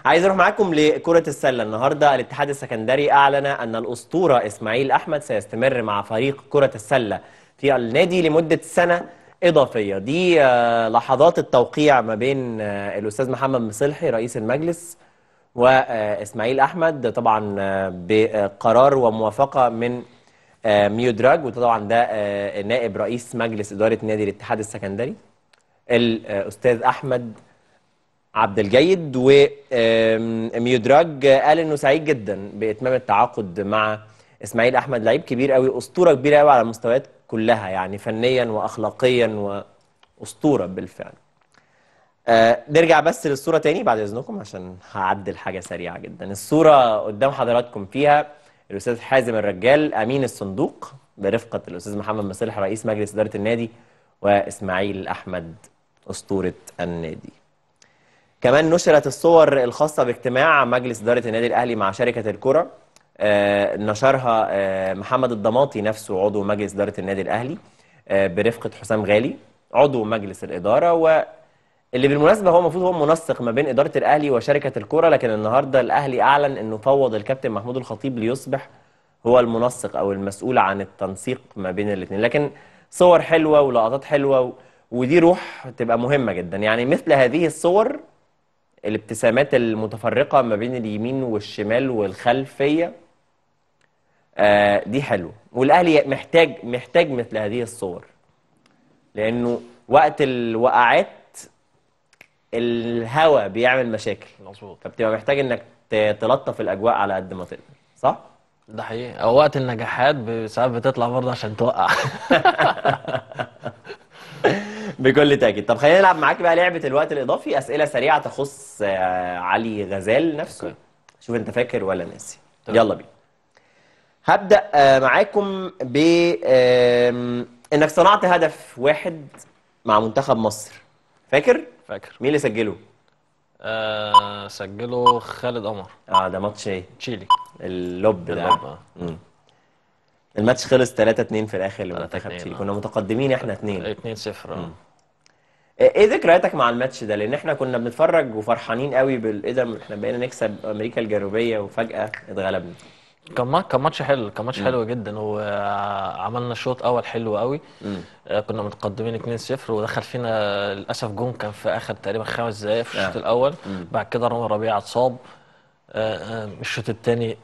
عايز اروح معاكم لكرة السلة النهاردة الاتحاد السكندري اعلن ان الاسطورة اسماعيل احمد سيستمر مع فريق كرة السلة في النادي لمدة سنة اضافية دي آه، لحظات التوقيع ما بين آه، الاستاذ محمد مصلحي رئيس المجلس واسماعيل آه، احمد طبعا بقرار وموافقة من ميودراج وطبعا ده نائب رئيس مجلس اداره نادي الاتحاد السكندري الاستاذ احمد عبد الجيد وميودراج قال انه سعيد جدا باتمام التعاقد مع اسماعيل احمد لعيب كبير قوي اسطوره كبيره قوي على المستويات كلها يعني فنيا واخلاقيا واسطوره بالفعل آه نرجع بس للصوره تاني بعد اذنكم عشان هعدل حاجه سريعه جدا الصوره قدام حضراتكم فيها الاستاذ حازم الرجال امين الصندوق برفقه الاستاذ محمد مصالح رئيس مجلس اداره النادي واسماعيل احمد اسطوره النادي كمان نشرت الصور الخاصة باجتماع مجلس إدارة النادي الأهلي مع شركة الكرة آه، نشرها آه، محمد الضماطي نفسه عضو مجلس إدارة النادي الأهلي آه، برفقة حسام غالي عضو مجلس الإدارة و اللي بالمناسبة هو المفروض هو منسق ما بين إدارة الأهلي وشركة الكرة لكن النهاردة الأهلي أعلن إنه فوض الكابتن محمود الخطيب ليصبح هو المنسق أو المسؤول عن التنسيق ما بين الاثنين لكن صور حلوة ولقطات حلوة ودي روح تبقى مهمة جدا يعني مثل هذه الصور الابتسامات المتفرقه ما بين اليمين والشمال والخلفيه آه دي حلوه والاهلي محتاج محتاج مثل هذه الصور لانه وقت الوقعات الهواء بيعمل مشاكل مظبوط فبتبقى محتاج انك تلطف الاجواء على قد ما تقدر صح ده حقيقي او وقت النجاحات ساعات بتطلع برضه عشان توقع بكل تاكيد طب خلينا نلعب معاك بقى لعبه الوقت الاضافي اسئله سريعه تخص آه، علي غزال نفسه أوكي. شوف انت فاكر ولا ناسي طبعا. يلا بينا هبدا آه، معاكم ب انك صنعت هدف واحد مع منتخب مصر فاكر فاكر مين اللي سجله آه سجله خالد قمر اه ده ماتش ايه تشيلي اللوب ده بالضبط آه. الماتش خلص 3 2 في الاخر لمنتخب تشيلي آه. كنا متقدمين احنا 2 2 0 اه إيه،, ايه ذكرياتك مع الماتش ده لان احنا كنا بنتفرج وفرحانين قوي ايه ده احنا بقينا نكسب امريكا الجنوبيه وفجاه اتغلبنا كان كان ماتش حلو كان ماتش حلو جدا وعملنا الشوط اول حلو قوي آه، كنا متقدمين 2-0 ودخل فينا للاسف جون كان في اخر تقريبا خمس دقائق في الشوط نعم. الاول بعد كده رامي ربيعه اتصاب آه، الشوط الثاني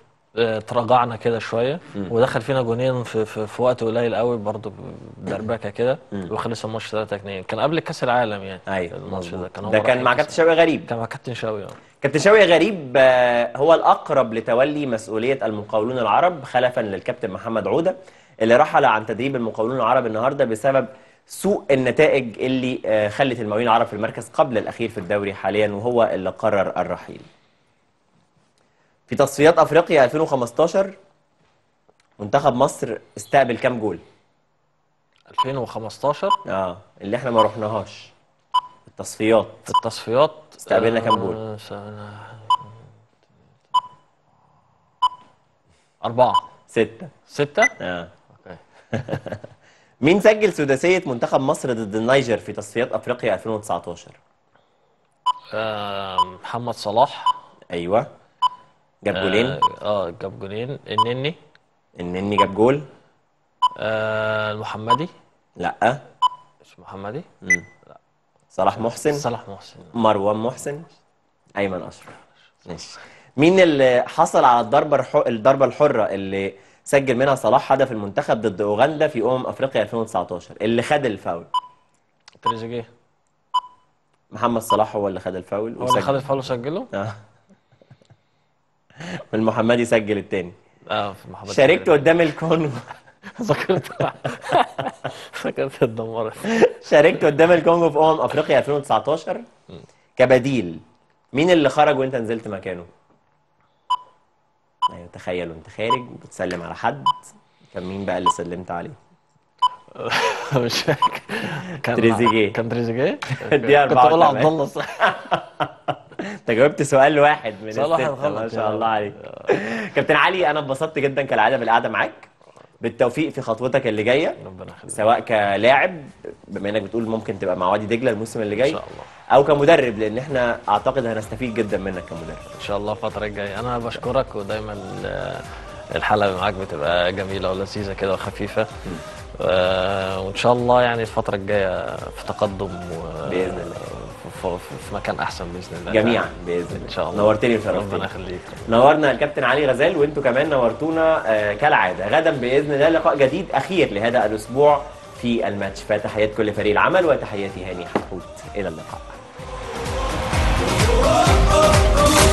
تراجعنا كده شويه ودخل فينا جونين في, في, في وقت قليل قوي برضه دربكه كده وخلص الماتش 3 2 كان قبل كاس العالم يعني ايوه الماتش ده كان ده كان مع كابتن شوقي غريب كان مع كابتن شوقي اه كابتن شوقي غريب آه، هو الاقرب لتولي مسؤوليه المقاولون العرب خلفا للكابتن محمد عوده اللي رحل عن تدريب المقاولون العرب النهارده بسبب سوء النتائج اللي آه، خلت المقاولين العرب في المركز قبل الاخير في الدوري حاليا وهو اللي قرر الرحيل في تصفيات افريقيا 2015 منتخب مصر استقبل كام جول 2015 اه اللي احنا ما رحناهاش التصفيات في التصفيات استقبلنا كام جول آه، أربعة ستة ستة؟ اه اوكي مين سجل سداسية منتخب مصر ضد النيجر في تصفيات افريقيا 2019؟ آه، محمد صلاح ايوه جاب جولين آه،, اه, جاب جولين النني النني جاب جول آه المحمدي لا مش محمدي مم. لا صلاح محسن صلاح محسن مروان محسن ايمن اشرف ماشي مين اللي حصل على الضربه الضربه الحره اللي سجل منها صلاح هدف المنتخب ضد اوغندا في امم افريقيا 2019 اللي خد الفاول تريزيجيه محمد صلاح هو اللي خد الفاول هو اللي خد الفاول وسجله؟ اه من محمد يسجل الثاني اه في محمد شاركت قدام الكون ذكرت ذكرت اتدمرت شاركت قدام الكونغو في امم افريقيا 2019 كبديل مين اللي خرج وانت نزلت مكانه؟ ايوه تخيل وانت خارج بتسلم على حد كان مين بقى اللي سلمت عليه؟ مش فاكر كان تريزيجيه كان تريزيجيه؟ 4 كنت بقول عبد الله انت جاوبت سؤال واحد من الستة ما شاء الله عليك كابتن علي انا اتبسطت جدا كالعاده بالقعده معاك بالتوفيق في خطوتك اللي جايه ربنا يخليك سواء كلاعب بما انك بتقول ممكن تبقى مع وادي دجله الموسم اللي جاي ان شاء الله او كمدرب لان احنا اعتقد هنستفيد جدا منك كمدرب ان شاء الله الفتره الجايه انا بشكرك ودايما الحلقه معاك بتبقى جميله ولذيذه كده وخفيفه آه، وان شاء الله يعني الفتره الجايه في تقدم و... باذن الله في مكان احسن باذن الله جميعا باذن ان شاء الله نورتني وشرفتني ربنا يخليك نورنا الكابتن علي غزال وانتم كمان نورتونا آه، كالعاده غدا باذن الله لقاء جديد اخير لهذا الاسبوع في الماتش فتحيات كل فريق العمل وتحياتي هاني حقوت الى اللقاء